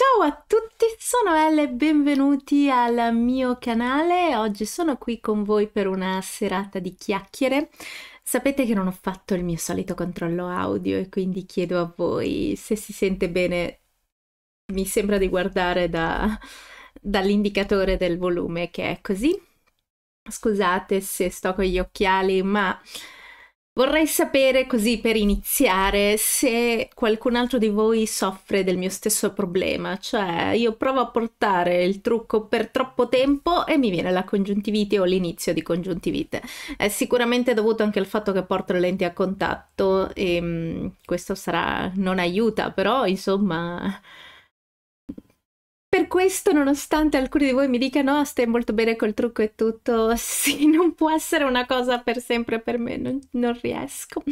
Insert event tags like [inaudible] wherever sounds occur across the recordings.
Ciao a tutti, sono Elle e benvenuti al mio canale. Oggi sono qui con voi per una serata di chiacchiere. Sapete che non ho fatto il mio solito controllo audio e quindi chiedo a voi se si sente bene. Mi sembra di guardare da, dall'indicatore del volume che è così. Scusate se sto con gli occhiali, ma Vorrei sapere così per iniziare se qualcun altro di voi soffre del mio stesso problema, cioè io provo a portare il trucco per troppo tempo e mi viene la congiuntivite o l'inizio di congiuntivite. È sicuramente dovuto anche al fatto che porto le lenti a contatto e ehm, questo sarà non aiuta, però insomma per questo, nonostante alcuni di voi mi dicano oh, stai molto bene col trucco e tutto, [laughs] sì, non può essere una cosa per sempre per me, non, non riesco.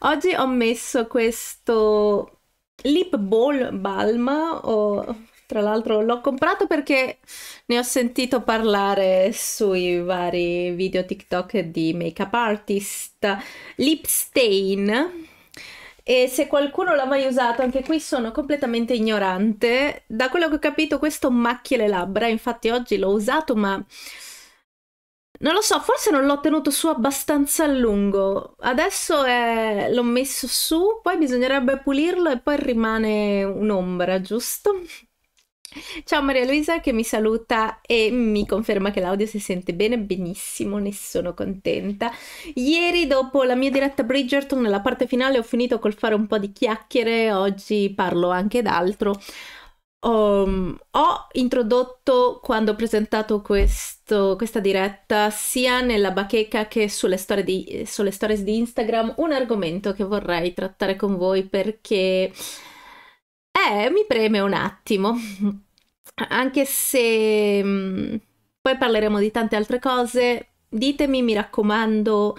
Oggi ho messo questo lip ball balm, o tra l'altro l'ho comprato perché ne ho sentito parlare sui vari video TikTok di make up artist. Lip stain e se qualcuno l'ha mai usato, anche qui sono completamente ignorante. Da quello che ho capito, questo macchia le labbra. Infatti, oggi l'ho usato, ma non lo so, forse non l'ho tenuto su abbastanza a lungo. Adesso è... Eh, l'ho messo su, poi bisognerebbe pulirlo e poi rimane un'ombra, giusto? [laughs] Ciao Maria Luisa che mi saluta e mi conferma che l'audio si sente bene, benissimo, ne sono contenta. Ieri dopo la mia diretta Bridgerton nella parte finale ho finito col fare un po' di chiacchiere, oggi parlo anche d'altro. Um, ho introdotto quando ho presentato questo, questa diretta sia nella bacheca che sulle, storie di, sulle stories di Instagram un argomento che vorrei trattare con voi perché eh, mi preme un attimo. Anche se mm, poi parleremo di tante altre cose, ditemi, mi raccomando,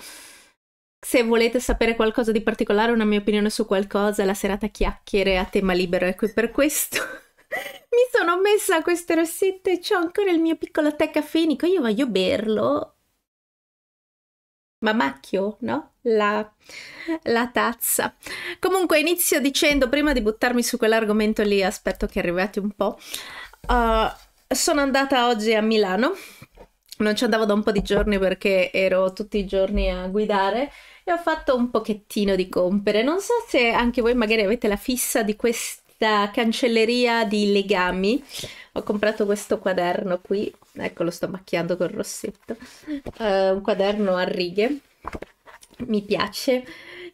se volete sapere qualcosa di particolare, una mia opinione su qualcosa, la serata chiacchiere a tema libero è qui per questo. [laughs] mi sono messa queste rossette, ho ancora il mio piccolo tè caffeinico, io voglio berlo macchio, no? La, la, tazza. Comunque inizio dicendo, prima di buttarmi su quell'argomento lì, aspetto che arrivate un po', uh, sono andata oggi a Milano, non ci andavo da un po' di giorni perché ero tutti i giorni a guidare e ho fatto un pochettino di compere. Non so se anche voi magari avete la fissa di questi questa cancelleria di legami. Ho comprato questo quaderno qui, ecco lo sto macchiando col rossetto, uh, un quaderno a righe, mi piace.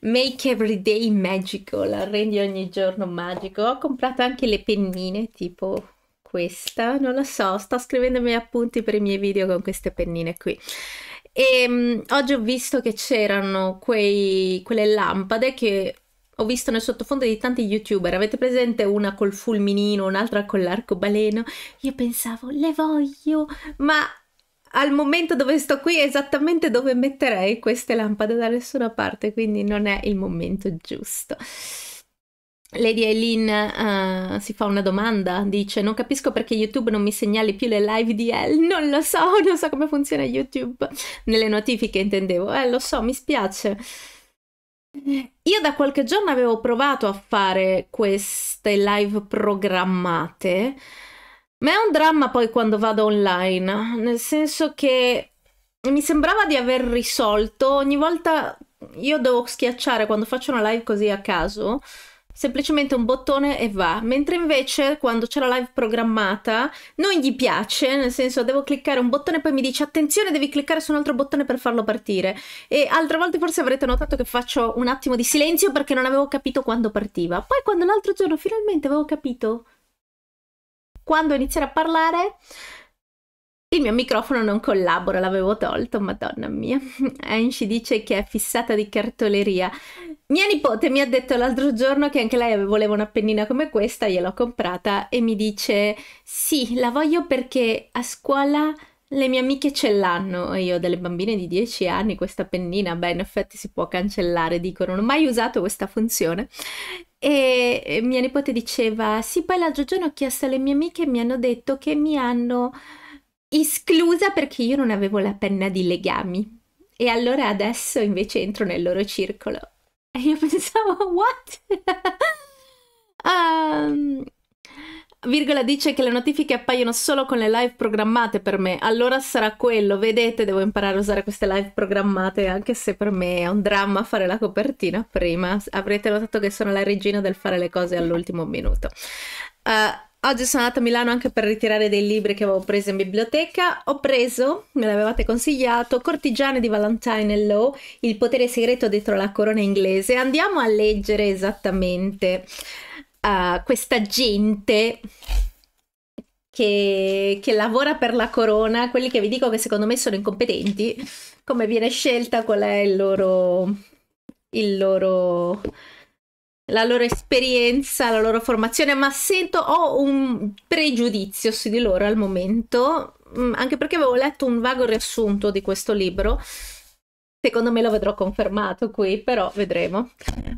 Make every day magical, rendi ogni giorno magico. Ho comprato anche le pennine tipo questa, non lo so, sto scrivendo i miei appunti per i miei video con queste pennine qui. E um, oggi ho visto che c'erano quelle lampade che ho visto nel sottofondo di tanti youtuber, avete presente una col fulminino, un'altra con l'arcobaleno? Io pensavo, le voglio, ma al momento dove sto qui è esattamente dove metterei queste lampade da nessuna parte, quindi non è il momento giusto. Lady Eileen uh, si fa una domanda, dice non capisco perché YouTube non mi segnali più le live di Elle, non lo so, [laughs] non so come funziona YouTube, nelle notifiche intendevo, eh lo so, mi spiace. Io da qualche giorno avevo provato a fare queste live programmate, ma è un dramma poi quando vado online, nel senso che mi sembrava di aver risolto ogni volta io devo schiacciare quando faccio una live così a caso semplicemente un bottone e va, mentre invece quando c'è la live programmata non gli piace, nel senso devo cliccare un bottone e poi mi dice attenzione devi cliccare su un altro bottone per farlo partire e altre volte forse avrete notato che faccio un attimo di silenzio perché non avevo capito quando partiva, poi quando l'altro giorno finalmente avevo capito quando iniziare a parlare il mio microfono non collabora, l'avevo tolto, madonna mia. Anshi [laughs] dice che è fissata di cartoleria. Mia nipote mi ha detto l'altro giorno che anche lei voleva una pennina come questa, gliel'ho comprata e mi dice sì, la voglio perché a scuola le mie amiche ce l'hanno io ho delle bambine di 10 anni questa pennina, beh in effetti si può cancellare, dicono, non ho mai usato questa funzione. E mia nipote diceva sì, poi l'altro giorno ho chiesto alle mie amiche e mi hanno detto che mi hanno esclusa perché io non avevo la penna di legami e allora adesso invece entro nel loro circolo e io pensavo [laughs] what? um, virgola dice che le notifiche appaiono solo con le live programmate per me allora sarà quello vedete devo imparare a usare queste live programmate anche se per me è un dramma fare la copertina prima avrete notato che sono la regina del fare le cose all'ultimo minuto uh, Oggi sono andata a Milano anche per ritirare dei libri che avevo preso in biblioteca. Ho preso, me l'avevate consigliato, Cortigiane di Valentine Lowe, Il potere segreto dietro la corona inglese. Andiamo a leggere esattamente uh, questa gente che, che, lavora per la corona, quelli che vi dico che secondo me sono incompetenti, come viene scelta, qual è il loro... Il loro la loro esperienza, la loro formazione, ma sento, ho un pregiudizio su di loro al momento, mm, anche perché avevo letto un vago riassunto di questo libro. Secondo me lo vedrò confermato qui, però vedremo.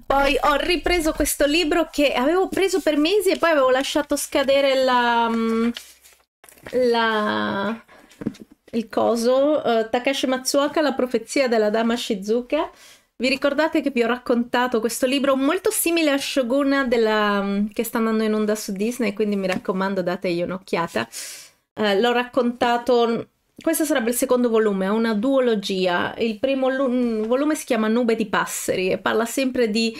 Poi ho ripreso questo libro che avevo preso per mesi e poi avevo lasciato scadere la, mm, la, il coso, uh, eh, Takashi Matsuoka, la profezia della dama Shizuka, vi ricordate che vi ho raccontato questo libro molto simile a Shogun della... Mm, che sta andando in onda su Disney, quindi mi raccomando dategli un'occhiata. Eh, l'ho raccontato, mm, questo sarebbe il secondo volume, è una duologia. Il primo mm, volume si chiama Nube di Passeri e parla sempre di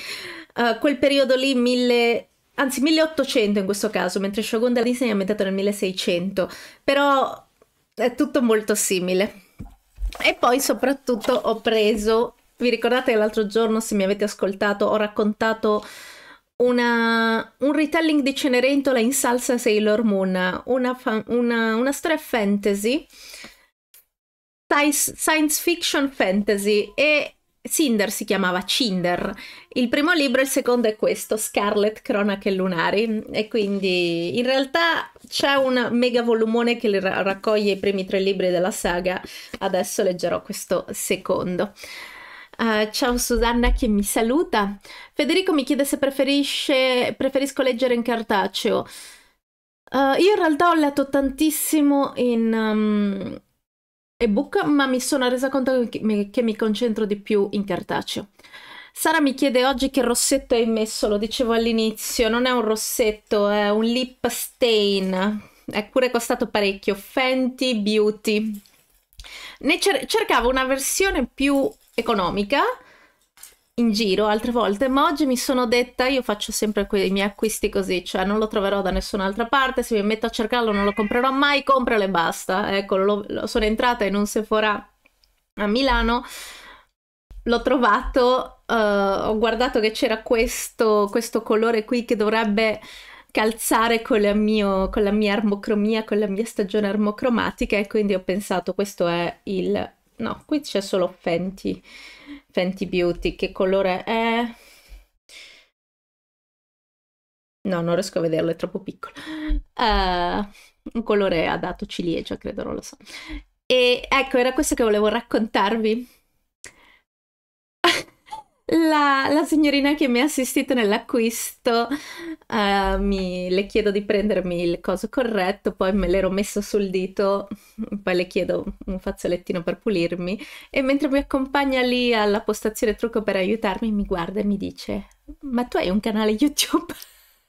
eh, quel periodo lì, mille... anzi 1800 in questo caso, mentre Shogun della Disney è ambientato nel 1600, però è tutto molto simile. E poi soprattutto ho preso vi ricordate che l'altro giorno, se mi avete ascoltato, ho raccontato una, un retelling di Cenerentola in salsa Sailor Moon, una, fan, una, una storia fantasy, science fiction fantasy e Cinder si chiamava Cinder. Il primo libro il secondo è questo, Scarlet Cronache Lunari. E quindi in realtà c'è un mega volumone che raccoglie i primi tre libri della saga. Adesso leggerò questo secondo. Uh, ciao Susanna che mi saluta. Federico mi chiede se preferisco leggere in cartaceo. Uh, io in realtà ho letto tantissimo in um, ebook, ma mi sono resa conto che mi, che mi concentro di più in cartaceo. Sara mi chiede oggi che rossetto hai messo, lo dicevo all'inizio, non è un rossetto, è un lip stain, è pure costato parecchio, Fenty Beauty. Ne cer cercavo una versione più economica in giro altre volte, ma oggi mi sono detta, io faccio sempre que- i miei acquisti così, cioè non lo troverò da nessun'altra parte, se mi metto a cercarlo non lo comprerò mai, compralo e basta. Ecco, lo, lo, sono entrata in un Sephora a Milano, l'ho trovato, uh, ho guardato che c'era questo, questo colore qui che dovrebbe calzare con la, mio, con la mia armocromia, con la mia stagione armocromatica e quindi ho pensato questo è il No, qui c'è solo Fenty. Fenty Beauty. Che colore è? No, non riesco a vederlo, è troppo piccolo. Uh, un colore adatto, dato ciliegia, credo, non lo so. E ecco, era questo che volevo raccontarvi. [laughs] la, la signorina che mi ha assistito nell'acquisto uh, mi, le chiedo di prendermi il coso corretto, poi me l'ero messo sul dito, poi le chiedo un fazzolettino per pulirmi e mentre mi accompagna lì alla postazione trucco per aiutarmi mi guarda e mi dice ma tu hai un canale YouTube?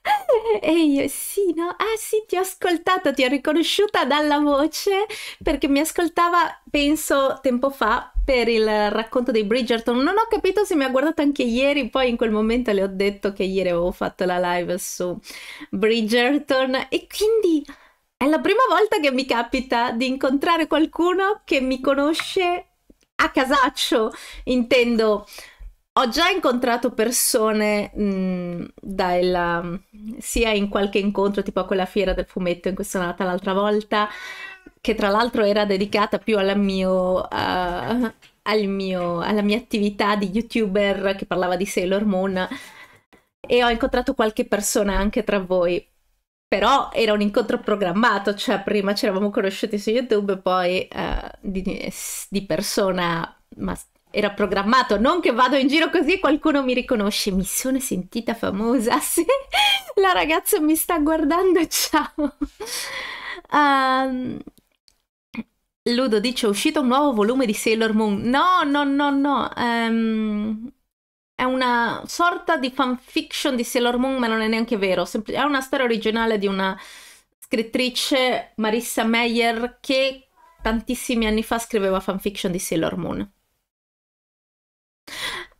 [laughs] E io sì, no? Ah sì, ti ho ascoltato, ti ho riconosciuta dalla voce perché mi ascoltava, penso, tempo fa per il racconto dei Bridgerton. Non ho capito se mi ha guardato anche ieri, poi in quel momento le ho detto che ieri avevo fatto la live su Bridgerton e quindi è la prima volta che mi capita di incontrare qualcuno che mi conosce a casaccio, intendo ho già incontrato persone mh, mm, dalla, sia in qualche incontro tipo a quella fiera del fumetto in cui sono andata l'altra volta che tra l'altro era dedicata più alla, mio, uh, al mio, alla mia attività di youtuber che parlava di Sailor Moon e ho incontrato qualche persona anche tra voi però era un incontro programmato, cioè prima ci eravamo conosciuti su YouTube, poi uh, di, di persona, ma era programmato, non che vado in giro così e qualcuno mi riconosce, mi sono sentita famosa, [laughs] sì, la ragazza mi sta guardando, [laughs] ciao. Um, Ludo dice, è uscito un nuovo volume di Sailor Moon. No, no, no, no. Um, è una sorta di fanfiction di Sailor Moon, ma non è neanche vero. Sempl- è una storia originale di una scrittrice, Marissa Meyer, che tantissimi anni fa scriveva fanfiction di Sailor Moon.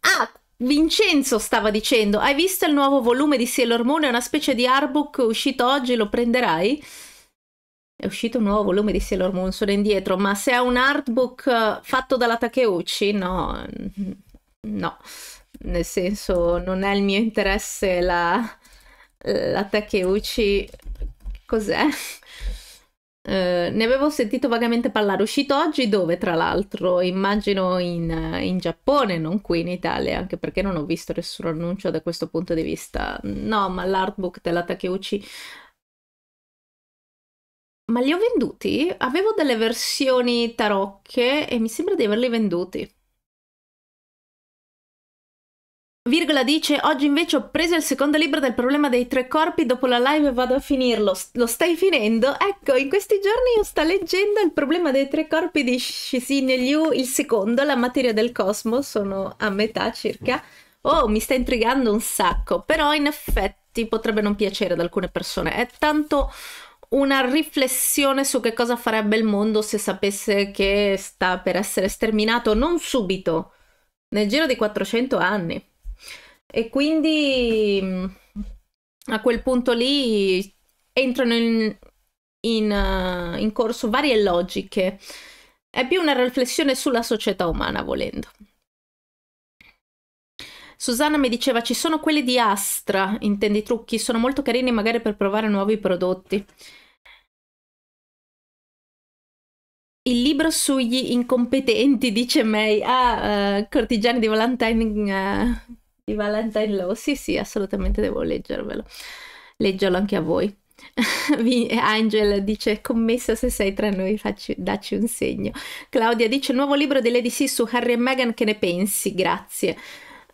Ah, Vincenzo stava dicendo, hai visto il nuovo volume di Sailor Moon? È una specie di artbook uscito oggi, lo prenderai? È uscito un nuovo volume di Sailor Moon, sono indietro, ma se è un artbook eh, fatto dalla Takeuchi, no, mm, no, nel senso non è il mio interesse la, la Takeuchi, cos'è? Eh, ne avevo sentito vagamente parlare, uscito oggi dove tra l'altro, immagino in, in, Giappone, non qui in Italia, anche perché non ho visto nessun annuncio da questo punto di vista. No, ma l'artbook della Takeuchi ma li ho venduti? Avevo delle versioni tarocche e mi sembra di averli venduti. Virgola dice, oggi invece ho preso il secondo libro del problema dei tre corpi, dopo la live vado a finirlo, lo stai finendo? Ecco, in questi giorni io sto leggendo il problema dei tre corpi di Shisin Liu, il secondo, la materia del cosmo, sono a metà circa. Oh, mi sta intrigando un sacco, però in effetti potrebbe non piacere ad alcune persone, è tanto una riflessione su che cosa farebbe il mondo se sapesse che sta per essere sterminato non subito, nel giro di 400 anni. E quindi a quel punto lì entrano in, in, eh, in corso varie logiche. È più una riflessione sulla società umana, volendo. Susanna mi diceva ci sono quelli di Astra, intendi i trucchi, sono molto carini magari per provare nuovi prodotti. Il libro sugli incompetenti, dice May, ah, uh, Cortigiani di Valentine uh, di Valentine Law. Sì, sì, assolutamente devo leggervelo. Leggerlo anche a voi. [laughs] Angel dice commessa se sei tra noi facci, dacci un segno Claudia dice nuovo libro di Lady C su Harry e Meghan che ne pensi grazie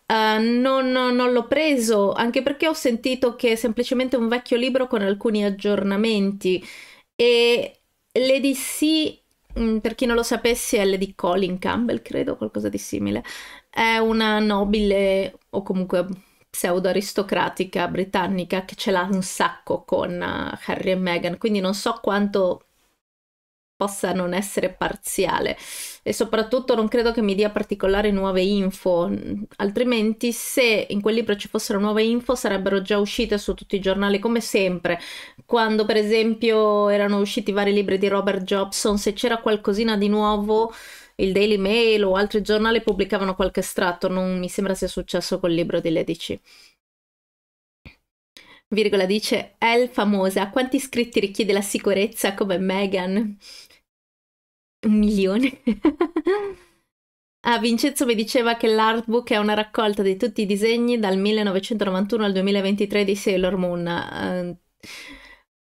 uh, eh, non, non l'ho preso anche perché ho sentito che è semplicemente un vecchio libro con alcuni aggiornamenti e Lady C mm, per chi non lo sapesse è Lady Colin Campbell credo qualcosa di simile è una nobile o comunque pseudo aristocratica britannica che ce l'ha un sacco con eh, Harry e Meghan, quindi non so quanto possa non essere parziale e soprattutto non credo che mi dia particolari nuove info, altrimenti se in quel libro ci fossero nuove info sarebbero già uscite su tutti i giornali come sempre, quando per esempio erano usciti vari libri di Robert Jobson, se c'era qualcosina di nuovo il Daily Mail o altri giornali pubblicavano qualche estratto, non mi sembra sia successo col libro di LDC. Virgola dice, Elle famosa, quanti iscritti richiede la sicurezza come Megan? Un milione. [laughs] Ah, Vincenzo mi diceva che l'artbook è una raccolta di tutti i disegni dal 1991 al 2023 di Sailor Moon. Uh,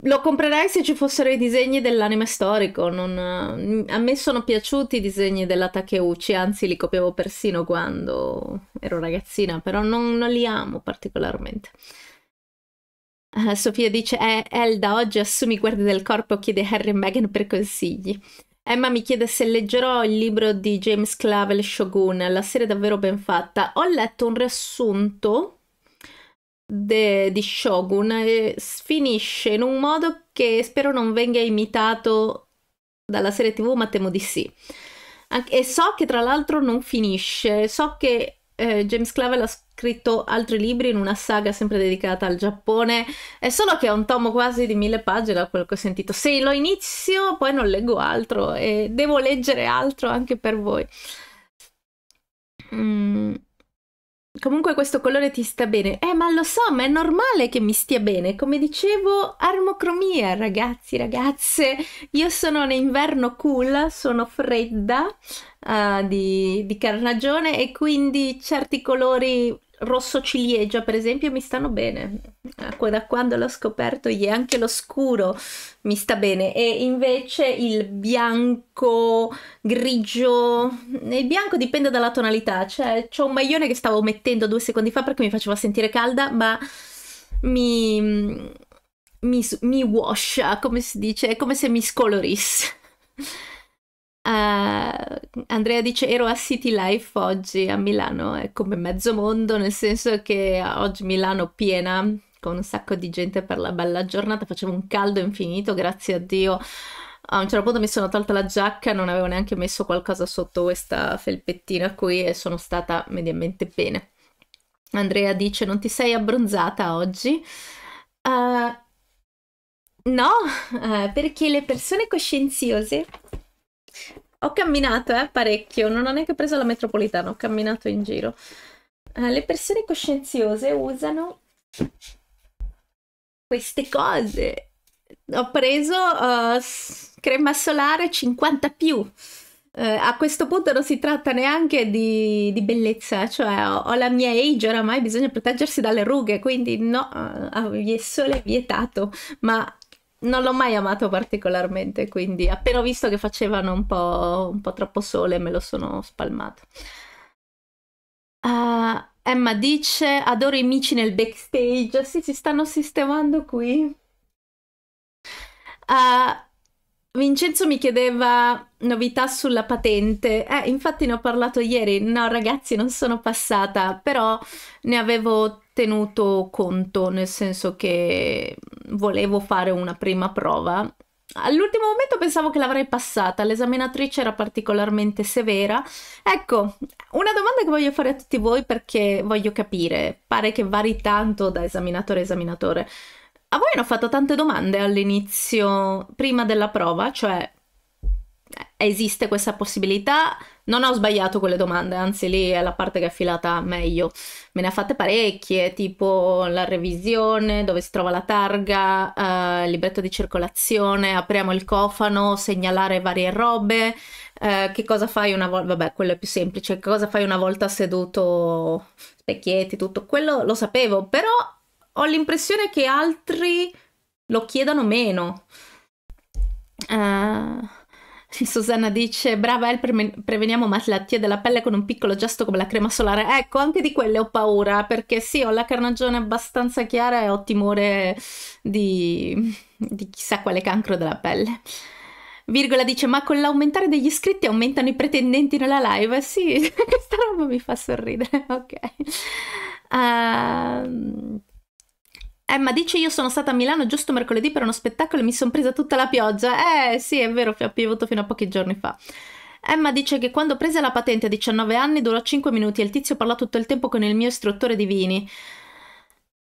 lo comprerei se ci fossero i disegni dell'anime storico. Non... A me sono piaciuti i disegni della Takeuchi, anzi li copiavo persino quando ero ragazzina, però non, non li amo particolarmente. Uh, Sofia dice: eh, Elda, oggi assumi guardie del corpo, chiede Harry e Meghan per consigli. Emma mi chiede se leggerò il libro di James Clavel Shogun, la serie è davvero ben fatta. Ho letto un riassunto de, di Shogun e finisce in un modo che spero non venga imitato dalla serie tv ma temo di sì e so che tra l'altro non finisce so che eh, James Clavel ha scritto altri libri in una saga sempre dedicata al Giappone è solo che è un tomo quasi di mille pagine da quello che ho sentito se lo inizio poi non leggo altro e devo leggere altro anche per voi mm. Comunque questo colore ti sta bene. Eh, ma lo so, ma è normale che mi stia bene. Come dicevo, armocromia, ragazzi, ragazze. Io sono un inverno cool, sono fredda uh, di, di carnagione e quindi certi colori rosso ciliegia, per esempio, mi stanno bene. Ecco, da quando l'ho scoperto, gli anche lo scuro mi sta bene. E invece il bianco, grigio. Il bianco dipende dalla tonalità. Cioè, c'ho un maglione che stavo mettendo due secondi fa perché mi faceva sentire calda, ma mi. mi, mi washa, come si dice, è come se mi scolorisse. Uh, Andrea dice ero a City Life oggi a Milano, è come mezzo mondo, nel senso che oggi Milano piena con un sacco di gente per la bella giornata, faceva un caldo infinito, grazie a Dio. A un certo punto mi sono tolta la giacca, non avevo neanche messo qualcosa sotto questa felpettina qui e sono stata mediamente bene. Andrea dice non ti sei abbronzata oggi? Uh, no, uh, perché le persone coscienziose ho camminato, eh, parecchio. Non ho neanche preso la metropolitana, ho camminato in giro. Eh, le persone coscienziose usano queste cose. Ho preso uh, crema solare 50 più. Uh, a questo punto non si tratta neanche di, di bellezza, cioè ho, ho, la mia age, oramai bisogna proteggersi dalle rughe, quindi no, uh, è sole vietato, ma non l'ho mai amato particolarmente, quindi appena ho visto che facevano un po', un po troppo sole me lo sono spalmato. Uh, Emma dice, adoro i mici nel backstage, sì, si stanno sistemando qui. Uh, Vincenzo mi chiedeva novità sulla patente. Eh, infatti ne ho parlato ieri. No, ragazzi, non sono passata, però ne avevo tenuto conto, nel senso che volevo fare una prima prova. All'ultimo momento pensavo che l'avrei passata, l'esaminatrice era particolarmente severa. Ecco, una domanda che voglio fare a tutti voi perché voglio capire, pare che vari tanto da esaminatore a esaminatore. A voi hanno fatto tante domande all'inizio, prima della prova, cioè eh, esiste questa possibilità? Non ho sbagliato quelle domande, anzi lì è la parte che è affilata meglio. Me ne ha fatte parecchie, tipo la revisione, dove si trova la targa, eh, il libretto di circolazione, apriamo il cofano, segnalare varie robe, eh, che cosa fai una volta, vabbè quello è più semplice, che cosa fai una volta seduto, specchietti, tutto quello lo sapevo, però ho l'impressione che altri lo chiedano meno. Uh, Susanna dice: Brava El, preveniamo malattie della pelle con un piccolo gesto come la crema solare. Ecco, anche di quelle ho paura perché sì, ho la carnagione abbastanza chiara e ho timore di, di chissà quale cancro della pelle. Virgola dice: Ma con l'aumentare degli iscritti aumentano i pretendenti nella live? Sì, [laughs] questa roba mi fa sorridere. [laughs] Ok. Uh, Emma eh, dice io sono stata a Milano giusto mercoledì per uno spettacolo e mi sono presa tutta la pioggia. Eh sì, è vero, ha piovuto fino a pochi giorni fa. Emma eh, dice che quando prese la patente a 19 anni durò 5 minuti e il tizio parlò tutto il tempo con il mio istruttore di vini.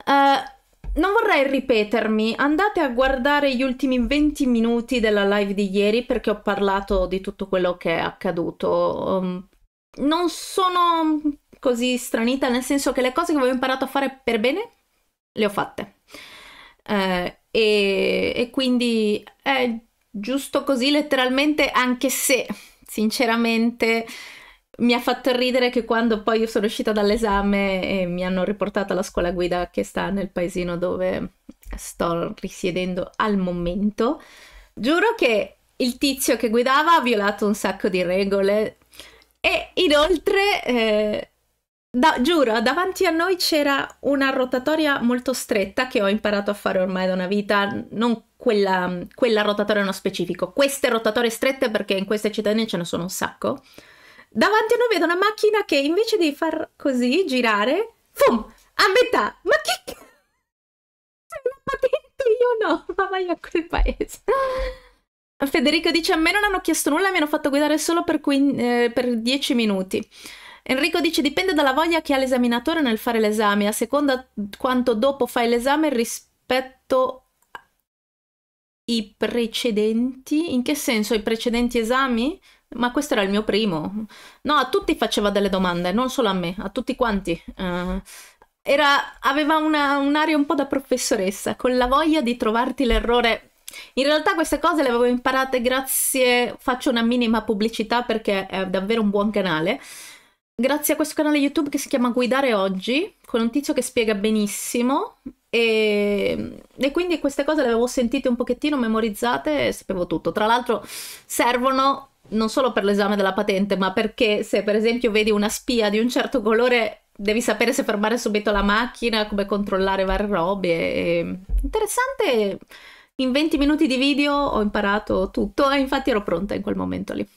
Uh, non vorrei ripetermi, andate a guardare gli ultimi 20 minuti della live di ieri perché ho parlato di tutto quello che è accaduto. Um, non sono così stranita nel senso che le cose che avevo imparato a fare per bene le ho fatte eh, e, e quindi è giusto così letteralmente anche se sinceramente mi ha fatto ridere che quando poi io sono uscita dall'esame e mi hanno riportato alla scuola guida che sta nel paesino dove sto risiedendo al momento, giuro che il tizio che guidava ha violato un sacco di regole e inoltre eh, da, giuro, davanti a noi c'era una rotatoria molto stretta che ho imparato a fare ormai da una vita, non quella, quella rotatoria nello specifico, queste rotatorie strette perché in queste cittadine ce ne sono un sacco. Davanti a noi vedo una macchina che invece di far così, girare, fum, a metà, ma che... Se la patente io no, ma vai a quel paese. Federico dice a me non hanno chiesto nulla, mi hanno fatto guidare solo per, eh, per 10 minuti. Enrico dice dipende dalla voglia che ha l'esaminatore nel fare l'esame, a seconda quanto dopo fai l'esame rispetto ai precedenti. In che senso i precedenti esami? Ma questo era il mio primo. No, a tutti faceva delle domande, non solo a me, a tutti quanti. Uh, era, aveva un'aria un po' da professoressa, con la voglia di trovarti l'errore. In realtà queste cose le avevo imparate grazie, faccio una minima pubblicità perché è davvero un buon canale, grazie a questo canale YouTube che si chiama Guidare Oggi, con un tizio che spiega benissimo e, e quindi queste cose le avevo sentite un pochettino, memorizzate e sapevo tutto. Tra l'altro servono non solo per l'esame della patente, ma perché se per esempio vedi una spia di un certo colore devi sapere se fermare subito la macchina, come controllare varie robe. E... Interessante, in 20 minuti di video ho imparato tutto e infatti ero pronta in quel momento lì.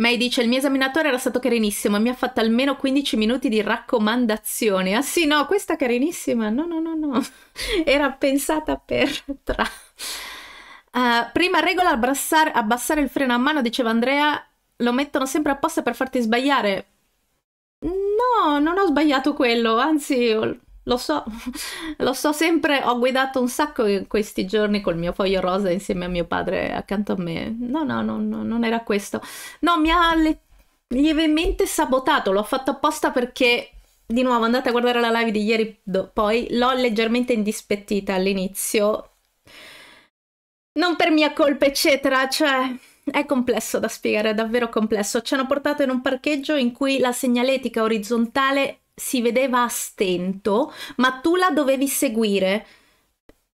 May dice: Il mio esaminatore era stato carinissimo e mi ha fatto almeno 15 minuti di raccomandazione. Ah sì, no, questa carinissima. No, no, no, no. [laughs] Era pensata per tra. Uh, prima regola abbassare, abbassare il freno a mano, diceva Andrea. Lo mettono sempre apposta per farti sbagliare. No, non ho sbagliato quello, anzi, ho lo so, [laughs] lo so sempre, ho guidato un sacco in questi giorni col mio foglio rosa insieme a mio padre accanto a me. No, no, no, no non era questo. No, mi ha lievemente sabotato, l'ho fatto apposta perché, di nuovo, andate a guardare la live di ieri, poi l'ho leggermente indispettita all'inizio. Non per mia colpa, eccetera, cioè... È complesso da spiegare, è davvero complesso. Ci hanno portato in un parcheggio in cui la segnaletica orizzontale si vedeva a stento, ma tu la dovevi seguire.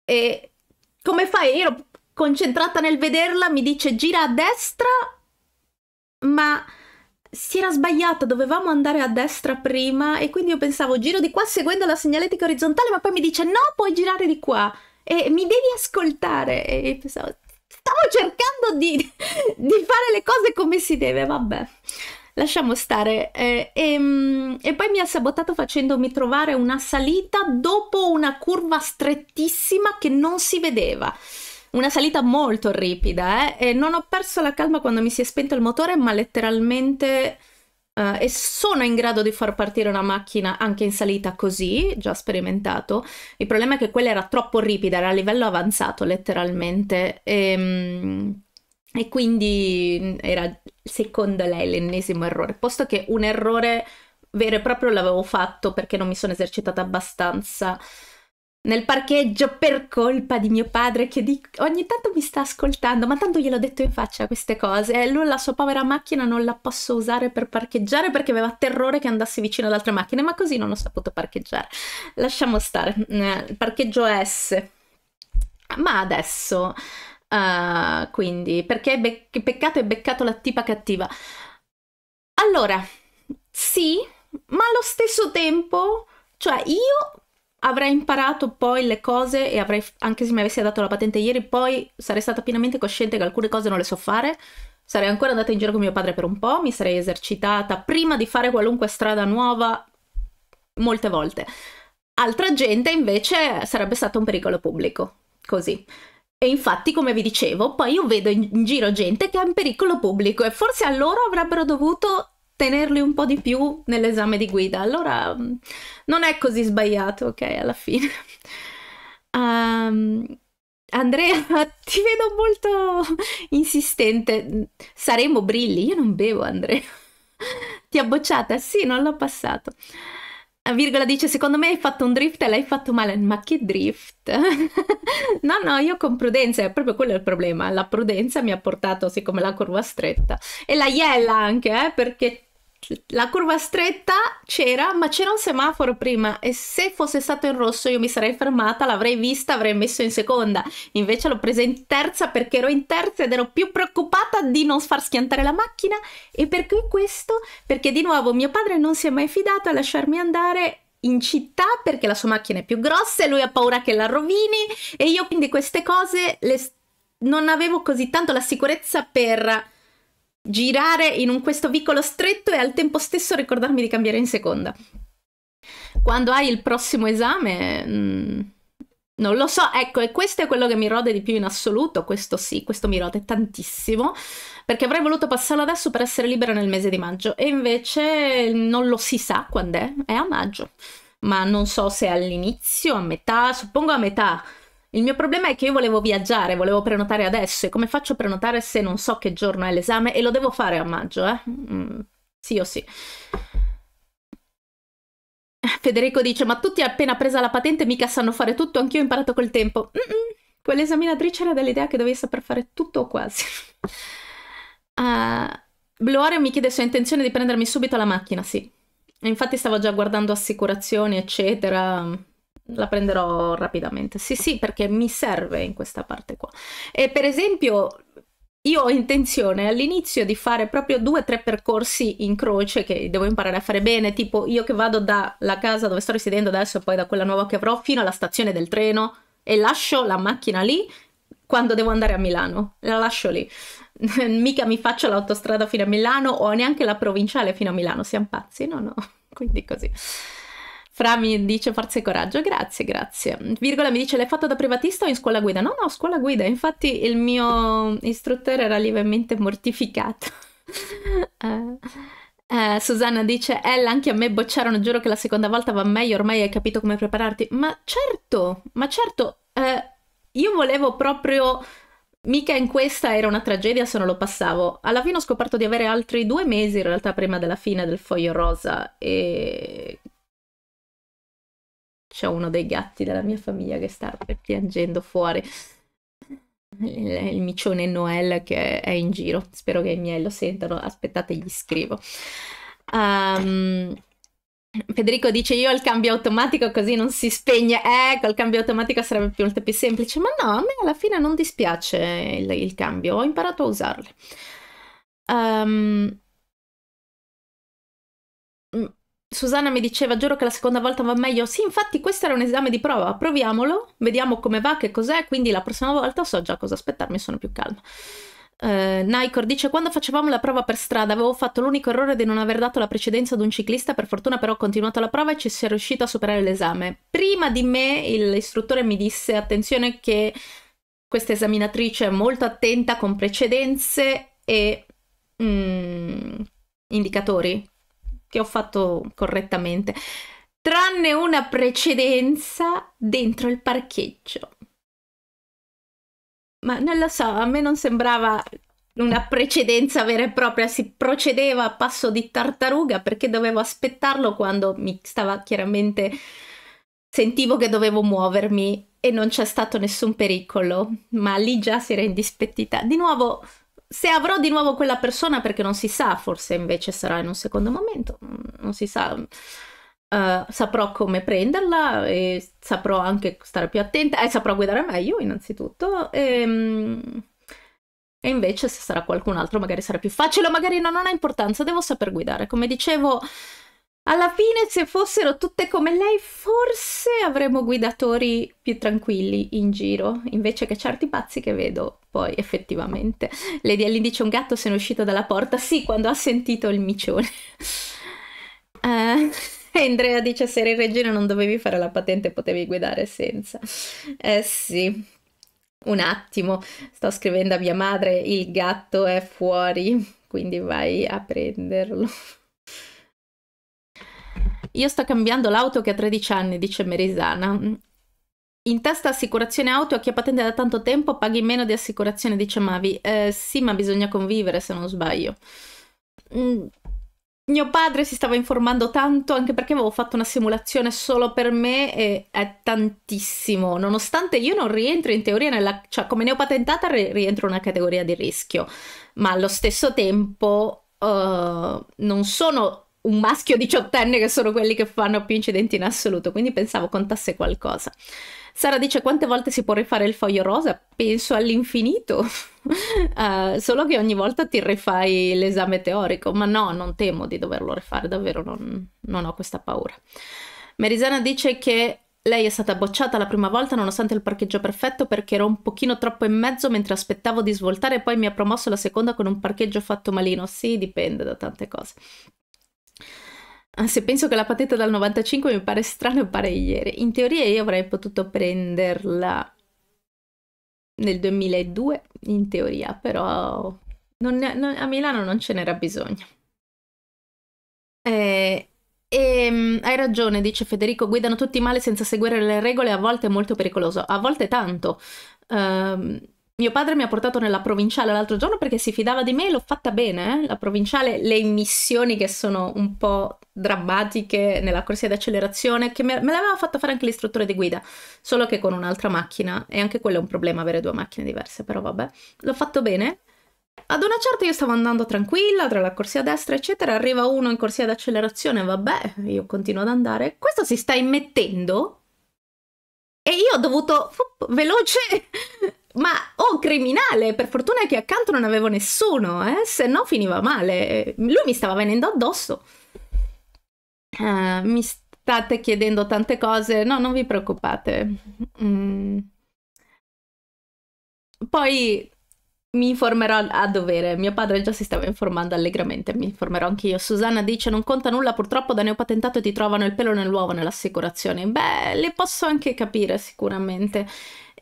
E come fai? Io ero concentrata nel vederla, mi dice gira a destra, ma si era sbagliata, dovevamo andare a destra prima e quindi io pensavo giro di qua seguendo la segnaletica orizzontale, ma poi mi dice no, puoi girare di qua e mi devi ascoltare e io pensavo stavo cercando di, di fare le cose come si deve, vabbè lasciamo stare. Eh, e, ehm, e, poi mi ha sabotato facendomi trovare una salita dopo una curva strettissima che non si vedeva. Una salita molto ripida, eh? E non ho perso la calma quando mi si è spento il motore, ma letteralmente... Uh, e sono in grado di far partire una macchina anche in salita così, già sperimentato. Il problema è che quella era troppo ripida, era a livello avanzato letteralmente. E, ehm, e quindi mm, era, secondo lei, l'ennesimo errore, posto che un errore vero e proprio l'avevo fatto perché non mi sono esercitata abbastanza nel parcheggio per colpa di mio padre che di... ogni tanto mi sta ascoltando, ma tanto gliel'ho detto in faccia queste cose. E lui la sua povera macchina non la posso usare per parcheggiare perché aveva terrore che andassi vicino ad altre macchine, ma così non ho saputo parcheggiare. Lasciamo stare. Mm, il parcheggio S. Ma adesso Uh, quindi, perché be- peccato è beccato la tipa cattiva. Allora, sì, ma allo stesso tempo, cioè io avrei imparato poi le cose e avrei, anche se mi avessi dato la patente ieri, poi sarei stata pienamente cosciente che alcune cose non le so fare. Sarei ancora andata in giro con mio padre per un po', mi sarei esercitata prima di fare qualunque strada nuova molte volte. Altra gente invece sarebbe stato un pericolo pubblico, così. E infatti, come vi dicevo, poi io vedo in giro gente che è in pericolo pubblico e forse a loro avrebbero dovuto tenerli un po' di più nell'esame di guida. Allora mm, non è così sbagliato, ok, alla fine. Um, [laughs] Andrea, [laughs] ti vedo molto insistente. Saremo brilli? Io non bevo, Andrea. [laughs] Ti ha bocciata? Sì, non l'ho passato. Eh, virgola dice: Secondo me hai fatto un drift e l'hai fatto male. Ma che drift? [laughs] no, no, io con prudenza, è proprio quello il problema. La prudenza mi ha portato, siccome la curva stretta, e la iella anche, eh, perché la curva stretta c'era, ma c'era un semaforo prima e se fosse stato in rosso io mi sarei fermata, l'avrei vista, avrei messo in seconda. Invece l'ho presa in terza perché ero in terza ed ero più preoccupata di non far schiantare la macchina. E perché questo? Perché di nuovo mio padre non si è mai fidato a lasciarmi andare in città perché la sua macchina è più grossa e lui ha paura che la rovini e io quindi queste cose le... non avevo così tanto la sicurezza per girare in un, questo vicolo stretto e al tempo stesso ricordarmi di cambiare in seconda. Quando hai il prossimo esame... Mm, non lo so, ecco, e questo è quello che mi rode di più in assoluto, questo sì, questo mi rode tantissimo, perché avrei voluto passarlo adesso per essere libera nel mese di maggio, e invece non lo si sa quando è, è a maggio, ma non so se all'inizio, a metà, suppongo a metà, il mio problema è che io volevo viaggiare, volevo prenotare adesso e come faccio a prenotare se non so che giorno è l'esame e lo devo fare a maggio, eh? Mm, sì o sì. Federico dice, ma tutti appena presa la patente mica sanno fare tutto, anch'io ho imparato col tempo. Mm -mm. Quell'esaminatrice era dell'idea che dovevi saper fare tutto o quasi. uh, [laughs] ah, Bloario mi chiede se ha intenzione di prendermi subito la macchina, sì. Infatti stavo già guardando assicurazioni, eccetera la prenderò rapidamente. Sì, sì, perché mi serve in questa parte qua. E per esempio, io ho intenzione all'inizio di fare proprio due o tre percorsi in croce che devo imparare a fare bene, tipo io che vado dalla casa dove sto risiedendo adesso e poi da quella nuova che avrò fino alla stazione del treno e lascio la macchina lì quando devo andare a Milano, la lascio lì. [laughs] Mica mi faccio l'autostrada fino a Milano o neanche la provinciale fino a Milano, siamo pazzi, no, no, [laughs] quindi così. Fra mi dice forza e coraggio, grazie, grazie. Virgola mi dice l'hai fatto da privatista o in scuola guida? No, no, scuola guida, infatti il mio istruttore era lievemente mortificato. uh. [laughs] Uh, Susanna dice: Ella, anche a me bocciarono. Giuro che la seconda volta va meglio. Ormai hai capito come prepararti. Ma certo, ma certo, uh, io volevo proprio. Mica in questa era una tragedia se non lo passavo. Alla fine ho scoperto di avere altri due mesi in realtà prima della fine del foglio rosa e c'è uno dei gatti della mia famiglia che sta piangendo fuori. Il, il micione Noel che è in giro. Spero che i miei lo sentano. Aspettate, gli scrivo. Um, Federico dice io ho il cambio automatico così non si spegne. Eh, col cambio automatico sarebbe molto più semplice. Ma no, a me alla fine non dispiace il, il cambio. Ho imparato a usarlo. Um, ehm, Susanna mi diceva, giuro che la seconda volta va meglio. Sì, infatti questo era un esame di prova, proviamolo, vediamo come va, che cos'è, quindi la prossima volta so già cosa aspettarmi, sono più calma. Uh, eh, Naikor dice, quando facevamo la prova per strada avevo fatto l'unico errore di non aver dato la precedenza ad un ciclista, per fortuna però ho continuato la prova e ci si è riuscito a superare l'esame. Prima di me l'istruttore mi disse, attenzione che questa esaminatrice è molto attenta con precedenze e... Mm, indicatori che ho fatto correttamente, tranne una precedenza dentro il parcheggio. Ma non lo so, a me non sembrava una precedenza vera e propria, si procedeva a passo di tartaruga perché dovevo aspettarlo quando mi stava chiaramente sentivo che dovevo muovermi e non c'è stato nessun pericolo, ma lì già si era indispettita. Di nuovo se avrò di nuovo quella persona perché non si sa, forse invece sarà in un secondo momento, mm, non si sa. Uh, saprò come prenderla e saprò anche stare più attenta e eh, saprò guidare meglio innanzitutto e, ehm, e invece se sarà qualcun altro magari sarà più facile magari no, non ha importanza, devo saper guidare. Come dicevo alla fine se fossero tutte come lei forse avremmo guidatori più tranquilli in giro, invece che certi pazzi che vedo poi effettivamente. Lady Ellen dice un gatto se n'è uscito dalla porta, sì, quando ha sentito il micione. Uh, [laughs] Andrea dice se eri regina non dovevi fare la patente, potevi guidare senza. Eh sì. Un attimo, sto scrivendo a mia madre, il gatto è fuori, quindi vai a prenderlo. Io sto cambiando l'auto che ha 13 anni, dice Merisana. In testa assicurazione auto a chi ha patente da tanto tempo paghi meno di assicurazione, dice Mavi. Eh, sì, ma bisogna convivere se non sbaglio. Mm. Mio padre si stava informando tanto anche perché avevo fatto una simulazione solo per me e è tantissimo. Nonostante io non rientri in teoria nella... cioè come ne ho neopatentata rientro in una categoria di rischio, ma allo stesso tempo uh, non sono un maschio diciottenne che sono quelli che fanno più incidenti in assoluto, quindi pensavo contasse qualcosa. Sara dice quante volte si può rifare il foglio rosa? Penso all'infinito, uh, [laughs] solo che ogni volta ti rifai l'esame teorico, ma no, non temo di doverlo rifare, davvero non, non ho questa paura. Merisana dice che lei è stata bocciata la prima volta nonostante il parcheggio perfetto perché ero un pochino troppo in mezzo mentre aspettavo di svoltare e poi mi ha promosso la seconda con un parcheggio fatto malino. Sì, dipende da tante cose. Ah, se penso che la patente dal 95 mi pare strano e pare ieri. In teoria io avrei potuto prenderla nel 2002, in teoria, però non, non, a Milano non ce n'era bisogno. Eh, e, ehm, hai ragione, dice Federico, guidano tutti male senza seguire le regole, a volte è molto pericoloso, a volte tanto. Um, mio padre mi ha portato nella provinciale l'altro giorno perché si fidava di me e l'ho fatta bene. Eh? La provinciale, le emissioni che sono un po' drammatiche nella corsia di accelerazione, che me, me l'aveva fatta fare anche l'istruttore di guida, solo che con un'altra macchina, e anche quello è un problema avere due macchine diverse, però vabbè, l'ho fatto bene. Ad una certa io stavo andando tranquilla tra la corsia destra eccetera, arriva uno in corsia d'accelerazione, vabbè, io continuo ad andare. Questo si sta immettendo e io ho dovuto fup, veloce ma oh, criminale! Per fortuna che accanto non avevo nessuno, eh? se no finiva male. Lui mi stava venendo addosso. Uh, mi state chiedendo tante cose, no, non vi preoccupate. Mm. Poi mi informerò a dovere. Mio padre già si stava informando allegramente, mi informerò anch'io. Susanna dice: Non conta nulla, purtroppo da neopatentato ti trovano il pelo nell'uovo nell'assicurazione. Beh, le posso anche capire sicuramente.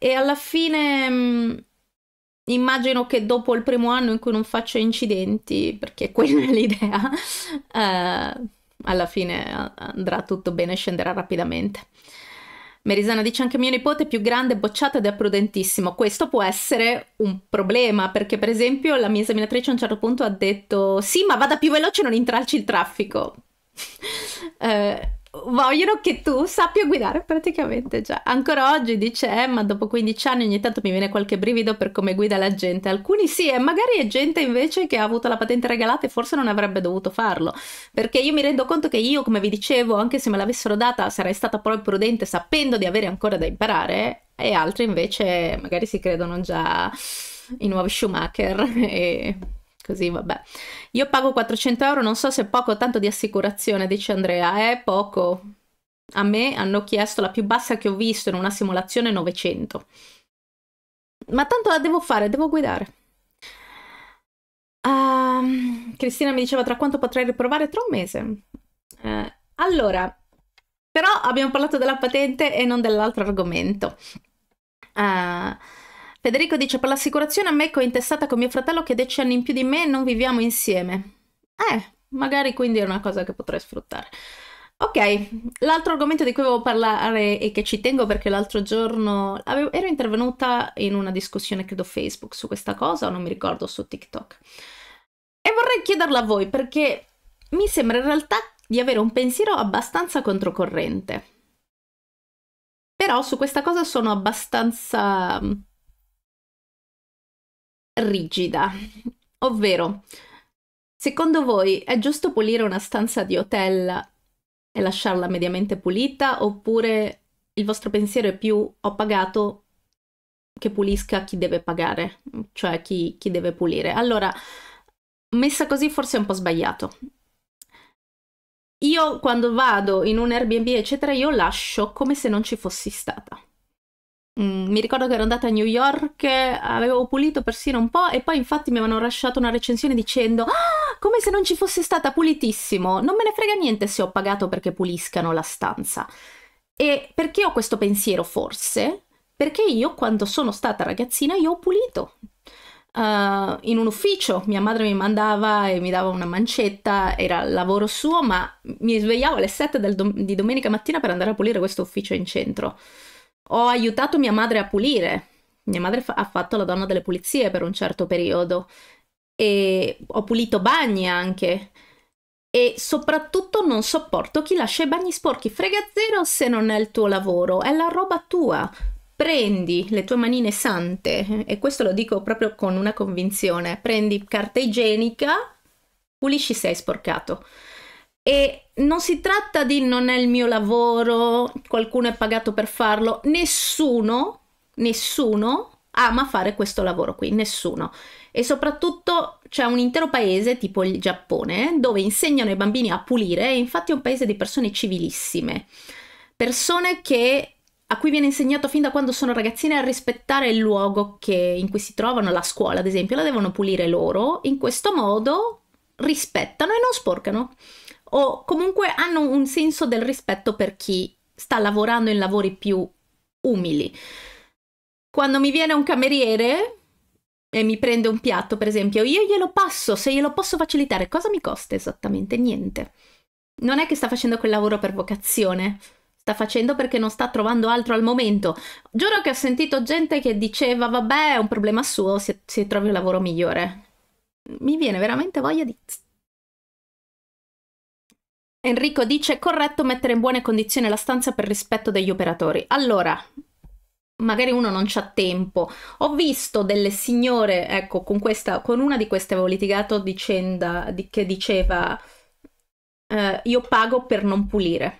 E alla fine mh, mm, immagino che dopo il primo anno in cui non faccio incidenti, perché [laughs] quella è l'idea, eh, alla fine andrà tutto bene, scenderà rapidamente. Merisana dice anche mio nipote più grande bocciato ed è prudentissimo. Questo può essere un problema perché per esempio la mia esaminatrice a un certo punto ha detto sì ma vada più veloce non intralci il traffico. [laughs] eh, vogliono che tu sappia guidare praticamente già. Cioè, ancora oggi dice Emma, eh, dopo 15 anni ogni tanto mi viene qualche brivido per come guida la gente. Alcuni sì, e magari è gente invece che ha avuto la patente regalata e forse non avrebbe dovuto farlo. Perché io mi rendo conto che io, come vi dicevo, anche se me l'avessero data, sarei stata proprio prudente sapendo di avere ancora da imparare, e altri invece magari si credono già i nuovi Schumacher [laughs] e così vabbè. Io pago 400 euro, non so se è poco o tanto di assicurazione, dice Andrea, è eh, poco. A me hanno chiesto la più bassa che ho visto in una simulazione 900. Ma tanto la devo fare, devo guidare. Uh, Cristina mi diceva tra quanto potrei riprovare? Tra un mese. Uh, allora, però abbiamo parlato della patente e non dell'altro argomento. Uh, Federico dice: Per l'assicurazione a me è intestata con mio fratello che ha 10 anni in più di me e non viviamo insieme. Eh, magari quindi è una cosa che potrei sfruttare. Ok, l'altro argomento di cui volevo parlare e che ci tengo perché l'altro giorno avevo, ero intervenuta in una discussione, credo Facebook, su questa cosa, o non mi ricordo, su TikTok. E vorrei chiederla a voi perché mi sembra in realtà di avere un pensiero abbastanza controcorrente. Però su questa cosa sono abbastanza rigida. Ovvero, secondo voi è giusto pulire una stanza di hotel e lasciarla mediamente pulita oppure il vostro pensiero è più ho pagato che pulisca chi deve pagare, cioè chi, chi deve pulire. Allora, messa così forse è un po' sbagliato. Io quando vado in un Airbnb eccetera, io lascio come se non ci fossi stata. Mm, mi ricordo che ero andata a New York, avevo pulito persino un po' e poi infatti mi avevano lasciato una recensione dicendo ah, come se non ci fosse stata pulitissimo, non me ne frega niente se ho pagato perché puliscano la stanza. E perché ho questo pensiero forse? Perché io quando sono stata ragazzina io ho pulito. Uh, in un ufficio, mia madre mi mandava e mi dava una mancetta, era lavoro suo, ma mi svegliavo alle 7 dom- di domenica mattina per andare a pulire questo ufficio in centro. Ho aiutato mia madre a pulire. Mia madre fa- ha fatto la donna delle pulizie per un certo periodo. E ho pulito bagni anche. E soprattutto non sopporto chi lascia i bagni sporchi. Frega zero se non è il tuo lavoro, è la roba tua. Prendi le tue manine sante, e questo lo dico proprio con una convinzione, prendi carta igienica, pulisci se hai sporcato. E non si tratta di non è il mio lavoro, qualcuno è pagato per farlo, nessuno, nessuno ama fare questo lavoro qui, nessuno. E soprattutto c'è un intero paese, tipo il Giappone, dove insegnano i bambini a pulire, e infatti è un paese di persone civilissime, persone che, a cui viene insegnato fin da quando sono ragazzine a rispettare il luogo che, in cui si trovano, la scuola ad esempio, la devono pulire loro, in questo modo rispettano e non sporcano o comunque hanno un senso del rispetto per chi sta lavorando in lavori più umili. Quando mi viene un cameriere e mi prende un piatto, per esempio, io glielo passo, se glielo posso facilitare, cosa mi costa esattamente? Niente. Non è che sta facendo quel lavoro per vocazione, sta facendo perché non sta trovando altro al momento. Giuro che ho sentito gente che diceva, vabbè, è un problema suo, se, si trovi un lavoro migliore. Mi viene veramente voglia di Enrico dice corretto mettere in buone condizioni la stanza per rispetto degli operatori. Allora, magari uno non c'ha tempo. Ho visto delle signore, ecco, con, questa, con una di queste avevo litigato dicenda, di, che diceva eh, io pago per non pulire.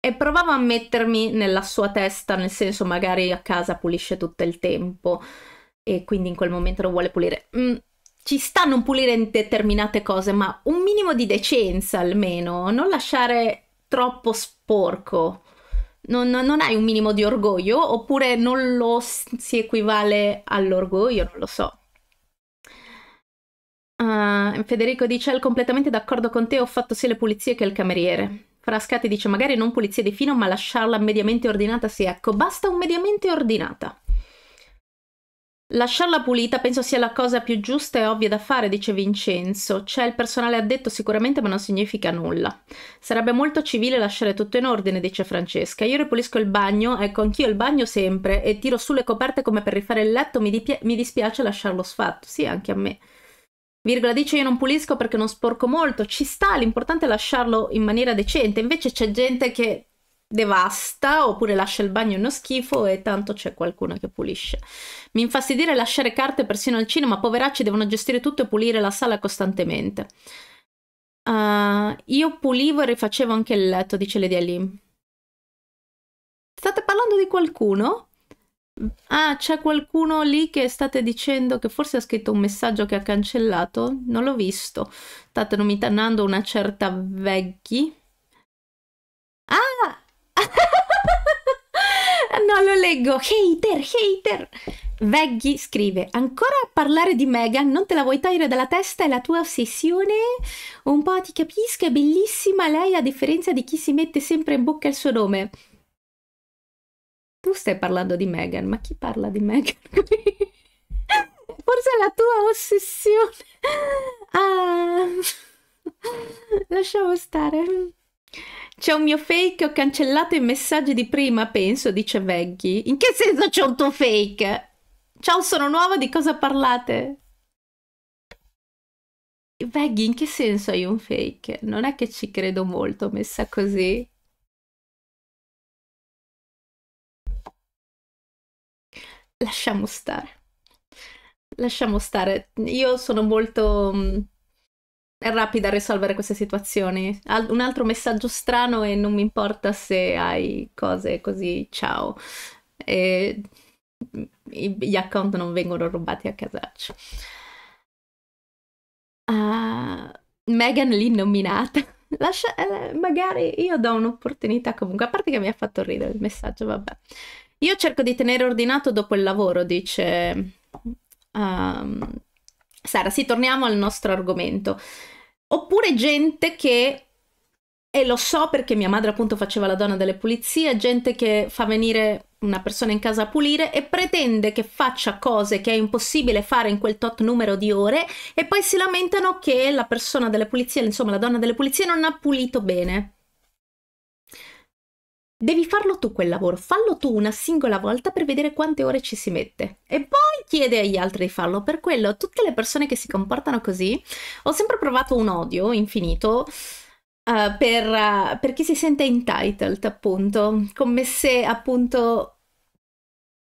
E provavo a mettermi nella sua testa, nel senso magari a casa pulisce tutto il tempo e quindi in quel momento non vuole pulire. Mm, ci sta a non pulire determinate cose, ma un minimo di decenza almeno, non lasciare troppo sporco. Non, non hai un minimo di orgoglio oppure non lo si equivale all'orgoglio, non lo so. Uh, Federico dice: Al completamente d'accordo con te, ho fatto sia le pulizie che il cameriere. Frascati dice: Magari non pulizie di fino, ma lasciarla mediamente ordinata. Sì, ecco, basta un mediamente ordinata. Lasciarla pulita penso sia la cosa più giusta e ovvia da fare, dice Vincenzo. C'è il personale addetto sicuramente, ma non significa nulla. Sarebbe molto civile lasciare tutto in ordine, dice Francesca. Io ripulisco il bagno, ecco, anch'io il bagno sempre, e tiro su le coperte come per rifare il letto, mi, di mi dispiace lasciarlo sfatto. Sì, anche a me. Virgola dice io non pulisco perché non sporco molto. Ci sta, l'importante è lasciarlo in maniera decente. Invece c'è gente che devasta oppure lascia il bagno uno schifo e tanto c'è qualcuno che pulisce. Mi infastidire lasciare carte persino al cinema, poveracci devono gestire tutto e pulire la sala costantemente. Uh, io pulivo e rifacevo anche il letto, dice Lady Ali. State parlando di qualcuno? Ah, c'è qualcuno lì che state dicendo che forse ha scritto un messaggio che ha cancellato? Non l'ho visto. State nominando una certa Veggie. Ah, [laughs] no, lo leggo. Hater, hater. Veggy scrive: Ancora a parlare di Megan, non te la vuoi togliere dalla testa? È la tua ossessione? Un po' ti capisco, è bellissima lei, a differenza di chi si mette sempre in bocca il suo nome. Tu stai parlando di Megan, ma chi parla di Megan qui? [laughs] Forse è la tua ossessione. Ah, [laughs] lasciamo stare. C'è un mio fake, ho cancellato i messaggi di prima, penso, dice Veggy. In che senso c'è un tuo fake? Ciao, sono nuova, di cosa parlate? Veggy, in che senso hai un fake? Non è che ci credo molto messa così. Lasciamo stare. Lasciamo stare. Io sono molto mm, è rapida a risolvere queste situazioni. Al- un altro messaggio strano e non mi importa se hai cose così, ciao. E i- gli account non vengono rubati a casaccio. Uh, ah, Megan lì nominata. [laughs] Lascia, eh, magari io do un'opportunità comunque, a parte che mi ha fatto ridere il messaggio, vabbè. Io cerco di tenere ordinato dopo il lavoro, dice um, Sara, sì, torniamo al nostro argomento. Oppure gente che, e lo so perché mia madre appunto faceva la donna delle pulizie, gente che fa venire una persona in casa a pulire e pretende che faccia cose che è impossibile fare in quel tot numero di ore e poi si lamentano che la persona delle pulizie, insomma la donna delle pulizie non ha pulito bene. Devi farlo tu quel lavoro, fallo tu una singola volta per vedere quante ore ci si mette e poi chiede agli altri di farlo. Per quello tutte le persone che si comportano così, ho sempre provato un odio infinito uh, per, uh, per chi si sente entitled, appunto, come se appunto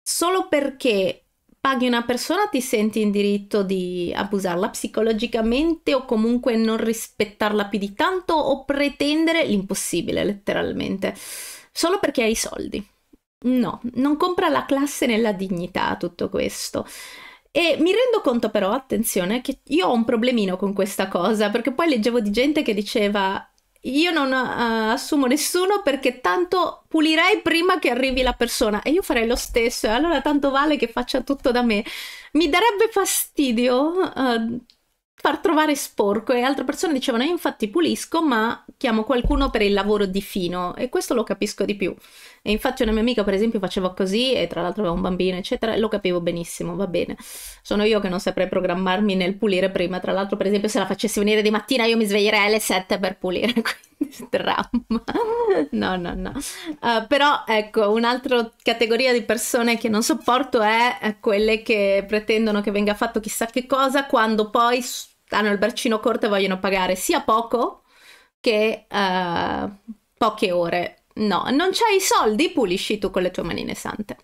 solo perché paghi una persona ti senti in diritto di abusarla psicologicamente o comunque non rispettarla più di tanto o pretendere l'impossibile letteralmente solo perché hai i soldi. No, non compra la classe nella dignità tutto questo. E mi rendo conto però, attenzione, che io ho un problemino con questa cosa, perché poi leggevo di gente che diceva io non uh, assumo nessuno perché tanto pulirei prima che arrivi la persona e io farei lo stesso e allora tanto vale che faccia tutto da me. Mi darebbe fastidio uh, far trovare sporco e altre persone dicevano eh, infatti pulisco ma chiamo qualcuno per il lavoro di fino e questo lo capisco di più e infatti una mia amica per esempio faceva così e tra l'altro aveva un bambino eccetera e lo capivo benissimo va bene sono io che non saprei programmarmi nel pulire prima tra l'altro per esempio se la facessi venire di mattina io mi sveglierei alle 7 per pulire [laughs] quindi dramma no no no uh, però ecco un'altra categoria di persone che non sopporto è quelle che pretendono che venga fatto chissà che cosa quando poi hanno il braccino corto e vogliono pagare sia poco che uh, poche ore. No, non c'hai i soldi, pulisci tu con le tue manine sante.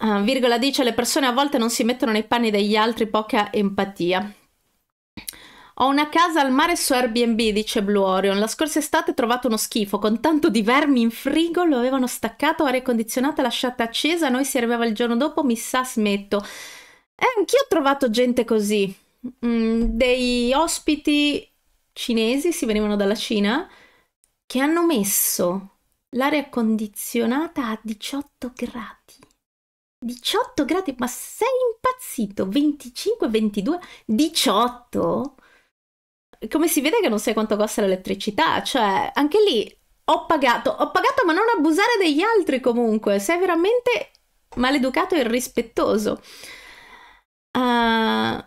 Uh, virgola dice le persone a volte non si mettono nei panni degli altri, poca empatia. Ho una casa al mare su Airbnb, dice Blue Orion. La scorsa estate ho trovato uno schifo, con tanto di vermi in frigo, lo avevano staccato, aria condizionata lasciata accesa, a noi si arrivava il giorno dopo, mi sa smetto. E eh, anch'io ho trovato gente così. Mm, dei ospiti cinesi, si venivano dalla Cina, che hanno messo l'aria condizionata a 18 gradi. 18 gradi, ma sei impazzito? 25, 22, 18? Come si vede che non sai quanto costa l'elettricità, cioè anche lì ho pagato, ho pagato ma non abusare degli altri comunque, sei veramente maleducato e irrispettoso. Uh,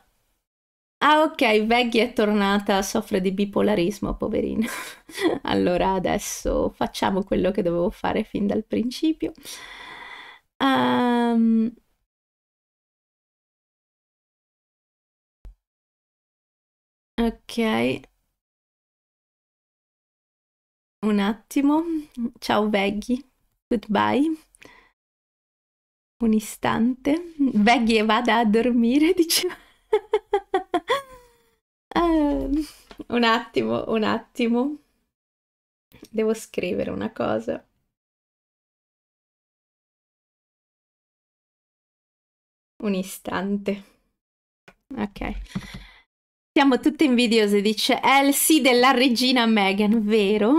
Ah ok, Veggy è tornata, soffre di bipolarismo, poverina. [laughs] allora adesso facciamo quello che dovevo fare fin dal principio. Um... Ok. Un attimo. Ciao Veggy. Goodbye. Un istante. Veggy, vada a dormire, [laughs] diceva. Eh, un attimo, un attimo. Devo scrivere una cosa. Un istante. Ok. Siamo tutte invidiose, dice Elsie della regina Megan, vero?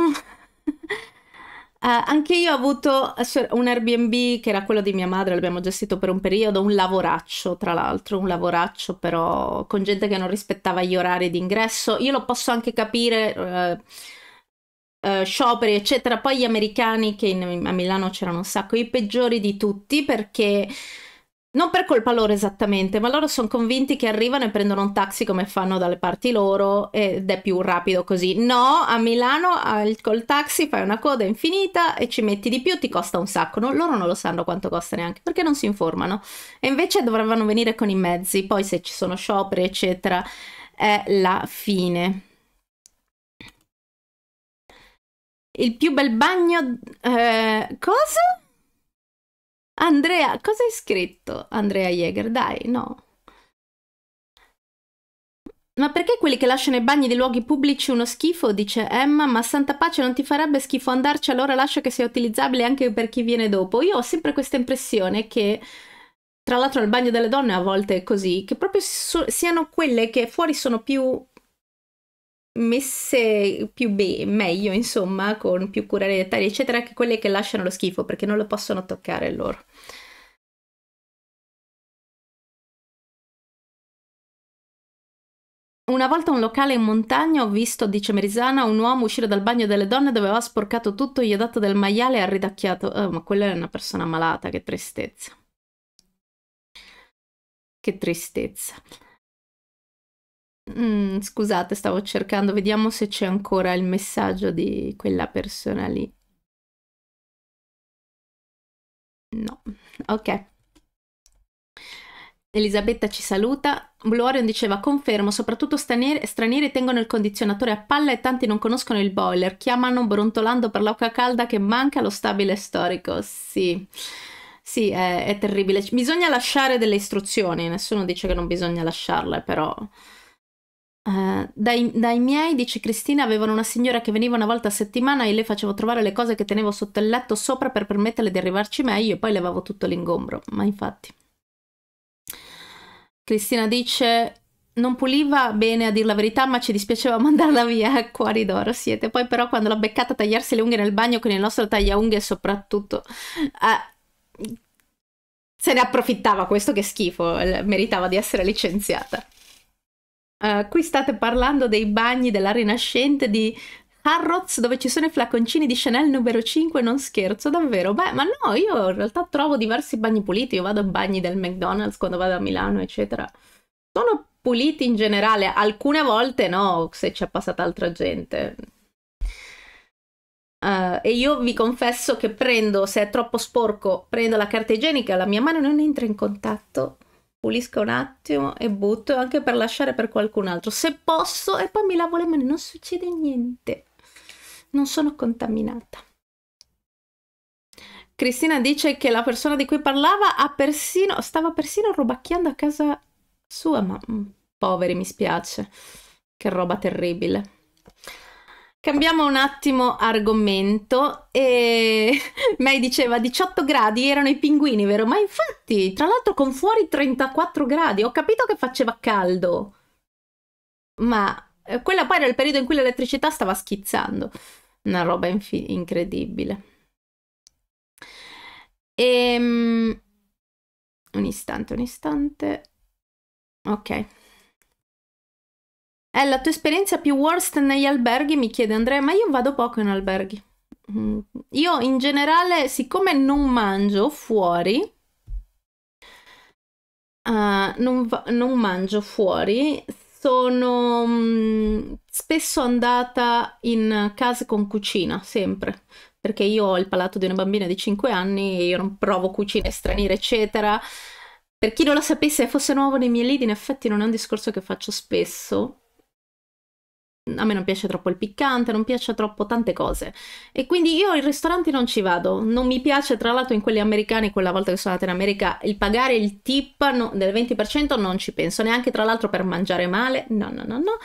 Eh, anche io ho avuto un Airbnb che era quello di mia madre, l'abbiamo gestito per un periodo, un lavoraccio tra l'altro, un lavoraccio però con gente che non rispettava gli orari di ingresso. Io lo posso anche capire, uh, uh, scioperi eccetera. Poi gli americani che in, a Milano c'erano un sacco, i peggiori di tutti perché non per colpa loro esattamente, ma loro sono convinti che arrivano e prendono un taxi come fanno dalle parti loro ed è più rapido così. No, a Milano col taxi fai una coda infinita e ci metti di più, ti costa un sacco. No, loro non lo sanno quanto costa neanche perché non si informano. E invece dovrebbero venire con i mezzi, poi se ci sono sciopere, eccetera è la fine. Il più bel bagno... Eh, cosa? Andrea, cosa hai scritto? Andrea Jäger, dai, no. Ma perché quelli che lasciano i bagni dei luoghi pubblici uno schifo? Dice Emma, ma santa pace non ti farebbe schifo andarci, allora lascia che sia utilizzabile anche per chi viene dopo. Io ho sempre questa impressione che, tra l'altro nel bagno delle donne a volte è così, che proprio so siano quelle che fuori sono più messe più be- meglio, insomma, con più cura nei dettagli, eccetera, che quelle che lasciano lo schifo, perché non lo possono toccare loro. Una volta un locale in montagna ho visto, dice Merisana, un uomo uscire dal bagno delle donne dove aveva sporcato tutto, gli ha dato del maiale e ha ridacchiato. Oh, ma quella è una persona malata, che tristezza. Che tristezza. Mm, scusate, stavo cercando, vediamo se c'è ancora il messaggio di quella persona lì. No, ok. Elisabetta ci saluta. Blorion diceva: Confermo, soprattutto stranieri, stranieri, tengono il condizionatore a palla e tanti non conoscono il boiler. Chiamano brontolando per l'acqua calda che manca lo stabile storico. Sì, sì, è, è terribile. Bisogna lasciare delle istruzioni. Nessuno dice che non bisogna lasciarle, però Uh, dai, dai, miei, dice Cristina, avevano una signora che veniva una volta a settimana e le facevo trovare le cose che tenevo sotto il letto sopra per permetterle di arrivarci meglio e poi levavo tutto l'ingombro. Ma infatti. Cristina dice, non puliva bene a dir la verità, ma ci dispiaceva [laughs] mandarla via. Cuori d'oro siete. Poi però quando l'ha beccata a tagliarsi le unghie nel bagno con il nostro tagliaunghie soprattutto... Uh, se ne approfittava questo che schifo, eh, meritava di essere licenziata. Eh, qui state parlando dei bagni della Rinascente di Harrods dove ci sono i flaconcini di Chanel numero 5, non scherzo davvero. Beh, ma no, io in realtà trovo diversi bagni puliti, io vado a bagni del McDonald's quando vado a Milano, eccetera. Sono puliti in generale, alcune volte no, se c'è passata altra gente. Uh, e io vi confesso che prendo, se è troppo sporco, prendo la carta igienica, la mia mano non entra in contatto pulisco un attimo e butto anche per lasciare per qualcun altro se posso e poi mi lavo le mani non succede niente non sono contaminata Cristina dice che la persona di cui parlava persino, stava persino rubacchiando a casa sua ma mm, poveri mi spiace che roba terribile Cambiamo un attimo argomento e [laughs] May diceva 18 gradi erano i pinguini, vero? Ma infatti, tra l'altro con fuori 34 gradi, ho capito che faceva caldo, ma eh, quella poi era il periodo in cui l'elettricità stava schizzando, una roba incredibile. Ehm... Un istante, un istante. Ok. È la tua esperienza più worst negli alberghi? Mi chiede Andrea, ma io vado poco in alberghi. Mm, io in generale, siccome non mangio fuori, uh, non, non, mangio fuori, sono mh, mm, spesso andata in case con cucina, sempre. Perché io ho il palato di una bambina di 5 anni e io non provo cucine straniere, eccetera. Per chi non lo sapesse e fosse nuovo nei miei lead, in effetti non è un discorso che faccio spesso, a me non piace troppo il piccante, non piace troppo tante cose. E quindi io ai ristoranti non ci vado. Non mi piace, tra l'altro, in quelli americani, quella volta che sono andata in America, il pagare il tip no, del 20% non ci penso, neanche tra l'altro per mangiare male. No, no, no, no.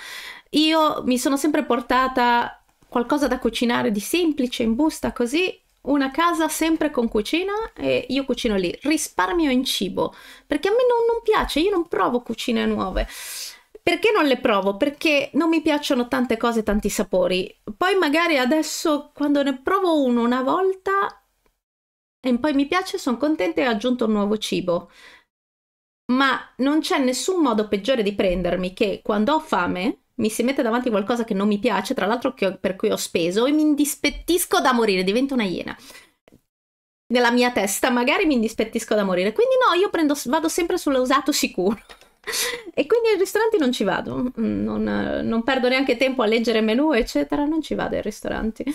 Io mi sono sempre portata qualcosa da cucinare di semplice, in busta, così. Una casa sempre con cucina e io cucino lì. Risparmio in cibo, perché a me non, non piace, io non provo cucine nuove. Perché non le provo? Perché non mi piacciono tante cose, tanti sapori. Poi magari adesso quando ne provo uno una volta e poi mi piace, sono contenta e ho aggiunto un nuovo cibo. Ma non c'è nessun modo peggiore di prendermi che quando ho fame mi si mette davanti qualcosa che non mi piace, tra l'altro per cui ho speso, e mi indispettisco da morire, divento una iena. Nella mia testa magari mi indispettisco da morire. Quindi no, io prendo, vado sempre sull'usato sicuro e quindi ai ristoranti non ci vado, non, non, perdo neanche tempo a leggere menu, eccetera, non ci vado ai ristoranti.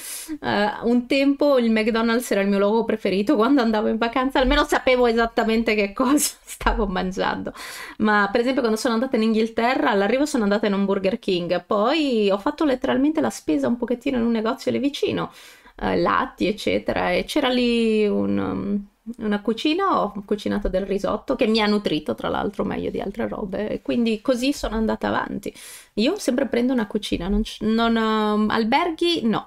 Uh, un tempo il McDonald's era il mio luogo preferito quando andavo in vacanza, almeno sapevo esattamente che cosa [laughs] stavo mangiando. Ma per esempio quando sono andata in Inghilterra, all'arrivo sono andata in un Burger King, poi ho fatto letteralmente la spesa un pochettino in un negozio lì vicino eh, latti, eccetera. E c'era lì un, um, una cucina, ho cucinato del risotto che mi ha nutrito, tra l'altro, meglio di altre robe. E quindi così sono andata avanti. Io sempre prendo una cucina, non, non um, alberghi no.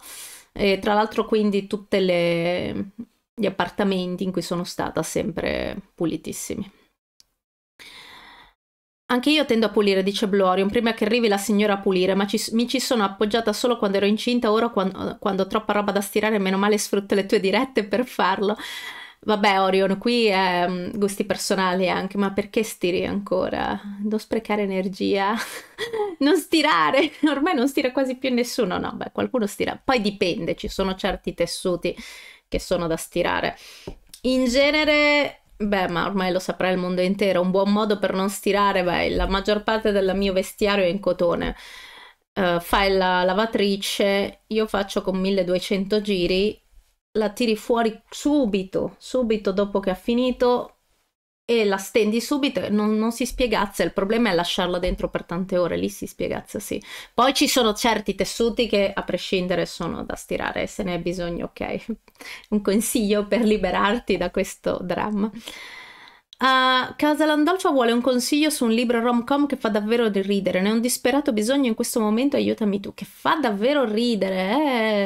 E tra l'altro, quindi tutti gli appartamenti in cui sono stata sempre pulitissimi. Anche io tendo a pulire, dice Blorion, prima che arrivi la signora a pulire, ma ci, mi ci sono appoggiata solo quando ero incinta, ora quando, quando ho troppa roba da stirare, meno male sfrutto le tue dirette per farlo. Vabbè Orion, qui è um, ehm, gusti personali anche, ma perché stiri ancora? Non sprecare energia, [laughs] non stirare, [laughs] ormai non stira quasi più nessuno, no, beh qualcuno stira, poi dipende, ci sono certi tessuti che sono da stirare. In genere Beh, ma ormai lo saprà il mondo intero. Un buon modo per non stirare, beh, la maggior parte del mio vestiario è in cotone. Uh, fai la lavatrice, io faccio con 1200 giri, la tiri fuori subito, subito dopo che ha finito, e la stendi subito, non, non, si spiegazza, il problema è lasciarla dentro per tante ore, lì si spiegazza, sì. Poi ci sono certi tessuti che a prescindere sono da stirare, se ne è bisogno, ok. [laughs] Un consiglio per liberarti da questo dramma. Uh, ah, Casalandolfo vuole un consiglio su un libro rom-com che fa davvero ridere, ne ho un disperato bisogno in questo momento, aiutami tu, che fa davvero ridere,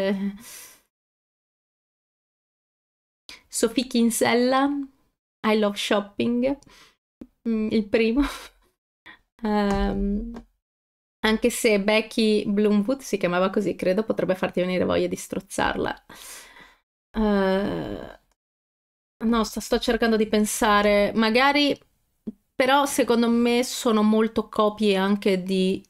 eh... Sofì Kinsella i Love Shopping, mm, il primo. um, [laughs] anche se Becky Bloomwood si chiamava così, credo potrebbe farti venire voglia di strozzarla. Uh, no, sto, sto cercando di pensare, magari, però secondo me sono molto copie anche di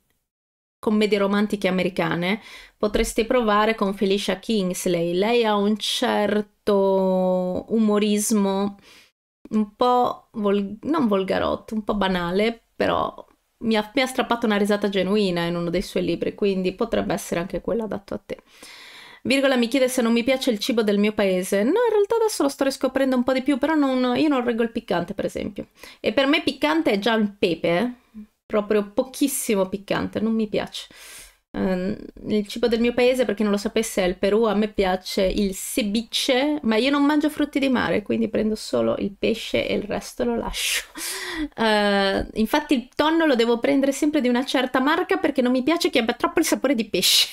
commedie romantiche americane, potresti provare con Felicia Kingsley. Lei ha un certo umorismo un po' vol- non volgarotto, un po' banale, però mi ha, mi ha, strappato una risata genuina in uno dei suoi libri, quindi potrebbe essere anche quello adatto a te. Virgola mi chiede se non mi piace il cibo del mio paese. No, in realtà adesso lo sto riscoprendo un po' di più, però non, io non reggo il piccante, per esempio. E per me piccante è già il pepe, eh? proprio pochissimo piccante, non mi piace. Ehm, il cibo del mio paese, per chi non lo sapesse, è il Perù. A me piace il ceviche, ma io non mangio frutti di mare, quindi prendo solo il pesce e il resto lo lascio. Uh, [laughs] infatti, il tonno lo devo prendere sempre di una certa marca perché non mi piace che abbia troppo il sapore di pesce.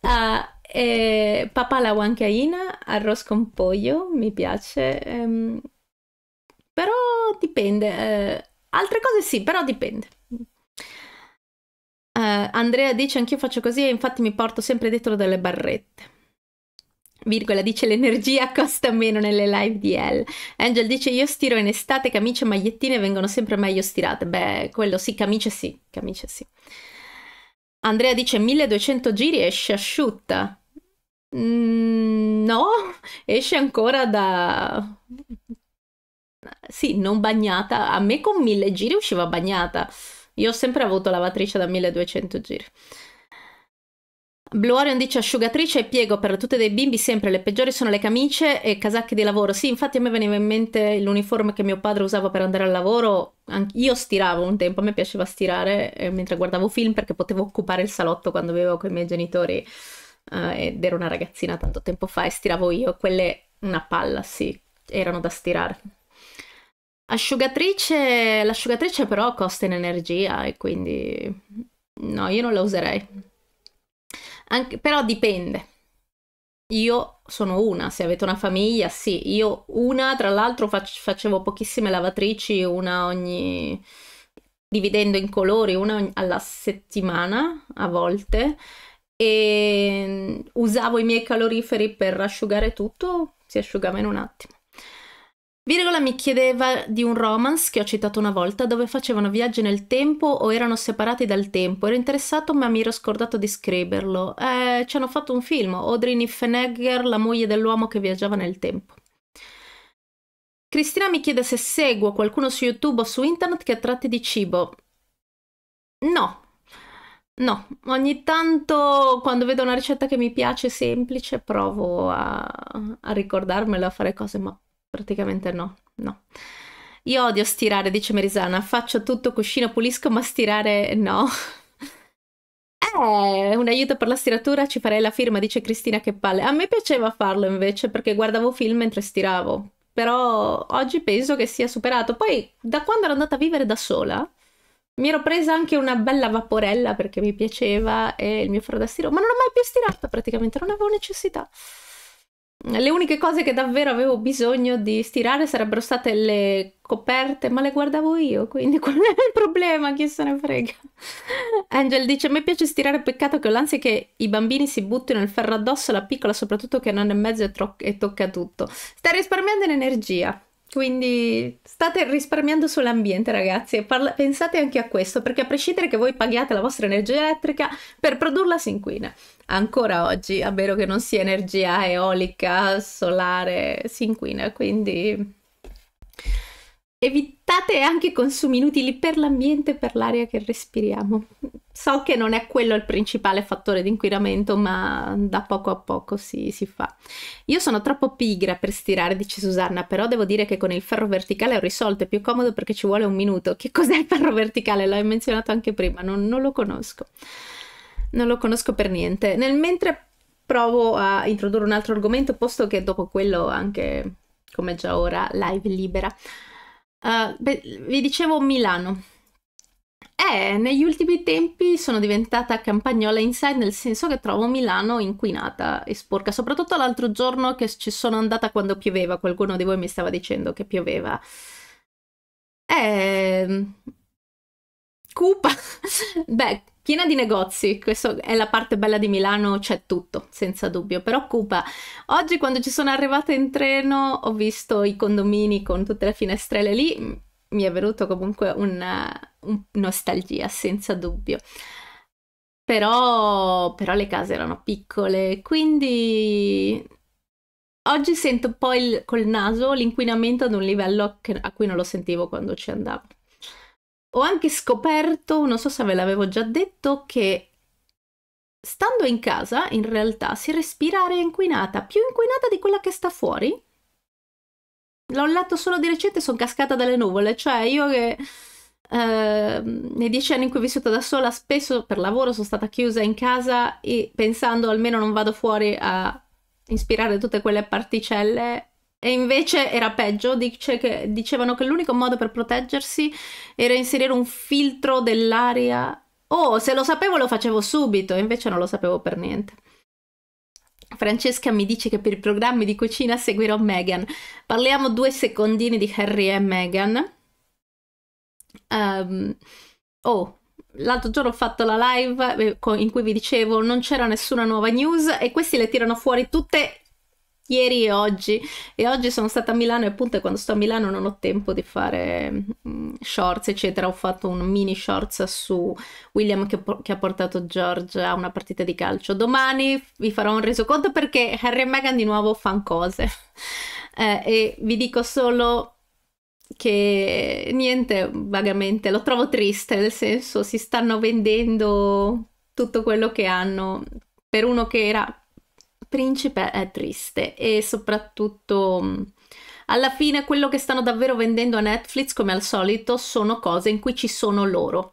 Uh, [laughs] e papà la huancaina, arroz con pollo, mi piace. Um, però dipende. Uh, altre cose sì, però dipende. Uh, Andrea dice anch'io faccio così e infatti mi porto sempre dietro delle barrette. Virgola dice l'energia costa meno nelle live di L. Angel dice io stiro in estate camicie e magliettine vengono sempre meglio stirate. Beh, quello sì, camicie sì, camicie sì. Andrea dice 1200 giri esce asciutta. Mm, no, [laughs] esce ancora da... Sì, non bagnata. A me con 1000 giri usciva bagnata. Io ho sempre avuto lavatrice da 1200 giri. Blue Orion dice asciugatrice e piego per tutte dei bimbi sempre, le peggiori sono le camicie e casacche di lavoro. Sì, infatti a me veniva in mente l'uniforme che mio padre usava per andare al lavoro. Io stiravo un tempo, a me piaceva stirare eh, mentre guardavo film perché potevo occupare il salotto quando vivevo con i miei genitori eh, ed ero una ragazzina tanto tempo fa e stiravo io. Quelle, una palla, sì, erano da stirare. Asciugatrice, l'asciugatrice però costa in energia e quindi no, io non la userei. Anche, però dipende. Io sono una, se avete una famiglia, sì, io una, tra l'altro fac facevo pochissime lavatrici, una ogni dividendo in colori, una ogni... alla settimana a volte e mm, usavo i miei caloriferi per asciugare tutto, si asciugava in un attimo. Virgola mi chiedeva di un romance che ho citato una volta dove facevano viaggi nel tempo o erano separati dal tempo. Ero interessato ma mi ero scordato di scriverlo. Eh, ci hanno fatto un film, Audrey Niffenegger, la moglie dell'uomo che viaggiava nel tempo. Cristina mi chiede se seguo qualcuno su YouTube o su internet che tratti di cibo. No. No, ogni tanto quando vedo una ricetta che mi piace semplice provo a, a ricordarmela, a fare cose, ma praticamente no, no. Io odio stirare, dice Marisana, faccio tutto, cuscino, pulisco, ma stirare no. Eh, un aiuto per la stiratura, ci farei la firma, dice Cristina che palle. A me piaceva farlo invece perché guardavo film mentre stiravo, però oggi penso che sia superato. Poi da quando ero andata a vivere da sola mi ero presa anche una bella vaporella perché mi piaceva e il mio freddo da stiro, ma non ho mai più stirato praticamente, non avevo necessità. Le uniche cose che davvero avevo bisogno di stirare sarebbero state le coperte, ma le guardavo io, quindi [laughs] qual è il problema? Chi se ne frega? Angel dice: A me piace stirare, peccato che ho l'ansia che i bambini si buttino il ferro addosso, la piccola, soprattutto che non è mezzo e, e tocca tutto. Stai risparmiando in energia. Quindi state risparmiando sull'ambiente, ragazzi, parla- pensate anche a questo, perché a prescindere che voi paghiate la vostra energia elettrica, per produrla si inquina. Ancora oggi, a vero che non sia energia eolica, solare, si inquina, quindi evi- state anche consumi inutili per l'ambiente e per l'aria che respiriamo. So che non è quello il principale fattore di inquinamento, ma da poco a poco si, si fa. Io sono troppo pigra per stirare, dice Susanna, però devo dire che con il ferro verticale ho risolto, è più comodo perché ci vuole un minuto. Che cos'è il ferro verticale? L'hai menzionato anche prima, non, non lo conosco. Non lo conosco per niente. Nel mentre provo a introdurre un altro argomento, posto che dopo quello anche, come già ora, live libera. Eh, beh, vi dicevo Milano. Eh, negli ultimi tempi sono diventata campagnola inside nel senso che trovo Milano inquinata e sporca, soprattutto l'altro giorno che ci sono andata quando pioveva, qualcuno di voi mi stava dicendo che pioveva. Eh, cupa. [laughs] Beh, piena di negozi, questa è la parte bella di Milano, c'è tutto, senza dubbio, però Cuba, oggi quando ci sono arrivata in treno ho visto i condomini con tutte le finestrelle lì, mi è venuto comunque una, un nostalgia, senza dubbio. Però, però le case erano piccole, quindi oggi sento poi il, col naso l'inquinamento ad un livello che, a cui non lo sentivo quando ci andavo ho anche scoperto, non so se ve l'avevo già detto, che stando in casa in realtà si respira aria inquinata, più inquinata di quella che sta fuori. L'ho letto solo di recente e sono cascata dalle nuvole, cioè io che eh, nei dieci anni in cui ho vissuto da sola spesso per lavoro sono stata chiusa in casa e pensando almeno non vado fuori a inspirare tutte quelle particelle e invece era peggio, dice che, dicevano che l'unico modo per proteggersi era inserire un filtro dell'aria. Oh, se lo sapevo lo facevo subito, invece non lo sapevo per niente. Francesca mi dice che per i programmi di cucina seguirò Megan. Parliamo due secondini di Harry e Megan. Um, ehm, oh, l'altro giorno ho fatto la live eh, in cui vi dicevo non c'era nessuna nuova news e questi le tirano fuori tutte ieri e oggi e oggi sono stata a Milano e appunto quando sto a Milano non ho tempo di fare mm, shorts eccetera ho fatto un mini shorts su William che, che ha portato George a una partita di calcio domani vi farò un resoconto perché Harry e Meghan di nuovo fanno cose [laughs] eh, e vi dico solo che niente vagamente lo trovo triste nel senso si stanno vendendo tutto quello che hanno per uno che era principe è triste e soprattutto mm, alla fine quello che stanno davvero vendendo a Netflix come al solito sono cose in cui ci sono loro.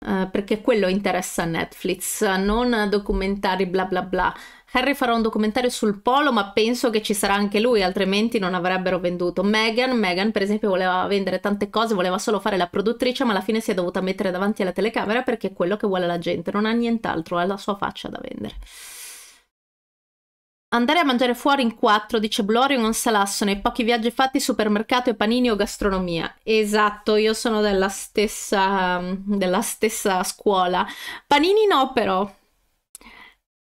Uh, perché quello interessa a Netflix, non documentari bla bla bla. Harry farà un documentario sul polo, ma penso che ci sarà anche lui, altrimenti non avrebbero venduto. Megan, Meghan per esempio voleva vendere tante cose, voleva solo fare la produttrice, ma alla fine si è dovuta mettere davanti alla telecamera perché è quello che vuole la gente, non ha nient'altro, ha la sua faccia da vendere. Andare a mangiare fuori in quattro, dice Blorio, non salasso nei pochi viaggi fatti supermercato e panini o gastronomia. Esatto, io sono della stessa, della stessa scuola. Panini no però.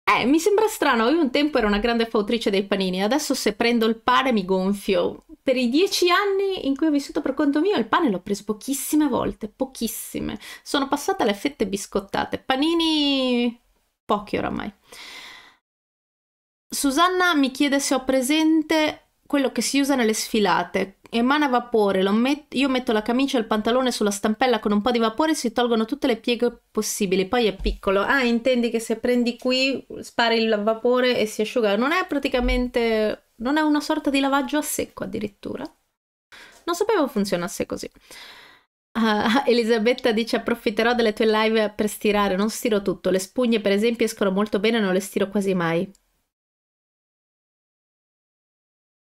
Eh, mi sembra strano, io un tempo ero una grande fautrice dei panini, adesso se prendo il pane mi gonfio. Per i dieci anni in cui ho vissuto per conto mio il pane l'ho preso pochissime volte, pochissime. Sono passata alle fette biscottate, panini pochi oramai. Susanna mi chiede se ho presente quello che si usa nelle sfilate. Emana vapore, met io metto la camicia e il pantalone sulla stampella con un po' di vapore e si tolgono tutte le pieghe possibili. Poi è piccolo. Ah, intendi che se prendi qui spari il vapore e si asciuga. Non è praticamente... non è una sorta di lavaggio a secco addirittura. Non sapevo funzionasse così. Uh, [laughs] Elisabetta dice approfitterò delle tue live per stirare, non stiro tutto, le spugne per esempio escono molto bene e non le stiro quasi mai.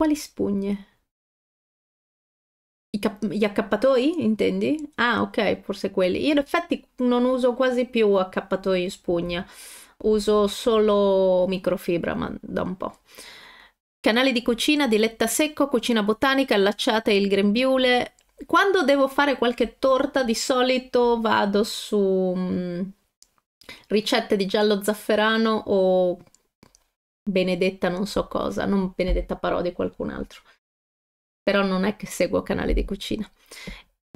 Quali spugne? gli accappatoi, intendi? Ah, ok, forse quelli. Io in effetti non uso quasi più accappatoi e spugne. uso solo microfibra, ma da un po'. Canale di cucina, diletta secco, cucina botanica, allacciate il grembiule. Quando devo fare qualche torta di solito vado su mh, mm, ricette di giallo zafferano o benedetta non so cosa, non benedetta parola di qualcun altro. Però non è che seguo canali di cucina.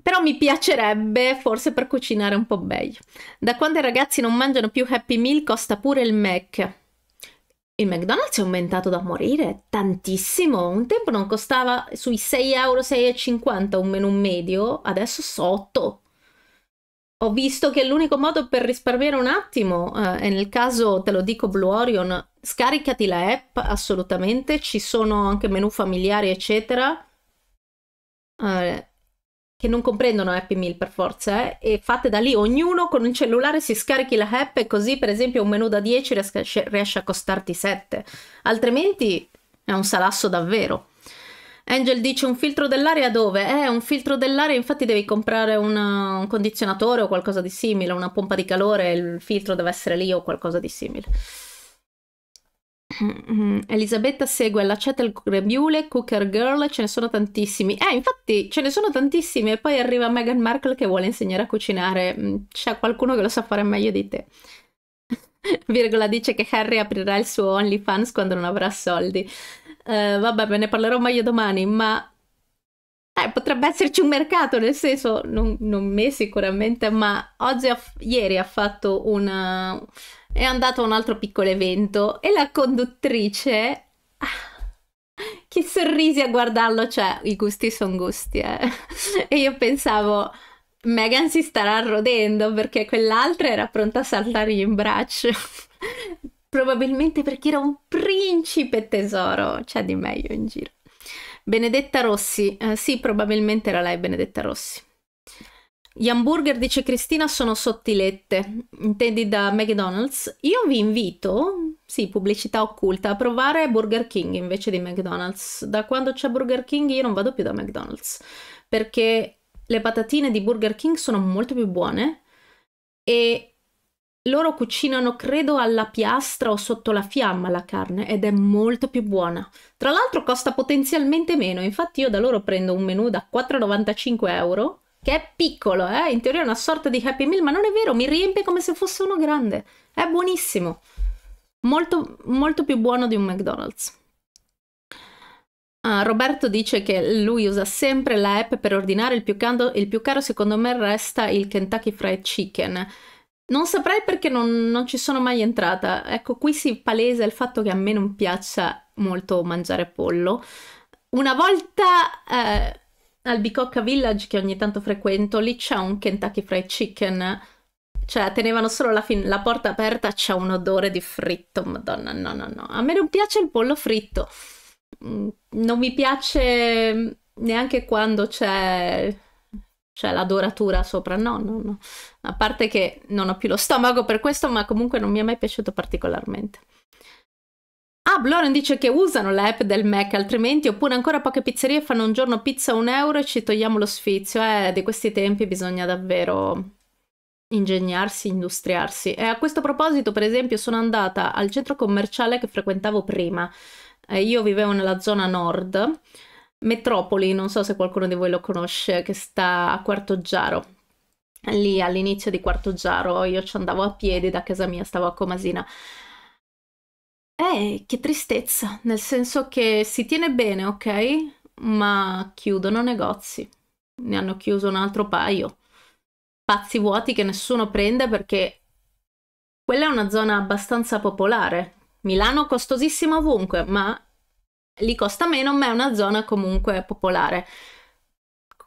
Però mi piacerebbe forse per cucinare un po' meglio. Da quando i ragazzi non mangiano più Happy Meal costa pure il Mac. Il McDonald's è aumentato da morire, tantissimo. Un tempo non costava sui 6 euro, un menù medio, adesso sotto. Ho visto che l'unico modo per risparmiare un attimo, eh, e nel caso te lo dico Blue Orion, Scaricati la app, assolutamente. Ci sono anche menu familiari, eccetera. Eh, che non comprendono Happy Meal per forza, eh, e fate da lì, ognuno con un cellulare si scarichi la app e così per esempio un menu da 10 riesce, riesce a costarti 7, altrimenti è un salasso davvero. Angel dice un filtro dell'aria dove? Eh, un filtro dell'aria infatti devi comprare una, un condizionatore o qualcosa di simile, una pompa di calore, il filtro deve essere lì o qualcosa di simile. Mm-hmm. Elisabetta segue la Cetel Grebiule, Cooker Girl, ce ne sono tantissimi. Eh, infatti ce ne sono tantissimi e poi arriva Meghan Markle che vuole insegnare a cucinare. Mm, c'è qualcuno che lo sa fare meglio di te. [laughs] Virgola dice che Harry aprirà il suo OnlyFans quando non avrà soldi. Uh, vabbè, ve ne parlerò meglio domani, ma eh, potrebbe esserci un mercato, nel senso, non, non me sicuramente, ma oggi, ieri ha fatto una è andato a un altro piccolo evento e la conduttrice... Ah, che sorrisi a guardarlo, cioè i gusti sono gusti, eh. [laughs] E io pensavo, Megan si starà rodendo perché quell'altra era pronta a saltargli in braccio. [laughs] Probabilmente perché era un principe tesoro, c'è cioè, di meglio in giro. Benedetta Rossi, eh, sì, probabilmente era lei Benedetta Rossi. Gli hamburger, dice Cristina, sono sottilette, intendi da McDonald's. Io vi invito, sì, pubblicità occulta, a provare Burger King invece di McDonald's. Da quando c'è Burger King io non vado più da McDonald's, perché le patatine di Burger King sono molto più buone e loro cucinano, credo, alla piastra o sotto la fiamma la carne ed è molto più buona. Tra l'altro costa potenzialmente meno, infatti io da loro prendo un menù da 4,95 euro che è piccolo, eh? in teoria è una sorta di Happy Meal, ma non è vero, mi riempie come se fosse uno grande. È buonissimo. Molto, molto più buono di un McDonald's. Ah, Roberto dice che lui usa sempre la app per ordinare il più, caro, il più caro secondo me resta il Kentucky Fried Chicken. Non saprei perché non, non, ci sono mai entrata. Ecco, qui si palesa il fatto che a me non piaccia molto mangiare pollo. Una volta eh, al Bicocca Village che ogni tanto frequento, lì c'è un Kentucky Fried Chicken. Cioè, tenevano solo la, fin- la porta aperta, c'è un odore di fritto, madonna, no, no, no. A me non piace il pollo fritto. Mm, non mi piace neanche quando c'è cioè la doratura sopra, no, no, no. A parte che non ho più lo stomaco per questo, ma comunque non mi è mai piaciuto particolarmente. Ah, Bloren dice che usano l'app del Mac, altrimenti, oppure ancora poche pizzerie fanno un giorno pizza a un euro e ci togliamo lo sfizio. Eh, di questi tempi bisogna davvero ingegnarsi, industriarsi. E a questo proposito, per esempio, sono andata al centro commerciale che frequentavo prima. Eh, io vivevo nella zona nord, Metropoli, non so se qualcuno di voi lo conosce, che sta a Quarto Giaro. Lì all'inizio di Quarto Giaro io ci andavo a piedi da casa mia, stavo a Comasina. Eh, che tristezza, nel senso che si tiene bene, ok? Ma chiudono negozi. Ne hanno chiuso un altro paio. Pazzi vuoti che nessuno prende perché quella è una zona abbastanza popolare. Milano costosissima ovunque, ma lì costa meno, ma è una zona comunque popolare.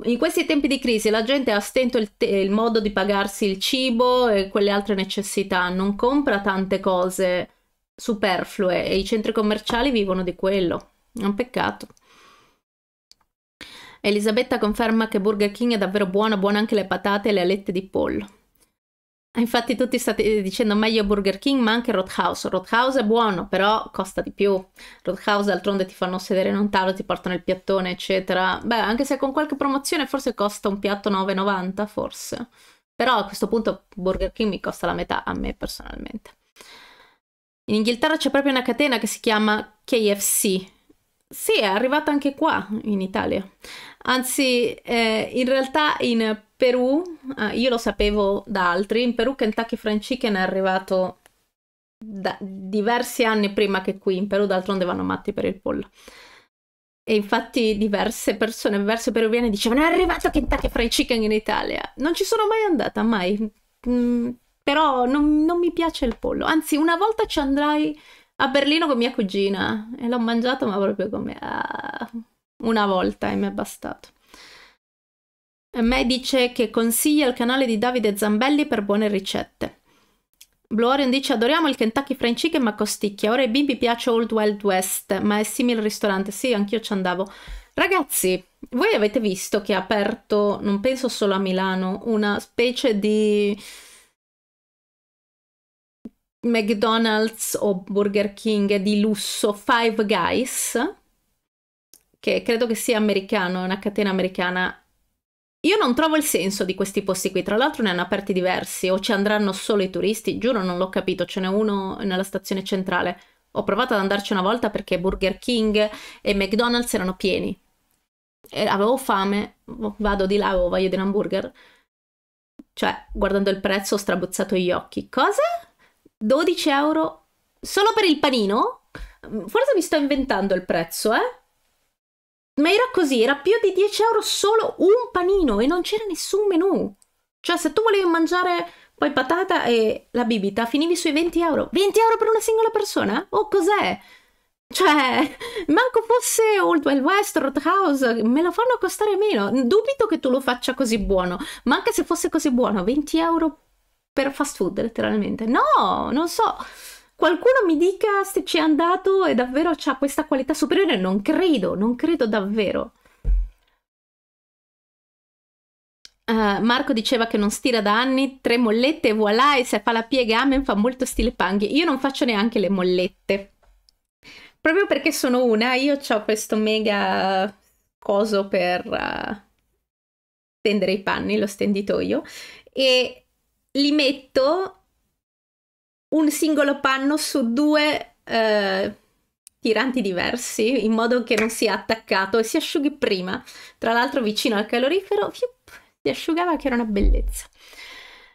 In questi tempi di crisi la gente ha stento il, il modo di pagarsi il cibo e quelle altre necessità, non compra tante cose superflue e i centri commerciali vivono di quello. È un peccato. Elisabetta conferma che Burger King è davvero buono, buone anche le patate e le alette di pollo. Eh, infatti tutti state dicendo meglio Burger King ma anche Roadhouse. Roadhouse è buono però costa di più. Roadhouse d'altronde ti fanno sedere in un tavolo, ti portano il piattone eccetera. Beh anche se con qualche promozione forse costa un piatto 9,90 forse. Però a questo punto Burger King mi costa la metà a me personalmente. In Inghilterra c'è proprio una catena che si chiama KFC. Sì, è arrivata anche qua in Italia. Anzi, eh, in realtà in Perù, ah, io lo sapevo da altri, in Perù Kentucky Fried Chicken è arrivato da diversi anni prima che qui. In Perù d'altronde vanno matti per il pollo. E infatti diverse persone, diverse peruviane dicevano è arrivato Kentucky Fried Chicken in Italia. Non ci sono mai andata, mai. Mm, però non, non mi piace il pollo. Anzi, una volta ci andrai a Berlino con mia cugina e l'ho mangiato, ma proprio come ah, una volta e mi è bastato. Me dice che consiglia il canale di Davide Zambelli per buone ricette. Blue Orion dice adoriamo il Kentucky French Chicken ma costicchia. Ora ai bimbi piace Old Wild West, ma è simile al ristorante. Sì, anch'io ci andavo. Ragazzi, voi avete visto che ha aperto, non penso solo a Milano, una specie di McDonald's o Burger King di lusso Five Guys, che credo che sia americano, è una catena americana. Io non trovo il senso di questi posti qui, tra l'altro ne hanno aperti diversi o ci andranno solo i turisti, giuro non l'ho capito, ce n'è uno nella stazione centrale. Ho provato ad andarci una volta perché Burger King e McDonald's erano pieni. E avevo fame, boh, vado di là, o voglio di un hamburger. Cioè, guardando il prezzo ho strabuzzato gli occhi. Cosa? 12 euro solo per il panino? Mm, forse mi sto inventando il prezzo, eh? Ma era così, era più di 10 euro solo un panino e non c'era nessun menù. Cioè, se tu volevi mangiare poi patata e la bibita, finivi sui 20 euro. 20 euro per una singola persona? O oh, cos'è? Cioè, [laughs] manco fosse Old Wild West, Roadhouse, me lo fanno costare meno. Dubito che tu lo faccia così buono, ma anche se fosse così buono, 20 euro per fast food letteralmente. No, non so. Qualcuno mi dica se ci è andato e davvero ha questa qualità superiore? Non credo, non credo davvero. Uh, Marco diceva che non stira da anni, tre mollette voilà, e se fa la piega amen fa molto stile panghi. Io non faccio neanche le mollette. Proprio perché sono una, io ho questo mega coso per uh, eh, stendere i panni, lo stenditoio, e li metto un singolo panno su due eh, tiranti diversi in modo che non sia attaccato e si asciughi prima. Tra l'altro vicino al calorifero fiup, si asciugava che era una bellezza.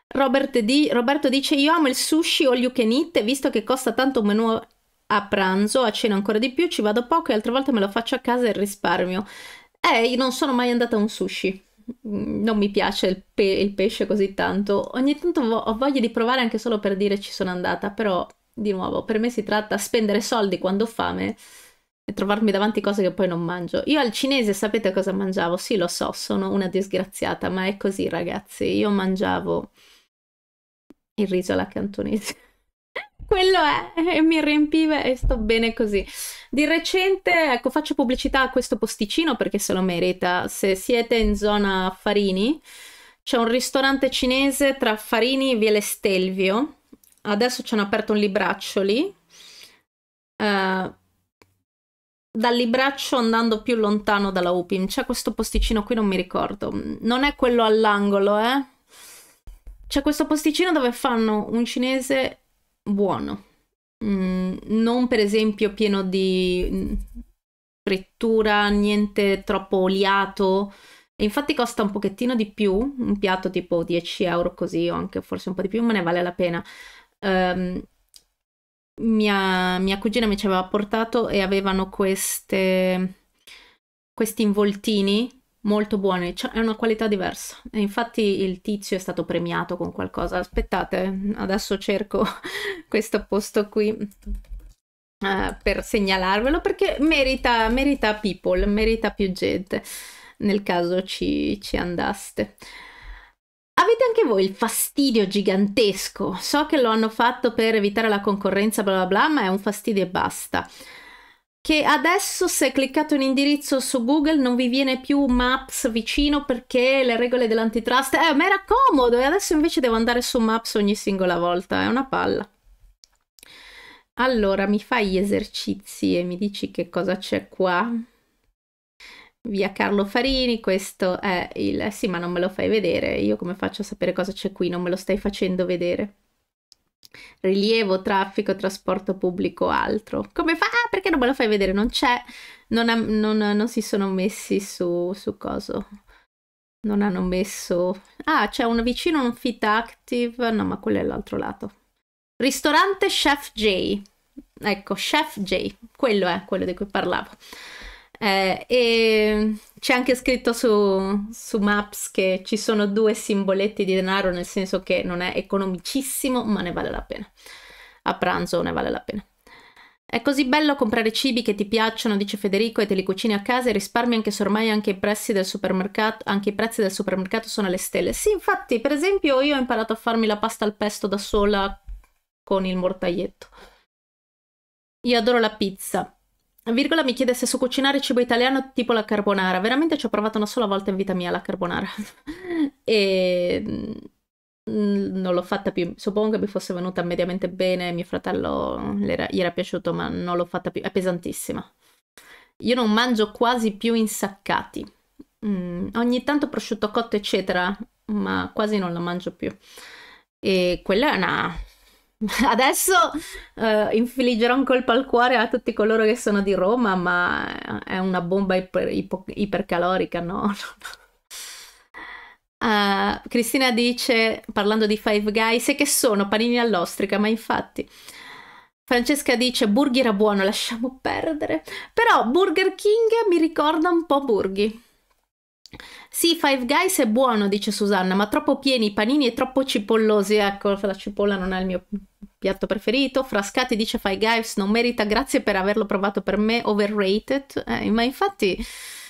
Robert di, Roberto dice io amo il sushi o you can eat visto che costa tanto un menù a pranzo, a cena ancora di più, ci vado poco e altre volte me lo faccio a casa e risparmio. Eh, io non sono mai andata a un sushi non mi piace il, pe- il, pesce così tanto. Ogni tanto ho voglia di provare anche solo per dire ci sono andata, però di nuovo, per me si tratta di spendere soldi quando ho fame e trovarmi davanti cose che poi non mangio. Io al cinese sapete cosa mangiavo? Sì, lo so, sono una disgraziata, ma è così, ragazzi. Io mangiavo il riso alla cantonese quello è, e mi riempiva e sto bene così. Di recente, ecco, faccio pubblicità a questo posticino perché se lo merita. Se siete in zona Farini, c'è un ristorante cinese tra Farini e Viele Stelvio. Adesso ci hanno aperto un libraccio lì. Uh, dal libraccio andando più lontano dalla Upim. C'è questo posticino qui, non mi ricordo. Non è quello all'angolo, eh? C'è questo posticino dove fanno un cinese buono. Mm, non per esempio pieno di mm, frittura, niente troppo oliato. E infatti costa un pochettino di più, un piatto tipo 10 euro così o anche forse un po' di più, ma ne vale la pena. Um, mia, mia, cugina mi ci aveva portato e avevano queste, questi involtini molto buoni, cioè, è una qualità diversa. E infatti il tizio è stato premiato con qualcosa. Aspettate, adesso cerco [laughs] questo posto qui uh, per segnalarvelo perché merita, merita people, merita più gente nel caso ci, ci andaste. Avete anche voi il fastidio gigantesco? So che lo hanno fatto per evitare la concorrenza, bla bla bla, ma è un fastidio e basta che adesso se cliccate un indirizzo su Google non vi viene più Maps vicino perché le regole dell'antitrust... Eh, ma era comodo e adesso invece devo andare su Maps ogni singola volta, è una palla. Allora, mi fai gli esercizi e mi dici che cosa c'è qua? Via Carlo Farini, questo è il... Eh sì, ma non me lo fai vedere, io come faccio a sapere cosa c'è qui? Non me lo stai facendo vedere rilievo, traffico, trasporto pubblico, altro. Come fa? Ah, perché non me lo fai vedere? Non c'è, non, non, non, si sono messi su, su coso. Non hanno messo... Ah, c'è un vicino, un fit active, no ma quello è l'altro lato. Ristorante Chef J. Ecco, Chef J, quello è quello di cui parlavo. Eh, e c'è anche scritto su, su, Maps che ci sono due simboletti di denaro, nel senso che non è economicissimo, ma ne vale la pena. A pranzo ne vale la pena. È così bello comprare cibi che ti piacciono, dice Federico, e te li cucini a casa e risparmi anche se ormai anche i, prezzi del supermercato, anche i prezzi del supermercato sono alle stelle. Sì, infatti, per esempio, io ho imparato a farmi la pasta al pesto da sola con il mortaglietto. Io adoro la pizza, Virgola mi chiede se so cucinare cibo italiano tipo la carbonara. Veramente ci ho provato una sola volta in vita mia la carbonara. [laughs] e mm, non l'ho fatta più. Suppongo che mi fosse venuta mediamente bene, mio fratello gli era piaciuto, ma non l'ho fatta più. È pesantissima. Io non mangio quasi più insaccati. Mm, ogni tanto prosciutto cotto, eccetera, ma quasi non la mangio più. E quella è una [laughs] Adesso eh, infliggerò un colpo al cuore a tutti coloro che sono di Roma, ma è una bomba iper, ipo, ipercalorica, no? Uh, [laughs] Cristina dice, parlando di Five Guys, e che sono panini all'ostrica, ma infatti... Francesca dice burger era buono, lasciamo perdere. Però Burger King mi ricorda un po' Burghi. Sì, Five Guys è buono, dice Susanna, ma troppo pieni i panini e troppo cipollosi. Ecco, la cipolla non è il mio piatto preferito. Frascati dice Five Guys non merita, grazie per averlo provato per me, overrated. Eh, ma infatti...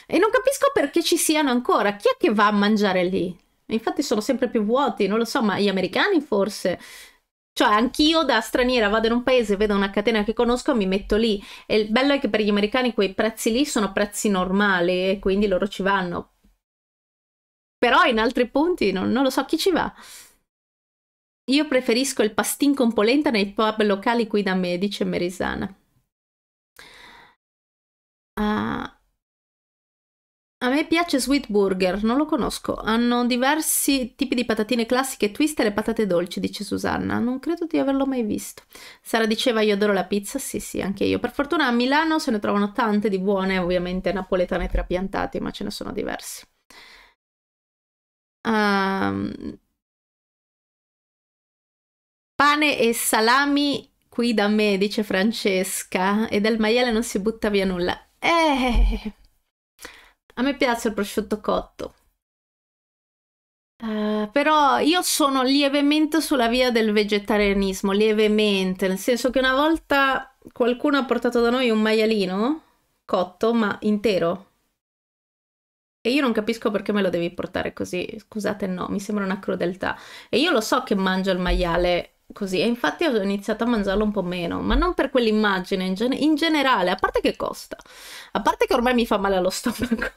E non capisco perché ci siano ancora. Chi è che va a mangiare lì? Infatti sono sempre più vuoti, non lo so, ma gli americani forse. Cioè, anch'io da straniera vado in un paese, vedo una catena che conosco, mi metto lì. E il bello è che per gli americani quei prezzi lì sono prezzi normali e quindi loro ci vanno però in altri punti non, non lo so chi ci va. Io preferisco il pastin con polenta nei pub locali qui da me, dice Merisana. Ah. A me piace Sweet Burger, non lo conosco. Hanno diversi tipi di patatine classiche, twist e le patate dolci, dice Susanna. Non credo di averlo mai visto. Sara diceva io adoro la pizza, sì sì, anche io. Per fortuna a Milano se ne trovano tante di buone, ovviamente napoletane trapiantate, ma ce ne sono diversi. Um, pane e salami qui da me, dice Francesca, e del maiale non si butta via nulla. Eh, a me piace il prosciutto cotto. Uh, però io sono lievemente sulla via del vegetarianismo, lievemente, nel senso che una volta qualcuno ha portato da noi un maialino cotto, ma intero, e io non capisco perché me lo devi portare così, scusate no, mi sembra una crudeltà. E io lo so che mangio il maiale così e infatti ho iniziato a mangiarlo un po' meno, ma non per quell'immagine in, gen- in, generale, a parte che costa, a parte che ormai mi fa male allo stomaco,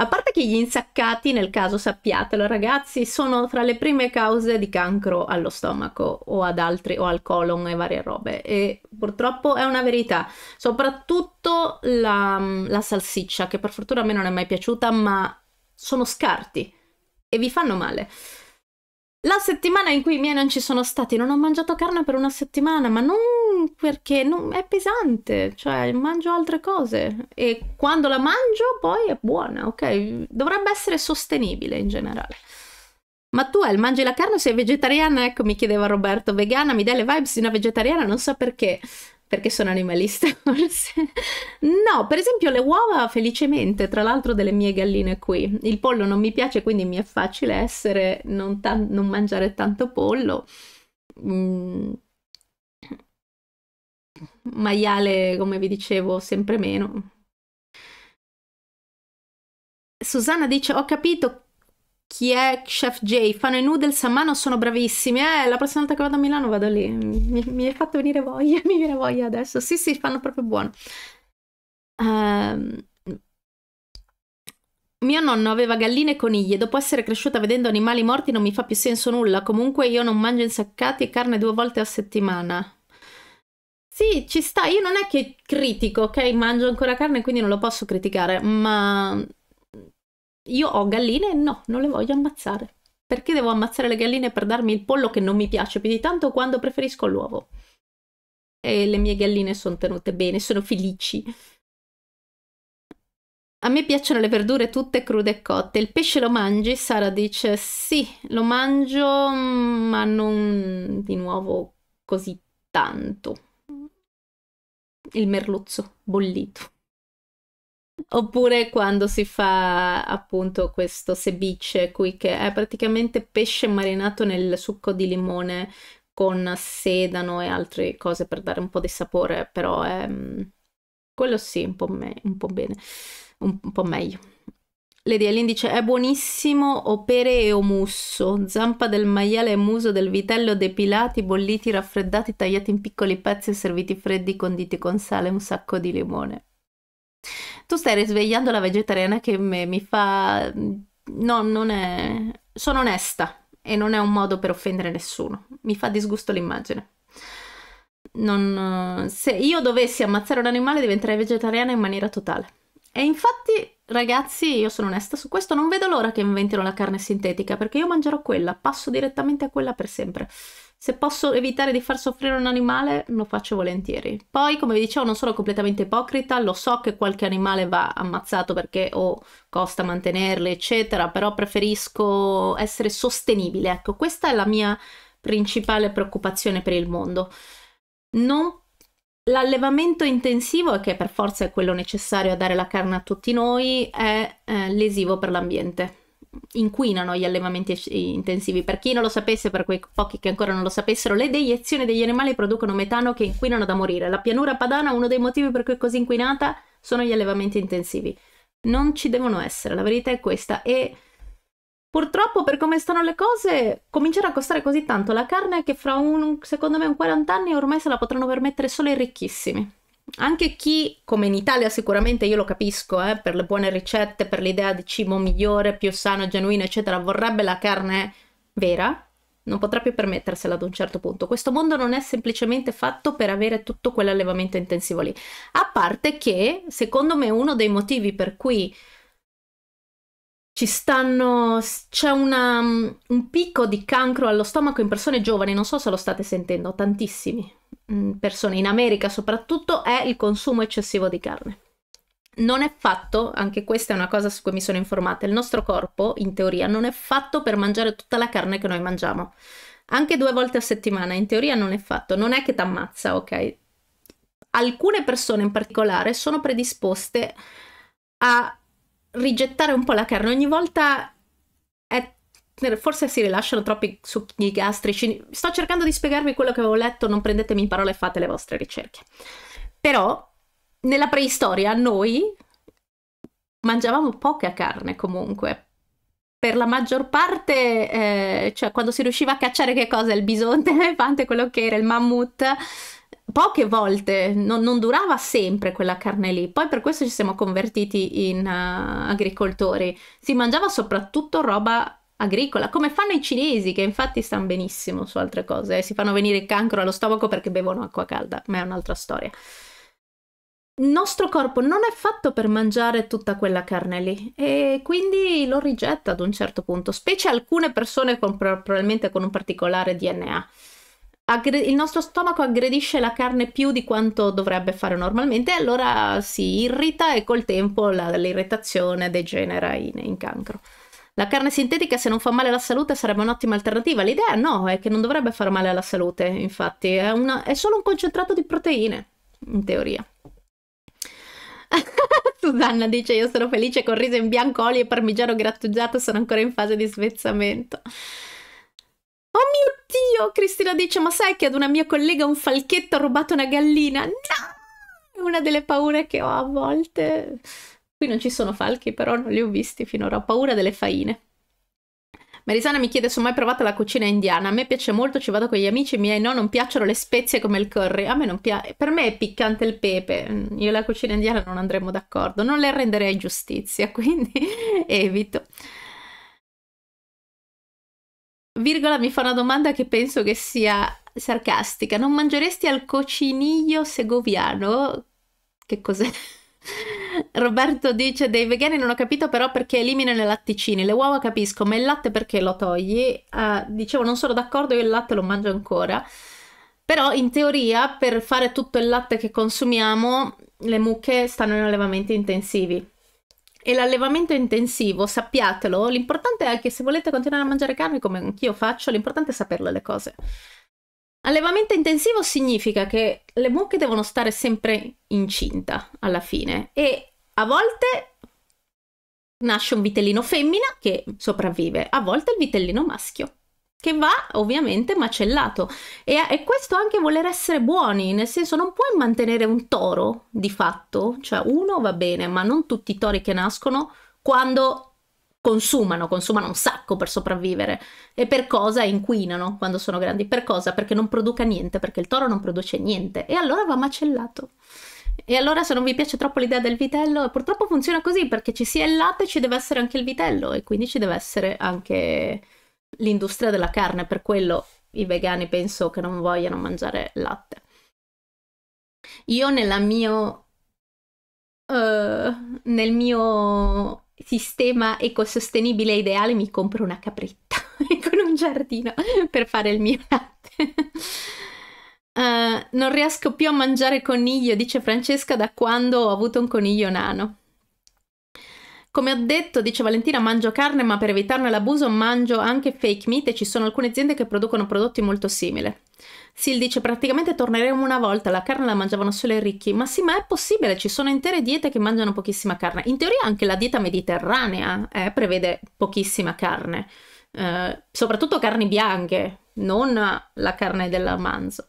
a parte che gli insaccati, nel caso sappiatelo ragazzi, sono tra le prime cause di cancro allo stomaco o ad altri o al colon e varie robe e purtroppo è una verità, soprattutto la, la salsiccia che per fortuna a me non è mai piaciuta, ma sono scarti e vi fanno male. La settimana in cui i miei non ci sono stati, non ho mangiato carne per una settimana, ma non perché non, è pesante, cioè mangio altre cose e quando la mangio poi è buona, ok? Dovrebbe essere sostenibile in generale. Ma tu El, mangi la carne o sei vegetariana? Ecco, mi chiedeva Roberto, vegana, mi dai le vibes di una vegetariana, non so perché perché sono animalista [laughs] forse. No, per esempio le uova felicemente, tra l'altro delle mie galline qui. Il pollo non mi piace, quindi mi è facile essere non, ta- non mangiare tanto pollo. Mm. Maiale, come vi dicevo, sempre meno. Susanna dice: Ho capito chi è Chef J, fanno i noodles a mano, sono bravissimi. Eh, la prossima volta che vado a Milano vado lì. Mi, mi hai fatto venire voglia, [laughs] mi viene voglia adesso. Sì, sì, fanno proprio buono. Uh, mio nonno aveva galline e coniglie. Dopo essere cresciuta vedendo animali morti non mi fa più senso nulla. Comunque io non mangio insaccati e carne due volte a settimana. Sì, ci sta. Io non è che critico, ok? Mangio ancora carne, quindi non lo posso criticare, ma io ho galline e no, non le voglio ammazzare. Perché devo ammazzare le galline per darmi il pollo che non mi piace più di tanto quando preferisco l'uovo? E le mie galline sono tenute bene, sono felici. A me piacciono le verdure tutte crude e cotte. Il pesce lo mangi? Sara dice sì, lo mangio, mm, ma non di nuovo così tanto. Il merluzzo bollito. Oppure quando si fa appunto questo ceviche qui che è praticamente pesce marinato nel succo di limone con sedano e altre cose per dare un po' di sapore, però è... Mm, quello sì, un po, me- un po bene, un, un po' meglio. Lady Alin dice è buonissimo opere e omusso, zampa del maiale e muso del vitello depilati, bolliti, raffreddati, tagliati in piccoli pezzi e serviti freddi conditi con sale e un sacco di limone tu stai risvegliando la vegetariana che me, mi fa... No, non è... Sono onesta e non è un modo per offendere nessuno. Mi fa disgusto l'immagine. Non... Se io dovessi ammazzare un animale diventerei vegetariana in maniera totale. E infatti Ragazzi, io sono onesta su questo, non vedo l'ora che inventino la carne sintetica perché io mangerò quella, passo direttamente a quella per sempre. Se posso evitare di far soffrire un animale, lo faccio volentieri. Poi, come vi dicevo, non sono completamente ipocrita, lo so che qualche animale va ammazzato perché o oh, costa mantenerle, eccetera, però preferisco essere sostenibile. Ecco, questa è la mia principale preoccupazione per il mondo. Non L'allevamento intensivo, che per forza è quello necessario a dare la carne a tutti noi, è eh, lesivo per l'ambiente. Inquinano gli allevamenti intensivi. Per chi non lo sapesse, per quei pochi che ancora non lo sapessero, le deiezioni degli animali producono metano che inquinano da morire. La pianura padana, uno dei motivi per cui è così inquinata, sono gli allevamenti intensivi. Non ci devono essere, la verità è questa. E Purtroppo per come stanno le cose comincerà a costare così tanto la carne che fra un, secondo me un 40 anni ormai se la potranno permettere solo i ricchissimi. Anche chi, come in Italia sicuramente io lo capisco, eh, per le buone ricette, per l'idea di cibo migliore, più sano, genuino, eccetera, vorrebbe la carne vera, non potrà più permettersela ad un certo punto. Questo mondo non è semplicemente fatto per avere tutto quell'allevamento intensivo lì. A parte che, secondo me, uno dei motivi per cui ci stanno. c'è una, mm, un picco di cancro allo stomaco in persone giovani, non so se lo state sentendo, tantissimi mm, persone in America soprattutto, è il consumo eccessivo di carne. Non è fatto, anche questa è una cosa su cui mi sono informata, il nostro corpo, in teoria, non è fatto per mangiare tutta la carne che noi mangiamo. Anche due volte a settimana, in teoria non è fatto, non è che ti ammazza, ok? Alcune persone in particolare sono predisposte a rigettare un po' la carne ogni volta è forse si rilasciano troppi succhi gastrici. Sto cercando di spiegarvi quello che avevo letto, non prendetemi in parola e fate le vostre ricerche. Però nella preistoria noi mangiavamo poca carne comunque. Per la maggior parte, eh, cioè quando si riusciva a cacciare che cosa? Il bisonte, [laughs] l'elefante, quello che era il mammut, poche volte, non, non, durava sempre quella carne lì, poi per questo ci siamo convertiti in uh, agricoltori, si mangiava soprattutto roba agricola, come fanno i cinesi che infatti stanno benissimo su altre cose, eh. si fanno venire il cancro allo stomaco perché bevono acqua calda, ma è un'altra storia. Il nostro corpo non è fatto per mangiare tutta quella carne lì e quindi lo rigetta ad un certo punto, specie alcune persone con, probabilmente con un particolare DNA. Aggre- il nostro stomaco aggredisce la carne più di quanto dovrebbe fare normalmente e allora si irrita e col tempo la, l'irritazione degenera in, in, cancro. La carne sintetica se non fa male alla salute sarebbe un'ottima alternativa. L'idea no, è che non dovrebbe far male alla salute, infatti è, una, è solo un concentrato di proteine, in teoria. [laughs] Susanna dice io sono felice con riso in bianco, olio e parmigiano grattugiato, sono ancora in fase di svezzamento. Oh mio Dio! Cristina dice, ma sai che ad una mia collega un falchetto ha rubato una gallina? No! È una delle paure che ho a volte. Qui non ci sono falchi, però non li ho visti finora. Ho paura delle faine. Marisana mi chiede se ho mai provato la cucina indiana. A me piace molto, ci vado con gli amici miei. No, non piacciono le spezie come il curry. A me non piace. Per me è piccante il pepe. Mm, io e la cucina indiana non andremo d'accordo. Non le renderei giustizia, [laughs] quindi evito virgola mi fa una domanda che penso che sia sarcastica. Non mangeresti al cociniglio segoviano? Che cos'è? [laughs] Roberto dice dei vegani non ho capito però perché eliminano i latticini, le uova capisco, ma il latte perché lo togli? Uh, dicevo non sono d'accordo, io il latte lo mangio ancora, però in teoria per fare tutto il latte che consumiamo le mucche stanno in allevamenti intensivi, e l'allevamento intensivo, sappiatelo, l'importante è che se volete continuare a mangiare carne, come anch'io faccio, l'importante è saperle le cose. Allevamento intensivo significa che le mucche devono stare sempre incinta alla fine e a volte nasce un vitellino femmina che sopravvive, a volte il vitellino maschio che va ovviamente macellato e, e, questo anche voler essere buoni, nel senso non puoi mantenere un toro di fatto, cioè uno va bene, ma non tutti i tori che nascono quando consumano, consumano un sacco per sopravvivere e per cosa inquinano quando sono grandi, per cosa? Perché non produca niente, perché il toro non produce niente e allora va macellato. E allora se non vi piace troppo l'idea del vitello, purtroppo funziona così perché ci sia il latte ci deve essere anche il vitello e quindi ci deve essere anche l'industria della carne, per quello i vegani penso che non vogliano mangiare latte. Io nella mio, uh, nel mio sistema ecosostenibile ideale mi compro una capretta [laughs] con un giardino per fare il mio latte. Uh, [laughs] non riesco più a mangiare coniglio, dice Francesca, da quando ho avuto un coniglio nano. Come ho detto, dice Valentina, mangio carne, ma per evitarne l'abuso mangio anche fake meat e ci sono alcune aziende che producono prodotti molto simili. Sil dice praticamente torneremo una volta, la carne la mangiavano solo i ricchi, ma sì ma è possibile, ci sono intere diete che mangiano pochissima carne, in teoria anche la dieta mediterranea eh, prevede pochissima carne, eh, soprattutto carni bianche, non la carne della manzo.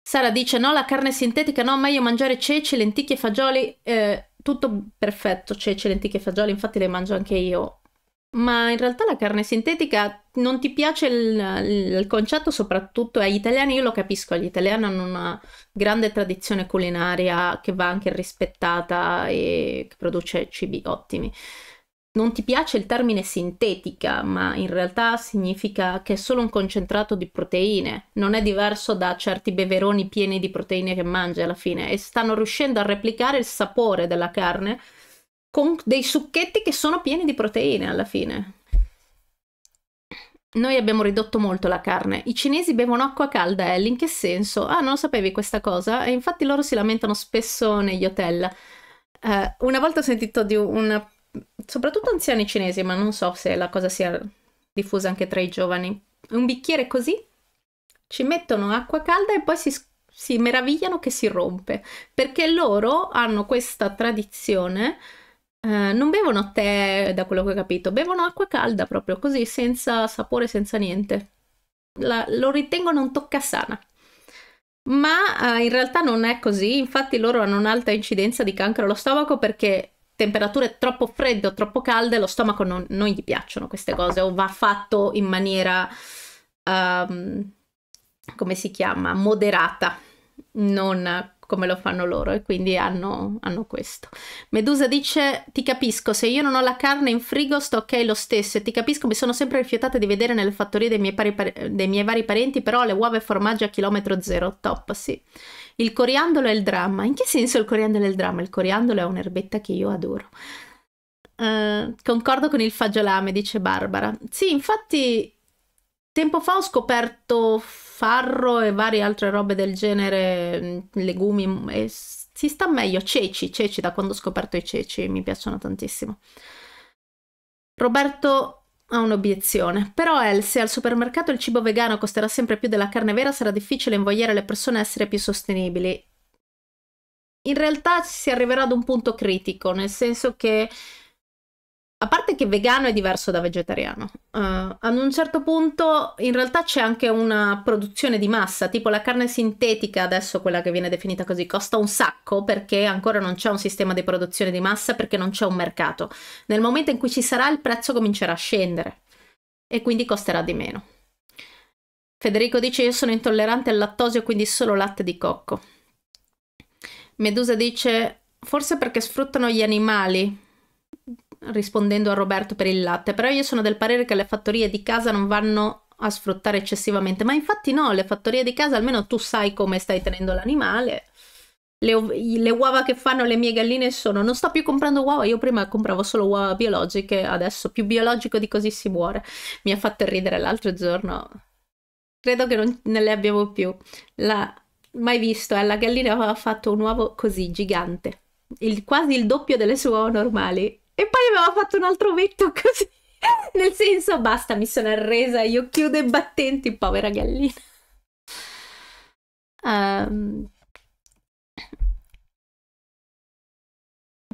Sara dice no la carne sintetica no, meglio mangiare ceci, lenticchie, e fagioli, eh, tutto perfetto, ceci, lenticchie e fagioli, infatti le mangio anche io. Ma in realtà la carne sintetica non ti piace il, il concetto, soprattutto agli italiani, io lo capisco, gli italiani hanno una grande tradizione culinaria che va anche rispettata e che produce cibi ottimi. Non ti piace il termine sintetica, ma in realtà significa che è solo un concentrato di proteine, non è diverso da certi beveroni pieni di proteine che mangi alla fine e stanno riuscendo a replicare il sapore della carne con dei succhetti che sono pieni di proteine alla fine. Noi abbiamo ridotto molto la carne. I cinesi bevono acqua calda, Ellie. Eh, in che senso? Ah, non sapevi questa cosa? E infatti loro si lamentano spesso negli hotel. Uh, una volta ho sentito di una soprattutto anziani cinesi, ma non so se la cosa sia diffusa anche tra i giovani. Un bicchiere così, ci mettono acqua calda e poi si, si meravigliano che si rompe, perché loro hanno questa tradizione. Eh, non bevono tè, da quello che ho capito, bevono acqua calda proprio così, senza sapore, senza niente. La, lo ritengono un tocca sana. Ma eh, in realtà non è così, infatti loro hanno un'alta incidenza di cancro allo stomaco perché temperature troppo fredde o troppo calde, lo stomaco non, non gli piacciono queste cose o va fatto in maniera, um, come si chiama, moderata, non come lo fanno loro e quindi hanno, hanno, questo. Medusa dice ti capisco, se io non ho la carne in frigo sto ok lo stesso e ti capisco mi sono sempre rifiutata di vedere nelle fattorie dei miei, pari, dei miei vari parenti però le uova e formaggi a chilometro zero, top sì. Il coriandolo è il dramma. In che senso il coriandolo è il dramma? Il coriandolo è un'erbetta che io adoro. Uh, concordo con il fagiolame, dice Barbara. Sì, infatti, tempo fa ho scoperto farro e varie altre robe del genere, mm, legumi, mm, e si sta meglio. Ceci, ceci, da quando ho scoperto i ceci, mi piacciono tantissimo. Roberto ha un'obiezione. Però El, se al supermercato il cibo vegano costerà sempre più della carne vera, sarà difficile invogliare le persone a essere più sostenibili. In realtà si arriverà ad un punto critico, nel senso che a parte che vegano è diverso da vegetariano, uh, ad un certo punto in realtà c'è anche una produzione di massa, tipo la carne sintetica, adesso quella che viene definita così, costa un sacco perché ancora non c'è un sistema di produzione di massa, perché non c'è un mercato. Nel momento in cui ci sarà il prezzo comincerà a scendere e quindi costerà di meno. Federico dice io sono intollerante al lattosio, quindi solo latte di cocco. Medusa dice forse perché sfruttano gli animali rispondendo a Roberto per il latte, però io sono del parere che le fattorie di casa non vanno a sfruttare eccessivamente, ma infatti no, le fattorie di casa almeno tu sai come stai tenendo l'animale. Le, le, uova che fanno le mie galline sono non sto più comprando uova io prima compravo solo uova biologiche adesso più biologico di così si muore mi ha fatto ridere l'altro giorno credo che non ne le abbiamo più la, mai visto eh? la gallina aveva fatto un uovo così gigante il, quasi il doppio delle sue uova normali e poi aveva fatto un altro vetto [laughs] così. Nel senso, basta, mi sono arresa, io chiudo i battenti, povera gallina. Um,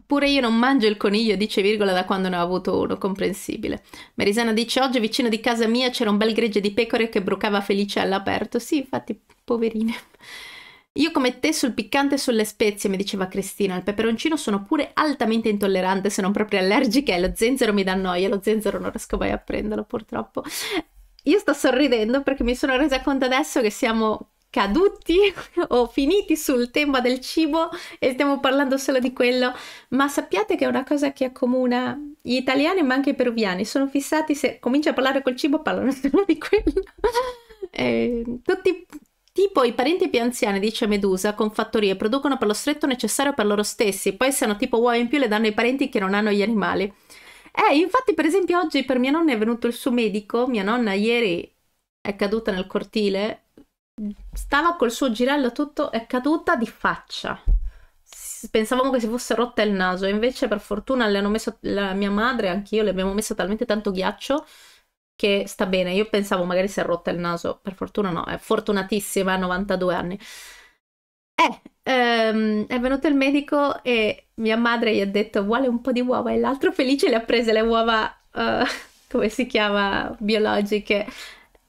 Pure io non mangio il coniglio, dice virgola, da quando ne ho avuto uno, comprensibile. Marisana dice, oggi vicino di casa mia c'era un bel gregge di pecore che brucava felice all'aperto. Sì, infatti, poverine. Io come te sul piccante e sulle spezie, mi diceva Cristina, al peperoncino sono pure altamente intollerante, se non proprio allergica, e lo zenzero mi dà noia, lo zenzero non riesco mai a prenderlo purtroppo. Io sto sorridendo perché mi sono resa conto adesso che siamo caduti [laughs] o finiti sul tema del cibo e stiamo parlando solo di quello, ma sappiate che è una cosa che accomuna gli italiani ma anche i peruviani, sono fissati se comincia a parlare col cibo parlano [laughs] solo di quello. Eh, tutti Tipo i parenti più anziani, dice Medusa, con fattorie producono per lo stretto necessario per loro stessi, poi se hanno tipo uova in più le danno ai parenti che non hanno gli animali. Eh, infatti per esempio oggi per mia nonna è venuto il suo medico, mia nonna ieri è caduta nel cortile, stava col suo girello tutto, è caduta di faccia. Pensavamo che si fosse rotta il naso, invece per fortuna le hanno messo la mia madre, e anch'io, le abbiamo messo talmente tanto ghiaccio che sta bene. Io pensavo magari si è rotta il naso, per fortuna no, è fortunatissima, ha 92 anni. Eh, ehm, è venuto il medico e mia madre gli ha detto vuole un po' di uova e l'altro felice le ha prese le uova, uh, [laughs] come si chiama, biologiche.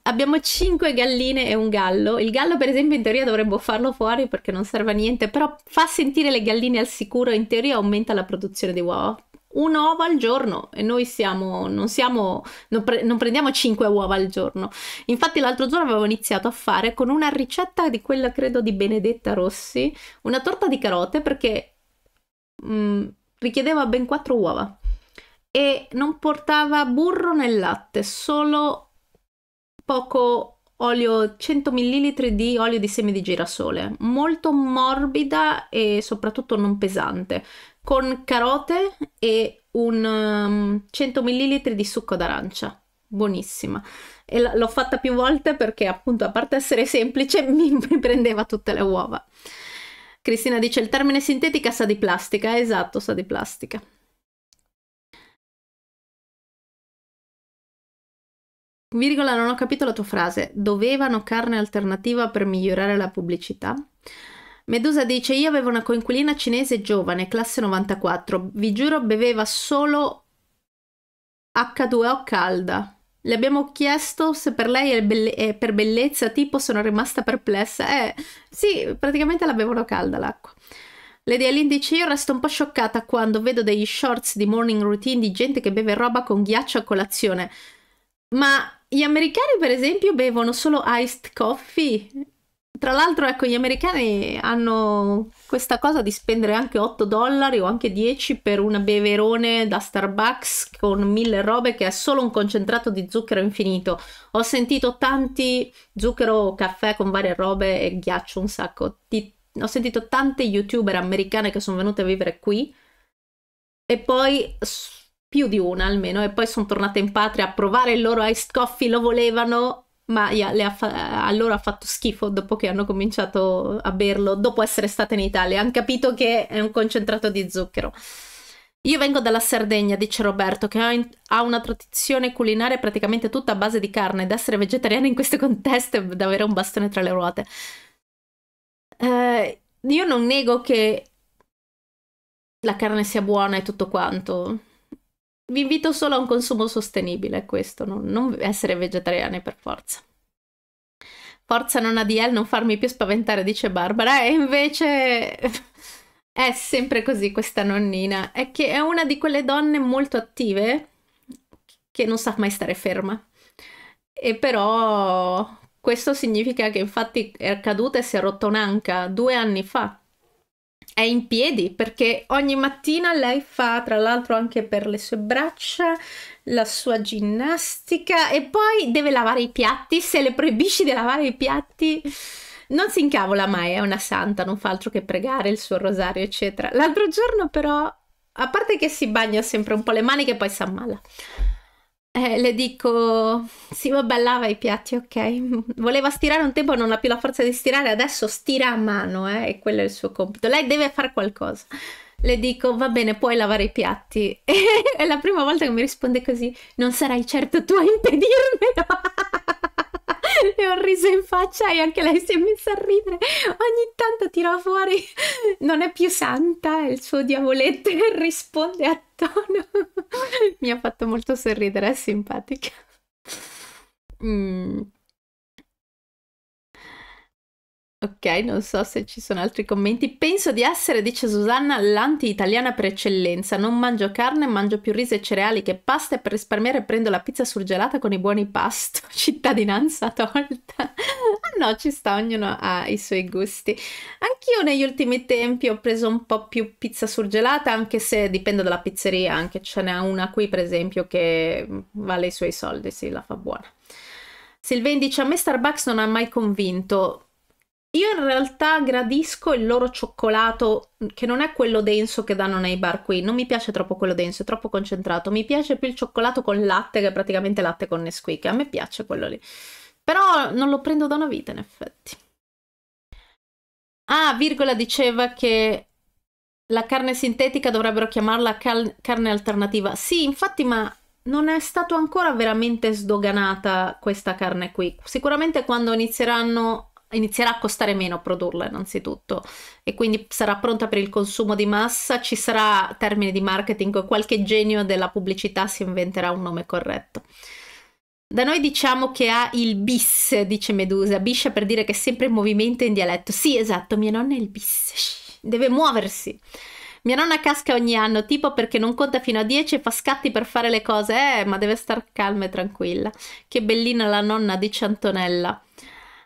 Abbiamo cinque galline e un gallo. Il gallo, per esempio, in teoria dovremmo farlo fuori perché non serve a niente, però fa sentire le galline al sicuro, in teoria aumenta la produzione di uova un uovo al giorno e noi siamo, non, siamo, non, pre- non prendiamo 5 uova al giorno. Infatti l'altro giorno avevo iniziato a fare con una ricetta di quella credo di Benedetta Rossi, una torta di carote perché mh, mm, richiedeva ben 4 uova e non portava burro né latte, solo poco olio, 100 ml di olio di semi di girasole, molto morbida e soprattutto non pesante con carote e un um, 100 ml di succo d'arancia. Buonissima. E l- l'ho fatta più volte perché appunto a parte essere semplice [laughs] mi, mi prendeva tutte le uova. Cristina dice il termine sintetica sa di plastica, esatto, sa di plastica. Virgola, non ho capito la tua frase. Dovevano carne alternativa per migliorare la pubblicità? Medusa dice io avevo una coinquilina cinese giovane, classe 94, vi giuro beveva solo H2O calda. Le abbiamo chiesto se per lei è, belle è per bellezza, tipo sono rimasta perplessa. Eh, sì, praticamente la bevono calda l'acqua. Lady Aline dice io resto un po' scioccata quando vedo degli shorts di morning routine di gente che beve roba con ghiaccio a colazione. Ma gli americani per esempio bevono solo iced coffee tra l'altro, ecco, gli americani hanno questa cosa di spendere anche 8 dollari o anche 10 per una beverone da Starbucks con mille robe che è solo un concentrato di zucchero infinito. Ho sentito tanti zucchero, caffè con varie robe e ghiaccio un sacco. Ti... Ho sentito tante youtuber americane che sono venute a vivere qui e poi più di una almeno e poi sono tornate in patria a provare il loro iced coffee, lo volevano ma yeah, fa- a loro ha fatto schifo dopo che hanno cominciato a berlo, dopo essere state in Italia. Hanno capito che è un concentrato di zucchero. Io vengo dalla Sardegna, dice Roberto, che ha, in- ha una tradizione culinaria praticamente tutta a base di carne ed essere vegetariana in questo contesto è da avere un bastone tra le ruote. Eh, io non nego che la carne sia buona e tutto quanto. Vi invito solo a un consumo sostenibile, questo, non, non essere vegetariani per forza. Forza non ADL, non farmi più spaventare, dice Barbara, e invece [laughs] è sempre così questa nonnina, è che è una di quelle donne molto attive che non sa mai stare ferma. E però questo significa che infatti è caduta e si è rotta un'anca due anni fa è in piedi perché ogni mattina lei fa, tra l'altro anche per le sue braccia, la sua ginnastica e poi deve lavare i piatti. Se le proibisci di lavare i piatti, non si incavola mai, è una santa, non fa altro che pregare il suo rosario, eccetera. L'altro giorno però, a parte che si bagna sempre un po' le mani che poi si ammala eh, le dico, sì vabbè lava i piatti, ok, voleva stirare un tempo, non ha più la forza di stirare, adesso stira a mano, eh, e quello è il suo compito, lei deve fare qualcosa. Le dico, va bene, puoi lavare i piatti. [laughs] E è la prima volta che mi risponde così, non sarai certo tu a impedirmelo. [laughs] le ho riso in faccia e anche lei si è messa a ridere. Ogni tanto tira fuori, non è più santa, il suo diavoletto risponde a tono. Mi ha fatto molto sorridere, è simpatica. Mm. Ok, non so se ci sono altri commenti. Penso di essere, dice Susanna, l'anti-italiana per eccellenza. Non mangio carne, mangio più riso e cereali che pasta e per risparmiare prendo la pizza surgelata con i buoni pasto. [laughs] Cittadinanza tolta. Ah, no, ci sta, ognuno ha i suoi gusti. Anch'io negli ultimi tempi ho preso un po' più pizza surgelata, anche se dipende dalla pizzeria, anche ce n'è una qui per esempio che vale i suoi soldi, sì, la fa buona. Sylvain dice a me Starbucks non ha mai convinto io in realtà gradisco il loro cioccolato, che non è quello denso che danno nei bar qui, non mi piace troppo quello denso, è troppo concentrato, mi piace più il cioccolato con latte, che è praticamente latte con Nesquik, a me piace quello lì. Però non lo prendo da una vita in effetti. Ah, virgola diceva che la carne sintetica dovrebbero chiamarla carne alternativa. Sì, infatti, ma non è stata ancora veramente sdoganata questa carne qui. Sicuramente quando inizieranno inizierà a costare meno produrla eh, innanzitutto e quindi sarà pronta per il consumo di massa, ci sarà termine di marketing, qualche genio della pubblicità si inventerà un nome corretto. Da noi diciamo che ha il bis, dice Medusa, biscia per dire che è sempre in movimento in dialetto. Sì, esatto, mia nonna è il bis, deve muoversi. Mia nonna casca ogni anno, tipo perché non conta fino a 10 e fa scatti per fare le cose, eh, ma deve star calma e tranquilla. Che bellina la nonna, dice Antonella.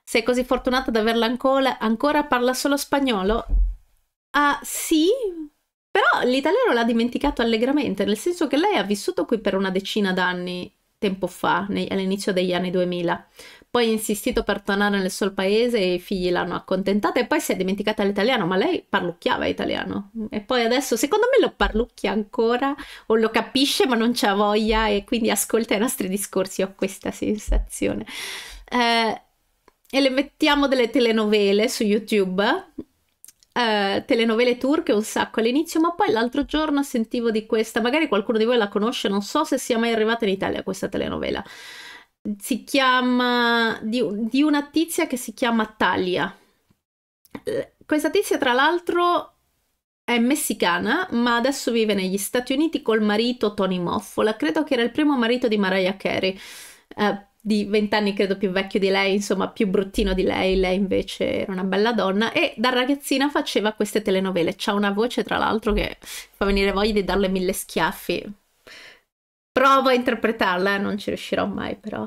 Sei così fortunata ad averla ancora, ancora parla solo spagnolo? Ah, sì? Però l'italiano l'ha dimenticato allegramente, nel senso che lei ha vissuto qui per una decina d'anni tempo fa, all'inizio degli anni 2000. Poi ha insistito per tornare nel suo paese e i figli l'hanno accontentata e poi si è dimenticata l'italiano, ma lei parlucchiava italiano. E poi adesso secondo me lo parlucchia ancora o lo capisce ma non c'ha voglia e quindi ascolta i nostri discorsi, ho questa sensazione. Eh, e le mettiamo delle telenovele su YouTube. Eh, telenovele turche un sacco all'inizio, ma poi l'altro giorno sentivo di questa, magari qualcuno di voi la conosce, non so se sia mai arrivata in Italia questa telenovela. Si chiama di, di una tizia che si chiama Talia. Eh, questa tizia, tra l'altro, è messicana, ma adesso vive negli Stati Uniti col marito Tony Moffola. Credo che era il primo marito di Mariah Carey. Eh, di vent'anni credo più vecchio di lei, insomma più bruttino di lei, lei invece era una bella donna e da ragazzina faceva queste telenovele, c'ha una voce tra l'altro che fa venire voglia di darle mille schiaffi, provo a interpretarla, eh, non ci riuscirò mai però.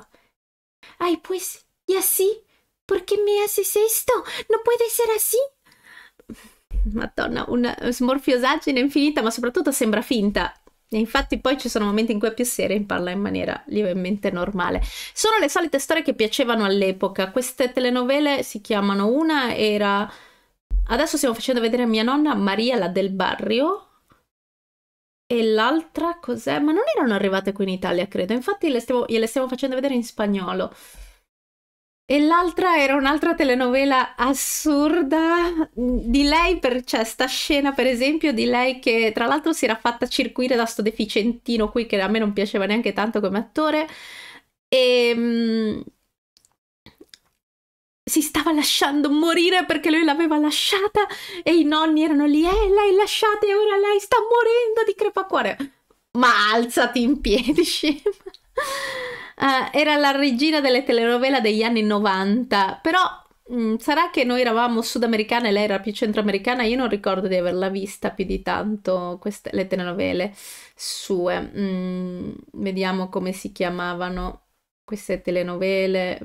Ay, pues, y así, perché me haces esto? Non può essere así? Madonna, una smorfiosaggine infinita, ma soprattutto sembra finta. E infatti poi ci sono momenti in cui è più seria e parla in maniera lievemente normale. Sono le solite storie che piacevano all'epoca. Queste telenovele si chiamano una era Adesso stiamo facendo vedere a mia nonna Maria la del Barrio. E l'altra cos'è? Ma non erano arrivate qui in Italia, credo. Infatti le stiamo, gliele stiamo facendo vedere in spagnolo. E l'altra era un'altra telenovela assurda mm, di lei, per, cioè sta scena per esempio di lei che tra l'altro si era fatta circuire da sto deficientino qui che a me non piaceva neanche tanto come attore e mm, si stava lasciando morire perché lui l'aveva lasciata e i nonni erano lì, eh lei lasciate ora lei sta morendo di crepacuore. Ma alzati in piedi, [laughs] scemo uh, era la regina delle telenovela degli anni 90, però mh, mm, sarà che noi eravamo sudamericane e lei era più centroamericana, io non ricordo di averla vista più di tanto queste, le telenovele sue. Mm, vediamo come si chiamavano queste telenovele.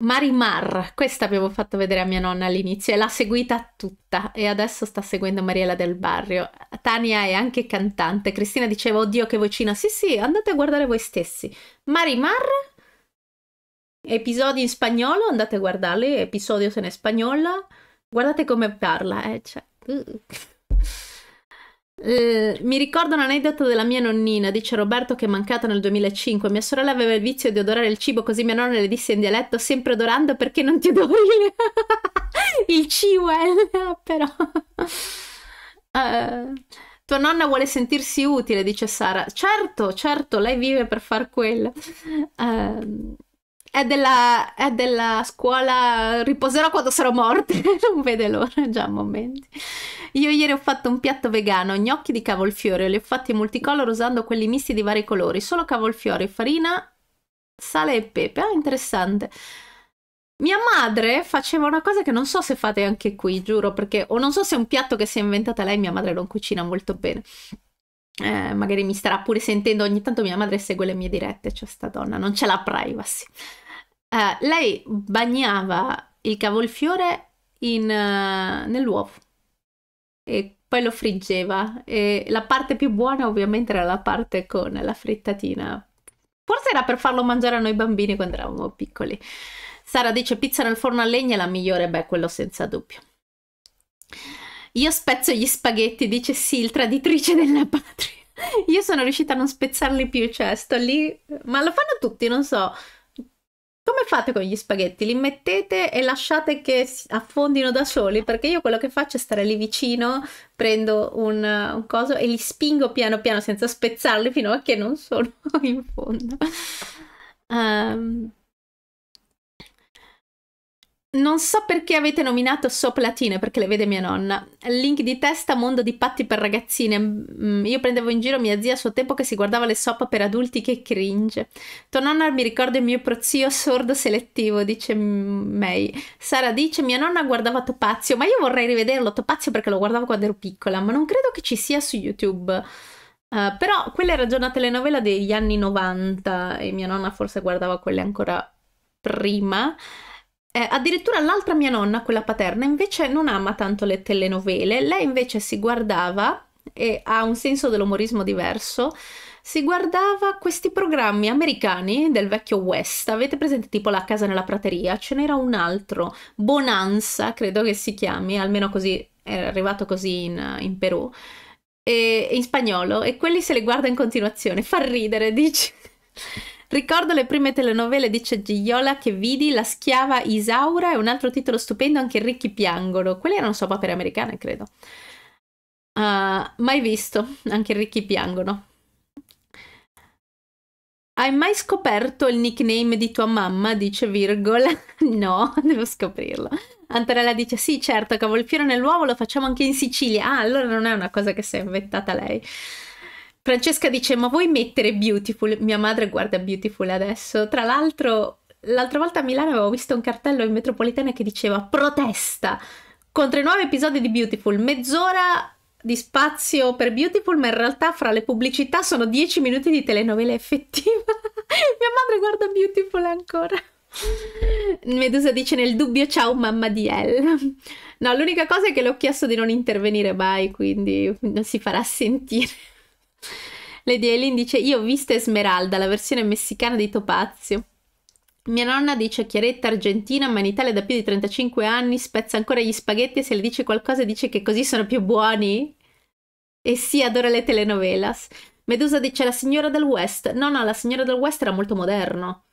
Marimar, questa avevo fatto vedere a mia nonna all'inizio e l'ha seguita tutta e adesso sta seguendo Mariela del Barrio. Tania è anche cantante. Cristina diceva, oddio che vocina. Sì, sì, andate a guardare voi stessi. Marimar, episodi in spagnolo, andate a guardarli, episodio se ne è spagnola. Guardate come parla, eh. Cioè. Uh. Eh, mi ricordo un aneddoto della mia nonnina, dice Roberto che è mancata nel 2005. Mia sorella aveva il vizio di odorare il cibo, così mia nonna le disse in dialetto: sempre odorando perché non ti odori [laughs] il cibo, [laughs] però. Uh, tua nonna vuole sentirsi utile, dice Sara. Certo, certo, lei vive per far quello. Uh, è della, è della scuola riposerò quando sarò morta, [laughs] non vede l'ora già a momenti. Io ieri ho fatto un piatto vegano, gnocchi di cavolfiore, li ho fatti multicolor usando quelli misti di vari colori, solo cavolfiore, farina, sale e pepe, ah interessante. Mia madre faceva una cosa che non so se fate anche qui, giuro, perché o non so se è un piatto che si è inventata lei, mia madre non cucina molto bene. Eh, magari mi starà pure sentendo ogni tanto mia madre segue le mie dirette, cioè sta donna, non c'è la privacy. Uh, lei bagnava il cavolfiore in, uh, nell'uovo e poi lo friggeva e la parte più buona ovviamente era la parte con la frittatina. Forse era per farlo mangiare a noi bambini quando eravamo piccoli. Sara dice pizza nel forno a legna è la migliore, beh quello senza dubbio. Io spezzo gli spaghetti, dice Sil, traditrice della patria. Io sono riuscita a non spezzarli più, cioè sto lì, ma lo fanno tutti, non so. Come fate con gli spaghetti? Li mettete e lasciate che affondino da soli? Perché io quello che faccio è stare lì vicino, prendo un, un coso e li spingo piano piano senza spezzarli fino a che non sono [laughs] in fondo. Um, non so perché avete nominato Soplatine, perché le vede mia nonna. Link di testa, mondo di patti per ragazzine. Mm, io prendevo in giro mia zia a suo tempo che si guardava le soap per adulti, che cringe. Tua nonna mi ricorda il mio prozio sordo selettivo, dice May. Sara dice, mia nonna guardava Topazio, ma io vorrei rivederlo Topazio perché lo guardavo quando ero piccola, ma non credo che ci sia su YouTube. Uh, però quella era già una telenovela degli anni 90 e mia nonna forse guardava quelle ancora prima. Eh, addirittura l'altra mia nonna, quella paterna, invece non ama tanto le telenovele, lei invece si guardava, e ha un senso dell'umorismo diverso, si guardava questi programmi americani del vecchio West, avete presente tipo La casa nella prateria, ce n'era un altro, Bonanza credo che si chiami, almeno così è arrivato così in, in Perù, e, in spagnolo, e quelli se li guarda in continuazione, fa ridere, dici... Ricordo le prime telenovele di Cegigliola che vidi, La schiava Isaura e un altro titolo stupendo, anche Ricchi piangono. Quelle erano soap opere americane, credo. Uh, mai visto, anche Ricchi piangono. Hai mai scoperto il nickname di tua mamma? Dice virgola. [laughs] No, devo scoprirlo. Antonella dice sì, certo, cavolfiore nell'uovo lo facciamo anche in Sicilia. Ah, allora non è una cosa che si è inventata lei. Francesca dice: Ma vuoi mettere Beautiful? Mia madre guarda Beautiful adesso. Tra l'altro, l'altra volta a Milano avevo visto un cartello in metropolitana che diceva: Protesta contro i nuovi episodi di Beautiful. Mezz'ora di spazio per Beautiful, ma in realtà fra le pubblicità sono 10 minuti di telenovela effettiva. [laughs] Mia madre guarda Beautiful ancora. Medusa dice nel dubbio ciao mamma di Elle. No, l'unica cosa è che le ho chiesto di non intervenire mai, quindi non si farà sentire. Lady Eileen dice: Io ho visto Esmeralda, la versione messicana di Topazio. Mia nonna dice chiaretta argentina, ma in Italia da più di 35 anni spezza ancora gli spaghetti e se le dice qualcosa dice che così sono più buoni. E sì, adora le telenovelas. Medusa dice la signora del West. No, no, la signora del West era molto moderno.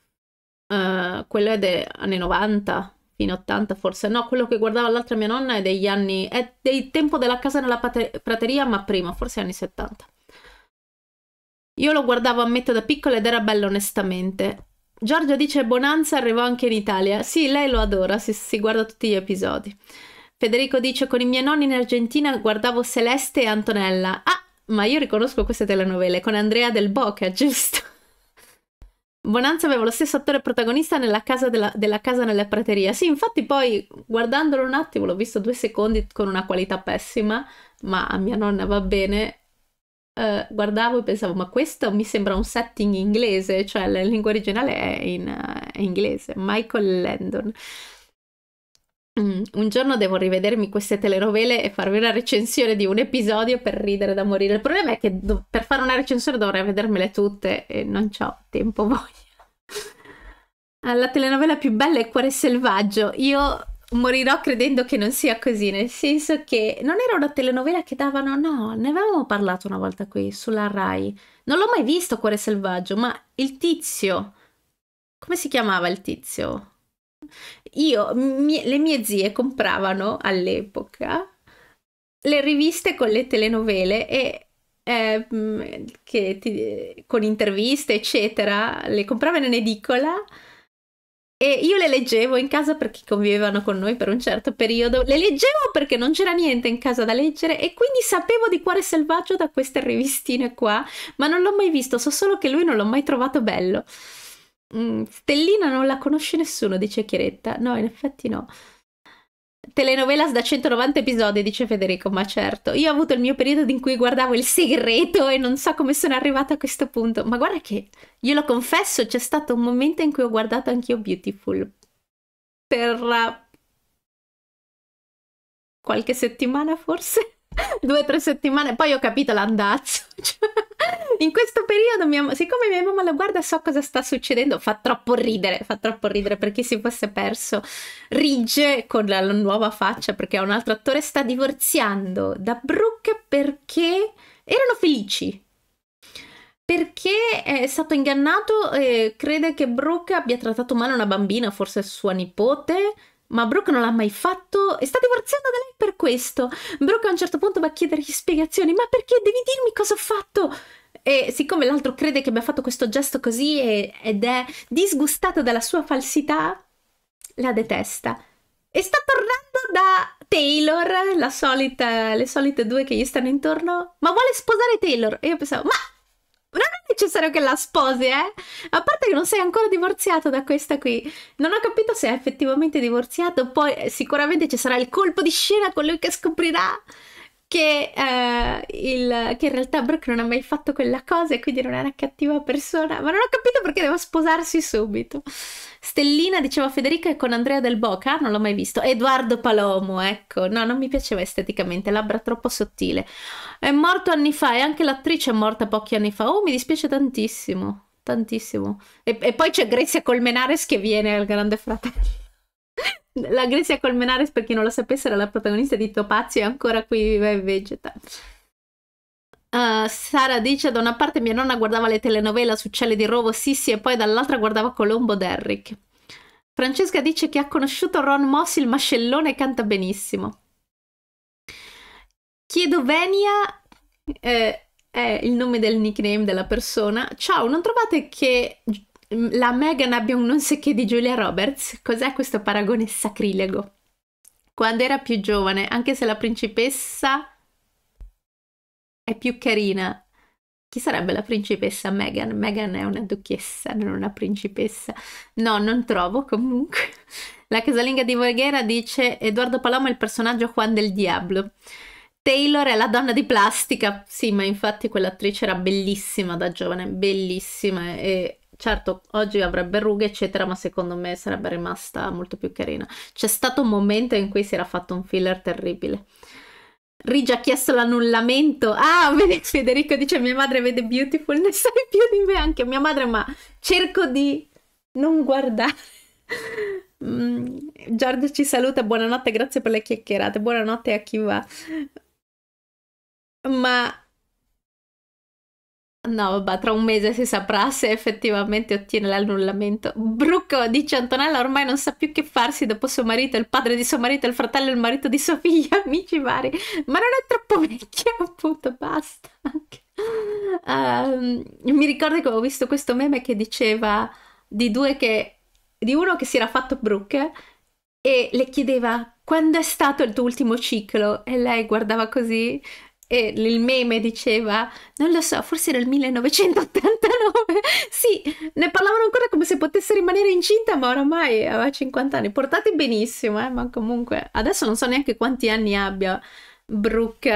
Uh, quello è degli anni 90, fino 80 forse. No, quello che guardava l'altra mia nonna è degli anni... è del tempo della casa nella prateria, ma prima, forse anni 70. Io lo guardavo a metà da piccola ed era bello onestamente. Giorgia dice Bonanza arrivò anche in Italia. Sì, lei lo adora, si, si guarda tutti gli episodi. Federico dice con i miei nonni in Argentina guardavo Celeste e Antonella. Ah, ma io riconosco queste telenovele con Andrea del Boca, [laughs] giusto? Bonanza aveva lo stesso attore protagonista nella casa della, della, casa nella prateria. Sì, infatti poi guardandolo un attimo l'ho visto due secondi con una qualità pessima, ma a mia nonna va bene eh, guardavo e pensavo, ma questo mi sembra un setting inglese, cioè la lingua originale è in, uh, inglese, Michael Landon. Mm, un giorno devo rivedermi queste telenovele e farvi una recensione di un episodio per ridere da morire. Il problema è che do- per fare una recensione dovrei vedermele tutte e non ho tempo [laughs] voglia. La telenovela più bella è Cuore Selvaggio. Io morirò credendo che non sia così, nel senso che non era una telenovela che davano, no, ne avevamo parlato una volta qui sulla Rai. Non l'ho mai visto Cuore Selvaggio, ma il tizio, come si chiamava il tizio? Io, mie, le mie zie compravano all'epoca le riviste con le telenovele e eh, ti, con interviste, eccetera, le compravano in edicola e io le leggevo in casa perché convivevano con noi per un certo periodo, le leggevo perché non c'era niente in casa da leggere e quindi sapevo di Cuore Selvaggio da queste rivistine qua, ma non l'ho mai visto, so solo che lui non l'ho mai trovato bello. Mm, Stellina non la conosce nessuno, dice Chiretta. No, in effetti no telenovelas da 190 episodi, dice Federico, ma certo. Io ho avuto il mio periodo in cui guardavo Il Segreto e non so come sono arrivata a questo punto. Ma guarda che, io lo confesso, c'è stato un momento in cui ho guardato anch'io Beautiful. Per... Eh, qualche settimana forse? [laughs] Due o tre settimane. Poi ho capito l'andazzo. [laughs] Cioè... In questo periodo, mia, siccome mia mamma la guarda, so cosa sta succedendo. Fa troppo ridere, fa troppo ridere perché si fosse perso Ridge con la nuova faccia perché un altro attore sta divorziando da Brooke perché erano felici. Perché è stato ingannato e crede che Brooke abbia trattato male una bambina, forse sua nipote ma Brooke non l'ha mai fatto e sta divorziando da lei per questo. Brooke a un certo punto va a chiedergli spiegazioni, ma perché devi dirmi cosa ho fatto? E siccome l'altro crede che abbia fatto questo gesto così e, ed è disgustata dalla sua falsità, la detesta. E sta tornando da Taylor, solita, le solite due che gli stanno intorno, ma vuole sposare Taylor. E io pensavo, ma non è necessario che la sposi, eh? A parte che non sei ancora divorziato da questa qui. Non ho capito se è effettivamente divorziato. Poi eh, sicuramente ci sarà il colpo di scena con lui che scoprirà che, eh, il, che in realtà Brooke non ha mai fatto quella cosa e quindi non è una cattiva persona, ma non ho capito perché deve sposarsi subito. Stellina, diceva Federica, è con Andrea Del Boca, non l'ho mai visto. Edoardo Palomo, ecco, no, non mi piaceva esteticamente, labbra troppo sottile. È morto anni fa e anche l'attrice è morta pochi anni fa. Oh, mi dispiace tantissimo, tantissimo. E, e poi c'è Grezia Colmenares che viene al Grande Fratello. La Grecia Colmenares, per chi non lo sapesse, era la protagonista di Topazio e ancora qui vive e vegeta. Uh, Sara dice da una parte mia nonna guardava le telenovela su Celle di Rovo Sissi e poi dall'altra guardava Colombo Derrick. Francesca dice che ha conosciuto Ron Moss il mascellone e canta benissimo. Chiedo Venia eh, è il nome del nickname della persona. Ciao, non trovate che la Meghan abbia un non so che di Julia Roberts, cos'è questo paragone sacrilego? Quando era più giovane, anche se la principessa è più carina, chi sarebbe la principessa Meghan? Meghan è una duchessa, non una principessa. No, non trovo comunque. La casalinga di Voghera dice Edoardo Paloma è il personaggio Juan del Diablo. Taylor è la donna di plastica. Sì, ma infatti quell'attrice era bellissima da giovane, bellissima e Certo, oggi avrebbe rughe, eccetera, ma secondo me sarebbe rimasta molto più carina. C'è stato un momento in cui si era fatto un filler terribile. Rigi ha chiesto l'annullamento. Ah, [laughs] Federico dice: Mia madre vede Beautiful, ne sai più di me anche mia madre, ma cerco di non guardare. [laughs] Mm, Giorgio ci saluta, buonanotte, grazie per le chiacchierate. Buonanotte a chi va. Ma No, vabbè, tra un mese si saprà se effettivamente ottiene l'annullamento. Brooke dice Antonella ormai non sa più che farsi dopo suo marito, il padre di suo marito, il fratello e il marito di sua figlia, [laughs] amici vari. Ma non è troppo vecchia, appunto, basta. Um, mi ricordo che avevo visto questo meme che diceva di due che... di uno che si era fatto Brooke e le chiedeva quando è stato il tuo ultimo ciclo? E lei guardava così e il meme diceva, non lo so, forse era il 1989, [laughs] sì, ne parlavano ancora come se potesse rimanere incinta, ma oramai aveva 50 anni, portati benissimo, eh? ma comunque adesso non so neanche quanti anni abbia Brooke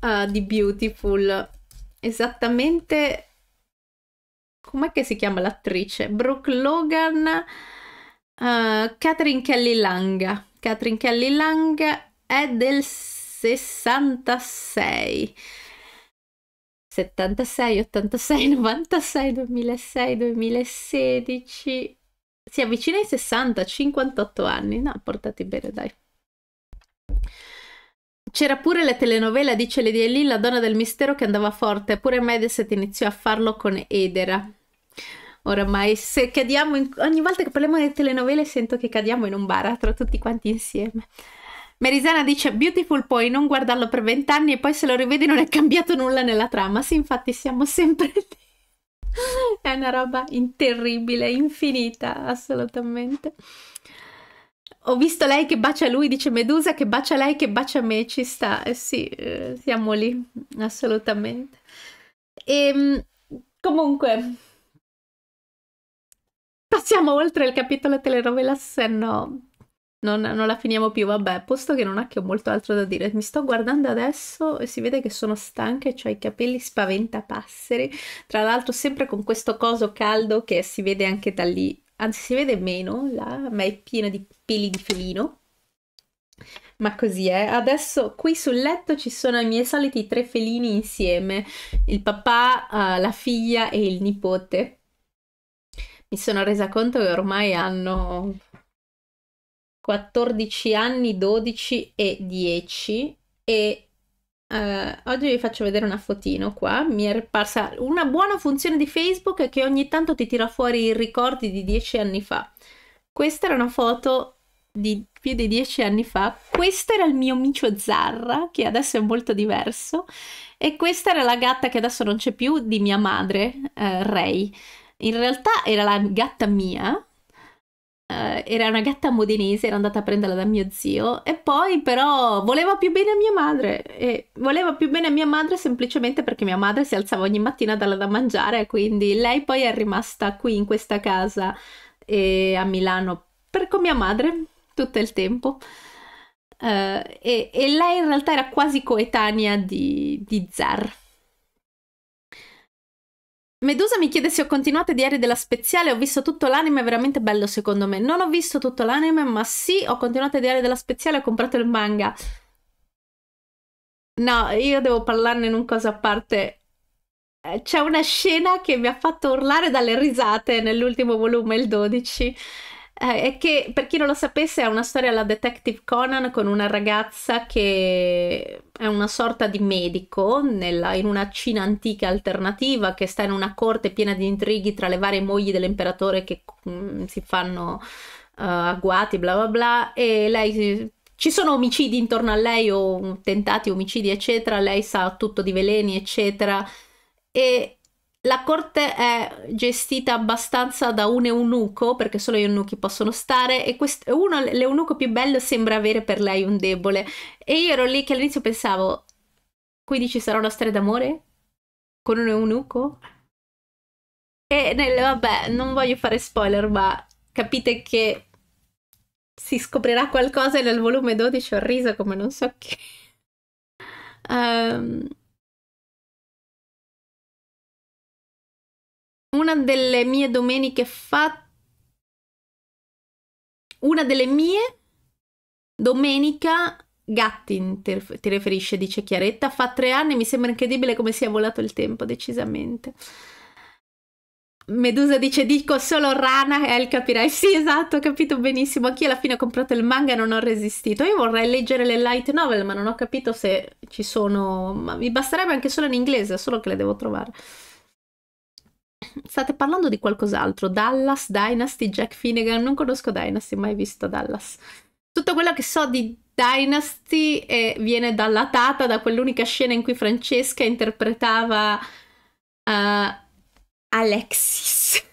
uh, di Beautiful, esattamente, com'è che si chiama l'attrice? Brooke Logan, uh, Catherine Kelly Lang, Catherine Kelly Lang è del 66. 76, 86, 96, 2006, 2016. Si avvicina ai 60, 58 anni. No, portati bene, dai. C'era pure la telenovela dice Lady Lì, la donna del mistero che andava forte, pure Mediaset iniziò a farlo con Edera. Oramai, se cadiamo in... ogni volta che parliamo di telenovele sento che cadiamo in un baratro tutti quanti insieme. Merisana dice Beautiful poi non guardarlo per vent'anni e poi se lo rivedi non è cambiato nulla nella trama. Sì, infatti siamo sempre lì. [laughs] è una roba interribile, infinita, assolutamente. Ho visto lei che bacia lui, dice Medusa, che bacia lei, che bacia me, ci sta. Eh, sì, eh, siamo lì, assolutamente. E ehm, comunque, passiamo oltre il capitolo telenovela, se no non, non, la finiamo più, vabbè, posto che non ha che ho molto altro da dire. Mi sto guardando adesso e si vede che sono stanca e ho i capelli spaventapasseri. Tra l'altro sempre con questo coso caldo che si vede anche da lì, anzi si vede meno là, ma è pieno di peli di felino. Ma così è. Adesso qui sul letto ci sono i miei soliti tre felini insieme, il papà, eh, la figlia e il nipote. Mi sono resa conto che ormai hanno 14 anni, 12 e 10 e Uh, oggi vi faccio vedere una fotino qua, mi è apparsa una buona funzione di Facebook che ogni tanto ti tira fuori i ricordi di 10 anni fa. Questa era una foto di più di 10 anni fa, questo era il mio micio Zarra, che adesso è molto diverso, e questa era la gatta che adesso non c'è più di mia madre, uh, eh, Ray. In realtà era la gatta mia, eh, era una gatta modenese, era andata a prenderla da mio zio e poi però voleva più bene a mia madre e voleva più bene a mia madre semplicemente perché mia madre si alzava ogni mattina a darla da mangiare quindi lei poi è rimasta qui in questa casa e a Milano per con mia madre tutto il tempo. Uh, e, e, lei in realtà era quasi coetanea di, di Zar. Medusa mi chiede se ho continuato i diari della Speziale, ho visto tutto l'anime, è veramente bello secondo me. Non ho visto tutto l'anime, ma sì, ho continuato i diari della Speziale, ho comprato il manga. No, io devo parlarne in un cosa a parte. Eh, c'è una scena che mi ha fatto urlare dalle risate nell'ultimo volume, il 12 eh, che per chi non lo sapesse è una storia alla Detective Conan con una ragazza che è una sorta di medico nella, in una Cina antica alternativa che sta in una corte piena di intrighi tra le varie mogli dell'imperatore che mh, mm, si fanno uh, agguati bla bla bla e lei ci sono omicidi intorno a lei o tentati omicidi eccetera, lei sa tutto di veleni eccetera e la corte è gestita abbastanza da un eunuco, perché solo gli eunuchi possono stare, e questo, uno, l'eunuco più bello sembra avere per lei un debole. E io ero lì che all'inizio pensavo, quindi ci sarà una storia d'amore? Con un eunuco? E nel, vabbè, non voglio fare spoiler, ma capite che si scoprirà qualcosa e nel volume 12 ho riso come non so che... Um, una delle mie domeniche fatte una delle mie domenica Gattin ti riferisce, dice Chiaretta. Fa tre anni, mi sembra incredibile come sia volato il tempo, decisamente. Medusa dice dico solo rana e El capirai. Sì, esatto, ho capito benissimo. Anch'io alla fine ho comprato il manga e non ho resistito. Io vorrei leggere le light novel, ma non ho capito se ci sono. Ma mi basterebbe anche solo in inglese, solo che le devo trovare state parlando di qualcos'altro. Dallas, Dynasty, Jack Finnegan. Non conosco Dynasty, mai visto Dallas. Tutto quello che so di Dynasty eh, viene dalla Tata, da quell'unica scena in cui Francesca interpretava uh, Alexis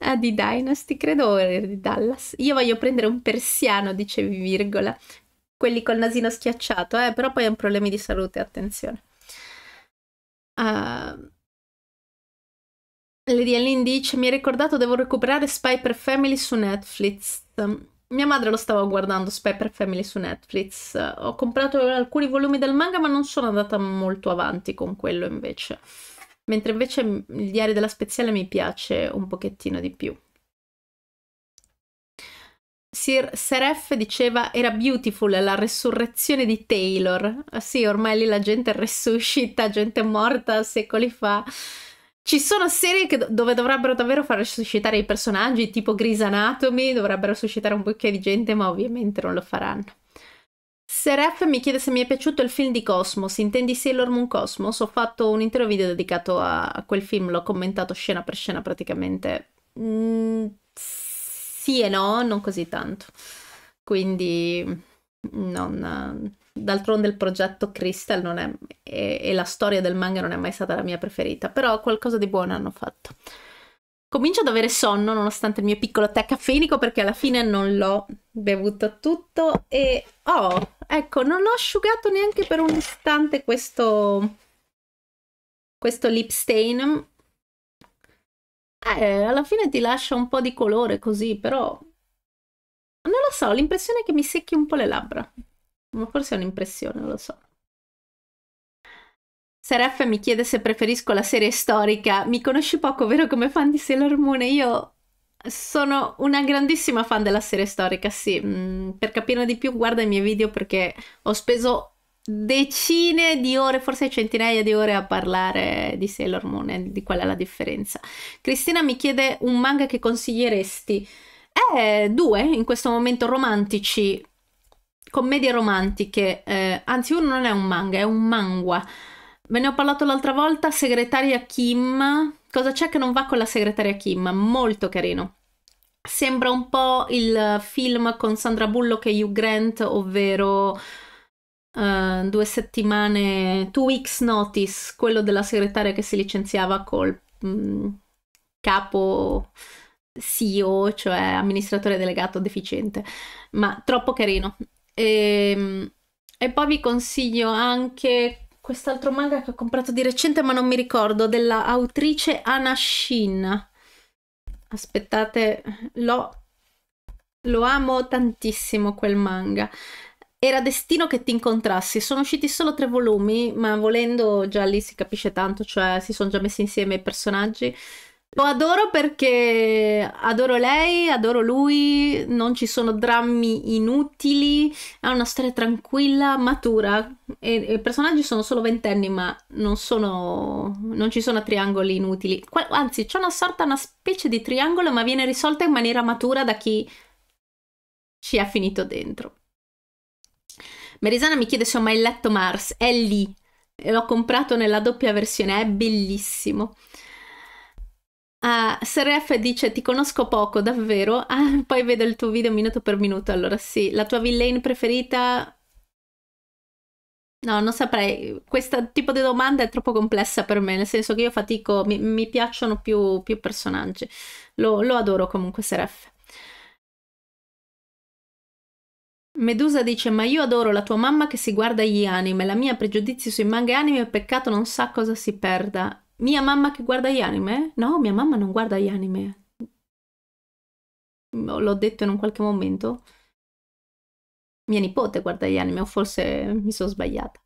uh, [laughs] di Dynasty, credo, era di Dallas. Io voglio prendere un persiano, dicevi, virgola. Quelli col nasino schiacciato, eh, però poi hanno problemi di salute, attenzione. Uh, Lady Ellen dice: Mi hai ricordato, devo recuperare Spy per Family su Netflix. Mia madre lo stava guardando, Spy per Family su Netflix. Ho comprato alcuni volumi del manga, ma non sono andata molto avanti con quello invece. Mentre invece il diario della speziale mi piace un pochettino di più. Sir Seref diceva era beautiful la resurrezione di Taylor. Ah, sì, ormai lì la gente è resuscita, gente morta secoli fa. Ci sono serie che, dove dovrebbero davvero far suscitare i personaggi, tipo Grey's Anatomy, dovrebbero suscitare un bocchio di gente, ma ovviamente non lo faranno. Seref mi chiede se mi è piaciuto il film di Cosmos, intendi Sailor Moon Cosmos? Ho fatto un intero video dedicato a quel film, l'ho commentato scena per scena praticamente. Mm, sì e no, non così tanto. Quindi non... D'altronde il progetto Crystal non è, e, e, la storia del manga non è mai stata la mia preferita, però qualcosa di buono hanno fatto. Comincio ad avere sonno nonostante il mio piccolo tè caffeinico perché alla fine non l'ho bevuto tutto e oh, ecco, non ho asciugato neanche per un istante questo questo lip stain. Eh, alla fine ti lascia un po' di colore così, però non lo so, l'impressione è che mi secchi un po' le labbra. Ma forse è un'impressione, non lo so. Seref mi chiede se preferisco la serie storica. Mi conosci poco, vero, come fan di Sailor Moon? Io sono una grandissima fan della serie storica, sì. Mm, per capirne di più, guarda i miei video perché ho speso decine di ore, forse centinaia di ore a parlare di Sailor Moon e di qual è la differenza. Cristina mi chiede un manga che consiglieresti. Eh, due in questo momento romantici, commedie romantiche, eh, anzi uno non è un manga, è un manga. Ve ne ho parlato l'altra volta, segretaria Kim. Cosa c'è che non va con la segretaria Kim? Molto carino. Sembra un po' il film con Sandra Bullock e Hugh Grant, ovvero uh, due settimane, two weeks notice, quello della segretaria che si licenziava col mh, mm, capo CEO, cioè amministratore delegato deficiente, ma troppo carino. E, ehm, e poi vi consiglio anche quest'altro manga che ho comprato di recente, ma non mi ricordo, della autrice Anna Shin. Aspettate, lo, lo amo tantissimo quel manga. Era destino che ti incontrassi. Sono usciti solo tre volumi, ma volendo già lì si capisce tanto, cioè si sono già messi insieme i personaggi lo adoro perché adoro lei, adoro lui, non ci sono drammi inutili, ha una storia tranquilla, matura. E, I personaggi sono solo ventenni, ma non, sono, non ci sono triangoli inutili. Qua, anzi, c'è una sorta, una specie di triangolo, ma viene risolta in maniera matura da chi ci ha finito dentro. Merisana mi chiede se ho mai letto Mars, è lì, E l'ho comprato nella doppia versione, è bellissimo. Ah, SRF dice ti conosco poco, davvero? Ah, [laughs] poi vedo il tuo video minuto per minuto, allora sì. La tua villain preferita? No, non saprei. Questo tipo di domanda è troppo complessa per me, nel senso che io fatico, mi, mi piacciono più, più personaggi. Lo, lo, adoro comunque Seref. Medusa dice ma io adoro la tua mamma che si guarda gli anime, la mia pregiudizio sui manga e anime, peccato non sa cosa si perda. Mia mamma che guarda gli anime? No, mia mamma non guarda gli anime. L'ho detto in un qualche momento. Mia nipote guarda gli anime, o forse mi sono sbagliata.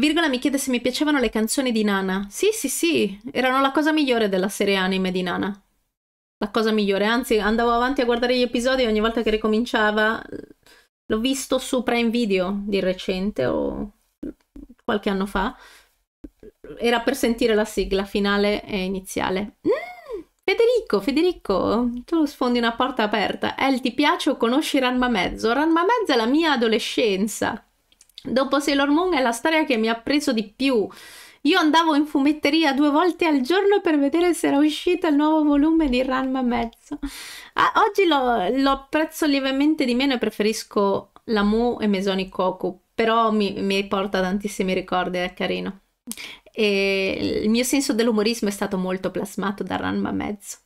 Virgola mi chiede se mi piacevano le canzoni di Nana. Sì, sì, sì, erano la cosa migliore della serie anime di Nana. La cosa migliore, anzi, andavo avanti a guardare gli episodi e ogni volta che ricominciava. L'ho visto su Prime Video di recente o qualche anno fa era per sentire la sigla finale e iniziale. Mm, Federico, Federico, tu sfondi una porta aperta. El, ti piace o conosci Ranma Mezzo? Ranma Mezzo è la mia adolescenza. Dopo Sailor Moon è la storia che mi ha preso di più. Io andavo in fumetteria due volte al giorno per vedere se era uscito il nuovo volume di Ranma Mezzo. Ah, oggi lo, lo, apprezzo lievemente di meno e preferisco la Mu e Mesonic Koku, però mi, mi porta tantissimi ricordi, è carino. E il mio senso dell'umorismo è stato molto plasmato da Ranma Mezzo.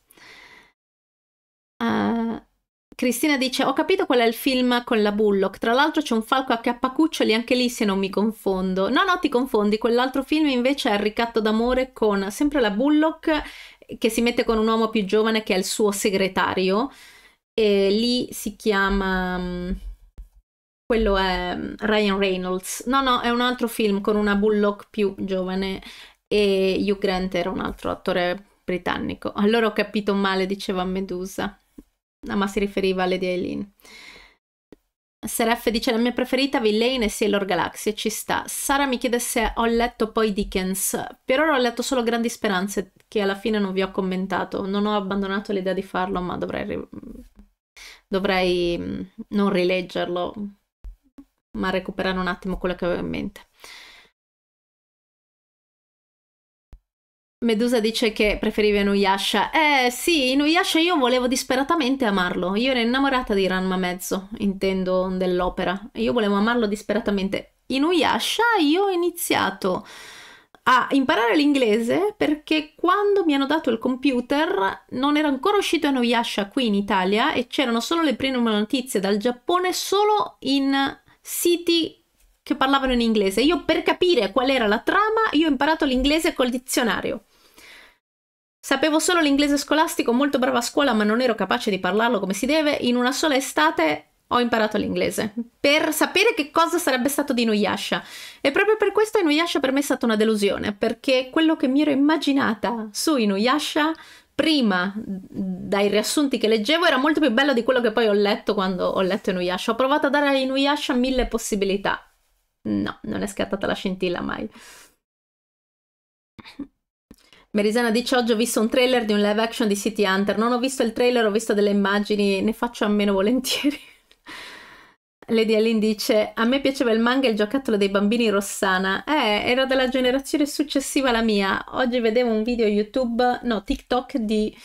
Uh, Cristina dice: Ho capito qual è il film con la Bullock. Tra l'altro c'è un falco a cappacuccioli anche lì, se non mi confondo. No, no, ti confondi. Quell'altro film invece è Il ricatto d'amore con sempre la Bullock che si mette con un uomo più giovane che è il suo segretario. E lì si chiama. Mm, quello è mm, Ryan Reynolds. No, no, è un altro film con una Bullock più giovane e Hugh Grant era un altro attore britannico. Allora ho capito male, diceva Medusa, ma si riferiva a Lady Eileen. Seref dice la mia preferita Villain e Sailor Galaxy, ci sta. Sara mi chiede se ho letto poi Dickens. Per ora ho letto solo Grandi Speranze, che alla fine non vi ho commentato. Non ho abbandonato l'idea di farlo, ma dovrei, dovrei mm, non rileggerlo ma recuperare un attimo quello che avevo in mente. Medusa dice che preferiva Inuyasha. Eh sì, Inuyasha io volevo disperatamente amarlo. Io ero innamorata di Ranma Mezzo, intendo dell'opera. Io volevo amarlo disperatamente. Inuyasha io ho iniziato a imparare l'inglese perché quando mi hanno dato il computer non era ancora uscito Inuyasha qui in Italia e c'erano solo le prime notizie dal Giappone solo in siti che parlavano in inglese. Io per capire qual era la trama, io ho imparato l'inglese col dizionario. Sapevo solo l'inglese scolastico, molto brava a scuola, ma non ero capace di parlarlo come si deve. In una sola estate ho imparato l'inglese per sapere che cosa sarebbe stato di Inuyasha. E proprio per questo Inuyasha per me è stata una delusione, perché quello che mi ero immaginata su Inuyasha prima dai riassunti che leggevo era molto più bello di quello che poi ho letto quando ho letto Inuyasha. Ho provato a dare a Inuyasha mille possibilità. No, non è scattata la scintilla mai. Merisana dice oggi ho visto un trailer di un live action di City Hunter. Non ho visto il trailer, ho visto delle immagini, ne faccio a meno volentieri. Lady Ellen dice: A me piaceva il manga e il giocattolo dei bambini Rossana. Eh, era della generazione successiva alla mia. Oggi vedevo un video YouTube, no, TikTok di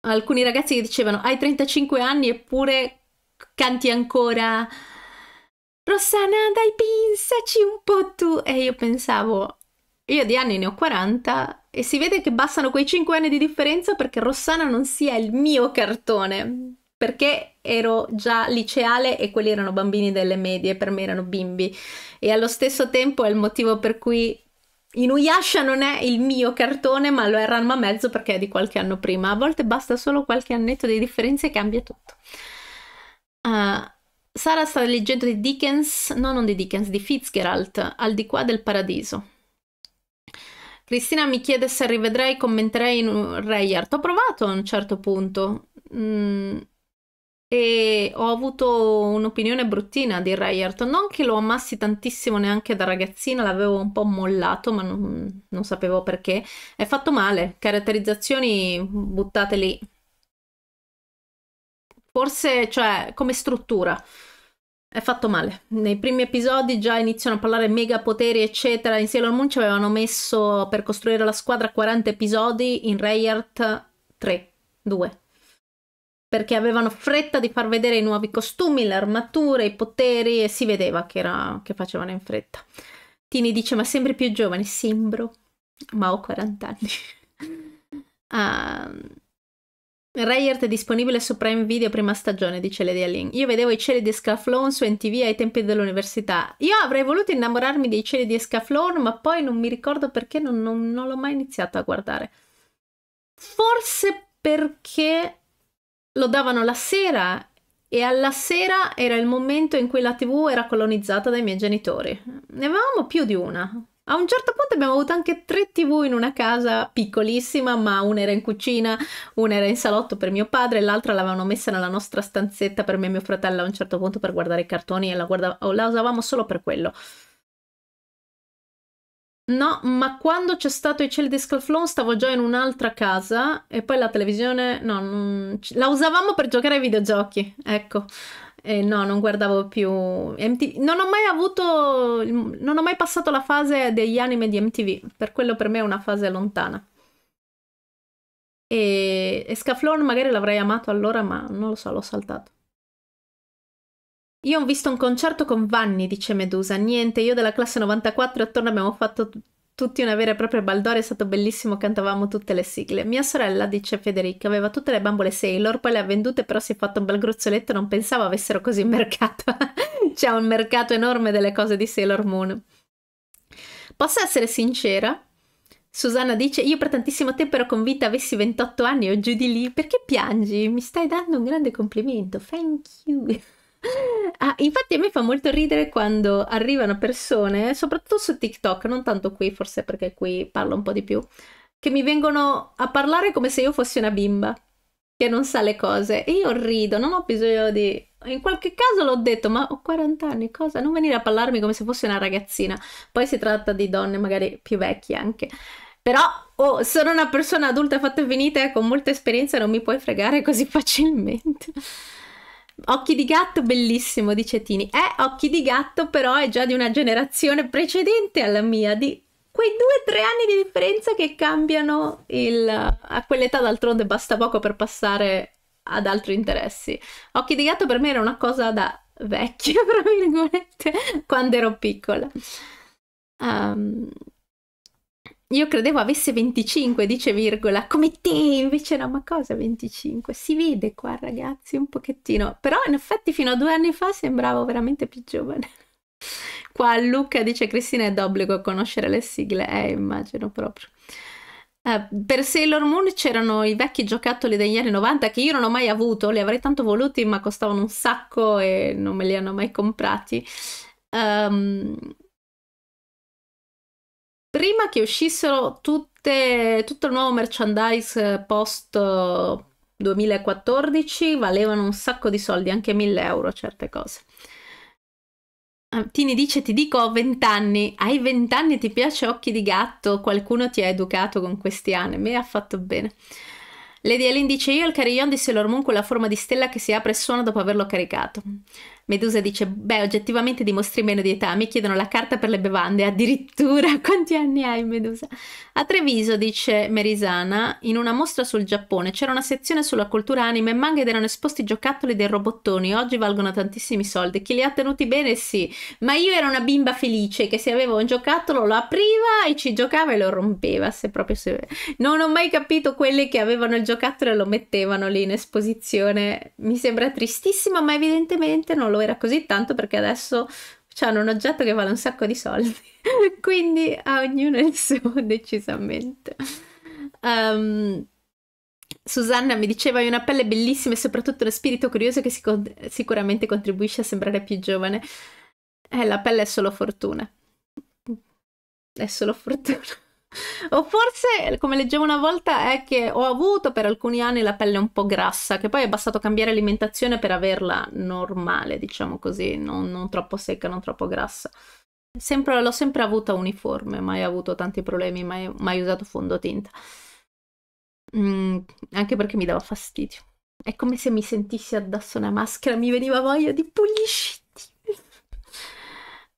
alcuni ragazzi che dicevano: Hai 35 anni eppure canti ancora. Rossana, dai, pensaci un po' tu. E io pensavo: Io di anni ne ho 40 e si vede che bastano quei 5 anni di differenza perché Rossana non sia il mio cartone. Perché ero già liceale e quelli erano bambini delle medie, per me erano bimbi. E allo stesso tempo è il motivo per cui Inuyasha non è il mio cartone, ma lo è Ranma Mezzo perché è di qualche anno prima. A volte basta solo qualche annetto di differenza e cambia tutto. Uh, Sara sta leggendo di Dickens, no non di Dickens, di Fitzgerald, Al di qua del paradiso. Cristina mi chiede se rivedrei, e commenterei in un Rayart. Ho provato a un certo punto. Mm, e ho avuto un'opinione bruttina di Rayert. Non che lo amassi tantissimo neanche da ragazzina, l'avevo un po' mollato, ma non, non sapevo perché. È fatto male, caratterizzazioni buttate lì. Forse, cioè, come struttura. È fatto male. Nei primi episodi già iniziano a parlare mega poteri, eccetera. In Sailor Moon ci avevano messo per costruire la squadra 40 episodi, in Rayert 3, 2 perché avevano fretta di far vedere i nuovi costumi, le armature, i poteri e si vedeva che, era, che facevano in fretta. Tini dice ma sembri più giovane, sembro, ma ho 40 anni. uh, Rayert è disponibile su Prime Video prima stagione, dice Lady Aline. Io vedevo i cieli di Escaflon su NTV ai tempi dell'università. Io avrei voluto innamorarmi dei cieli di Escaflon, ma poi non mi ricordo perché non, non, non l'ho mai iniziato a guardare. Forse perché lo davano la sera e alla sera era il momento in cui la tv era colonizzata dai miei genitori. Ne avevamo più di una. A un certo punto abbiamo avuto anche tre tv in una casa piccolissima, ma una era in cucina, una era in salotto per mio padre, e l'altra l'avevano messa nella nostra stanzetta per me e mio fratello a un certo punto per guardare i cartoni e la, guarda- la usavamo solo per quello. No, ma quando c'è stato i cieli di Scalflon stavo già in un'altra casa e poi la televisione, no, non... la usavamo per giocare ai videogiochi, ecco. E no, non guardavo più MTV. Non ho mai avuto, non ho mai passato la fase degli anime di MTV, per quello per me è una fase lontana. E, e Scaflon magari l'avrei amato allora, ma non lo so, l'ho saltato. Io ho visto un concerto con Vanni, dice Medusa. Niente, io della classe 94 attorno abbiamo fatto tutti una vera e propria baldoria, è stato bellissimo, cantavamo tutte le sigle. Mia sorella, dice Federica, aveva tutte le bambole Sailor, poi le ha vendute, però si è fatto un bel gruzzoletto, non pensavo avessero così mercato. [laughs] C'è un mercato enorme delle cose di Sailor Moon. Posso essere sincera? Susanna dice, io per tantissimo tempo ero convinta avessi 28 anni o giù di lì, perché piangi? Mi stai dando un grande complimento, thank you. Ah, infatti a me fa molto ridere quando arrivano persone, soprattutto su TikTok, non tanto qui, forse perché qui parlo un po' di più, che mi vengono a parlare come se io fossi una bimba che non sa le cose e io rido, non ho bisogno di... In qualche caso l'ho detto, ma ho 40 anni, cosa? Non venire a parlarmi come se fossi una ragazzina. Poi si tratta di donne magari più vecchie anche. Però oh, sono una persona adulta fatta e finita con molta esperienza, non mi puoi fregare così facilmente. Occhi di gatto, bellissimo, dice Tini. Eh, Occhi di gatto però è già di una generazione precedente alla mia, di quei due o tre anni di differenza che cambiano il... A quell'età d'altronde basta poco per passare ad altri interessi. Occhi di gatto per me era una cosa da vecchia, [laughs] tra virgolette, quando ero piccola. Um, io credevo avesse 25, dice virgola, come te, invece no, ma cosa 25? Si vede qua ragazzi un pochettino, però in effetti fino a due anni fa sembravo veramente più giovane. [laughs] Qua Luca dice Cristina è d'obbligo a conoscere le sigle, eh immagino proprio. Eh, per Sailor Moon c'erano i vecchi giocattoli degli anni 90 che io non ho mai avuto, li avrei tanto voluti ma costavano un sacco e non me li hanno mai comprati. Um, prima che uscissero tutte, tutto il nuovo merchandise eh, post 2014 eh, valevano un sacco di soldi, anche 1000 euro certe cose. Ah, Tini dice ti dico ho vent'anni, hai vent'anni, ti piace Occhi di Gatto, qualcuno ti ha educato con questi anni, mi ha fatto bene. Lady Ellen dice io il carillon di Sailor Moon la forma di stella che si apre e suona dopo averlo caricato. Medusa dice, beh oggettivamente dimostri meno di età, mi chiedono la carta per le bevande, addirittura [laughs] quanti anni hai Medusa? A Treviso, dice Merisana, in una mostra sul Giappone c'era una sezione sulla cultura anime e manga ed erano esposti giocattoli dei robottoni, oggi valgono tantissimi soldi, chi li ha tenuti bene sì, ma io ero una bimba felice che se avevo un giocattolo lo apriva e ci giocava e lo rompeva, se proprio se... Non ho mai capito quelli che avevano il giocattolo e lo mettevano lì in esposizione, mi sembra tristissimo ma evidentemente non lo lo era così tanto perché adesso hanno cioè, un oggetto che vale un sacco di soldi. [laughs] Quindi a ognuno il suo, [laughs] decisamente. Um, Susanna mi diceva: Hai una pelle bellissima e soprattutto uno spirito curioso che sic- sicuramente contribuisce a sembrare più giovane. Eh, la pelle è solo fortuna. È solo fortuna o forse, come leggevo una volta, è che ho avuto per alcuni anni la pelle un po' grassa, che poi è bastato cambiare alimentazione per averla normale, diciamo così, non, non troppo secca, non troppo grassa. Sempre, l'ho sempre avuta uniforme, mai avuto tanti problemi, mai, mai usato fondotinta. Mm, anche perché mi dava fastidio. È come se mi sentissi addosso una maschera, mi veniva voglia di pulisci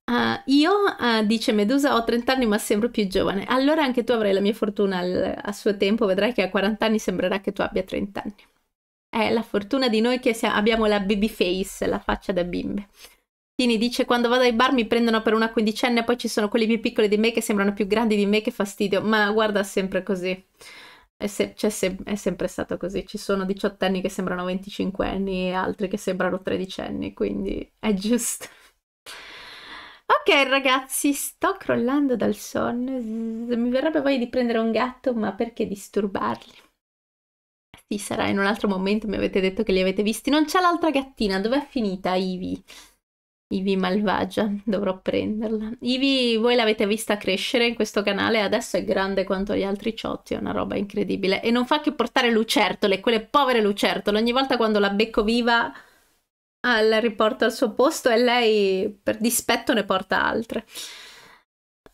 Uh, io, uh, dice Medusa, ho 30 anni ma sembro più giovane. Allora anche tu avrai la mia fortuna al, a suo tempo, vedrai che a 40 anni sembrerà che tu abbia 30 anni. È la fortuna di noi che siamo, abbiamo la baby face, la faccia da bimbe. Tini dice, quando vado ai bar mi prendono per una quindicenne, poi ci sono quelli più piccoli di me che sembrano più grandi di me, che fastidio. Ma guarda, sempre così. È, se cioè, se è sempre stato così. Ci sono 18 anni che sembrano 25 anni e altri che sembrano 13 anni, quindi è giusto. Ok ragazzi, sto crollando dal sonno, mi verrebbe voglia di prendere un gatto, ma perché disturbarli? Sì, sarà in un altro momento, mi avete detto che li avete visti. Non c'è l'altra gattina, dov'è finita Ivy? Ivy malvagia, dovrò prenderla. Ivy, voi l'avete vista crescere in questo canale, adesso è grande quanto gli altri ciotti, è una roba incredibile. E non fa che portare lucertole, quelle povere lucertole. Ogni volta quando la becco viva Ah, la riporta al suo posto e lei per dispetto ne porta altre.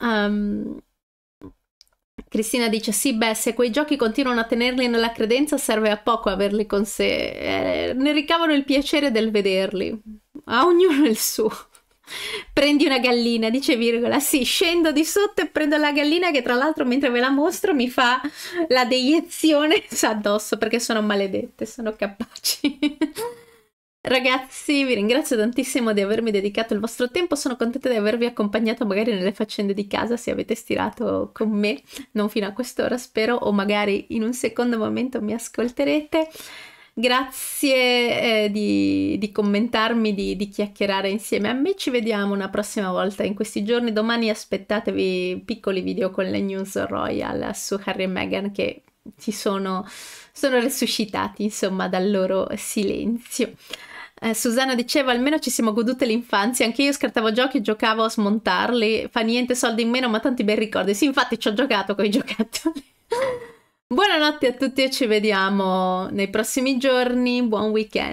Um, Cristina dice: Sì, beh, se quei giochi continuano a tenerli nella credenza, serve a poco averli con sé. Eh, ne ricavano il piacere del vederli. A ognuno il suo. [laughs] Prendi una gallina, dice virgola. Sì, scendo di sotto e prendo la gallina che tra l'altro mentre ve la mostro mi fa la deiezione [laughs] addosso perché sono maledette, sono capaci. [laughs] Ragazzi, vi ringrazio tantissimo di avermi dedicato il vostro tempo, sono contenta di avervi accompagnato magari nelle faccende di casa se avete stirato con me, non fino a quest'ora spero, o magari in un secondo momento mi ascolterete. Grazie eh, di, di, commentarmi, di, di chiacchierare insieme a me, ci vediamo una prossima volta in questi giorni, domani aspettatevi piccoli video con le news royal su Harry e Meghan che ci sono sono resuscitati, insomma, dal loro silenzio. Eh, Susanna diceva almeno ci siamo godute l'infanzia, anche io scartavo giochi e giocavo a smontarli, fa niente soldi in meno ma tanti bei ricordi, sì infatti ci ho giocato con i [laughs] giocattoli. Buonanotte a tutti e ci vediamo nei prossimi giorni, buon weekend.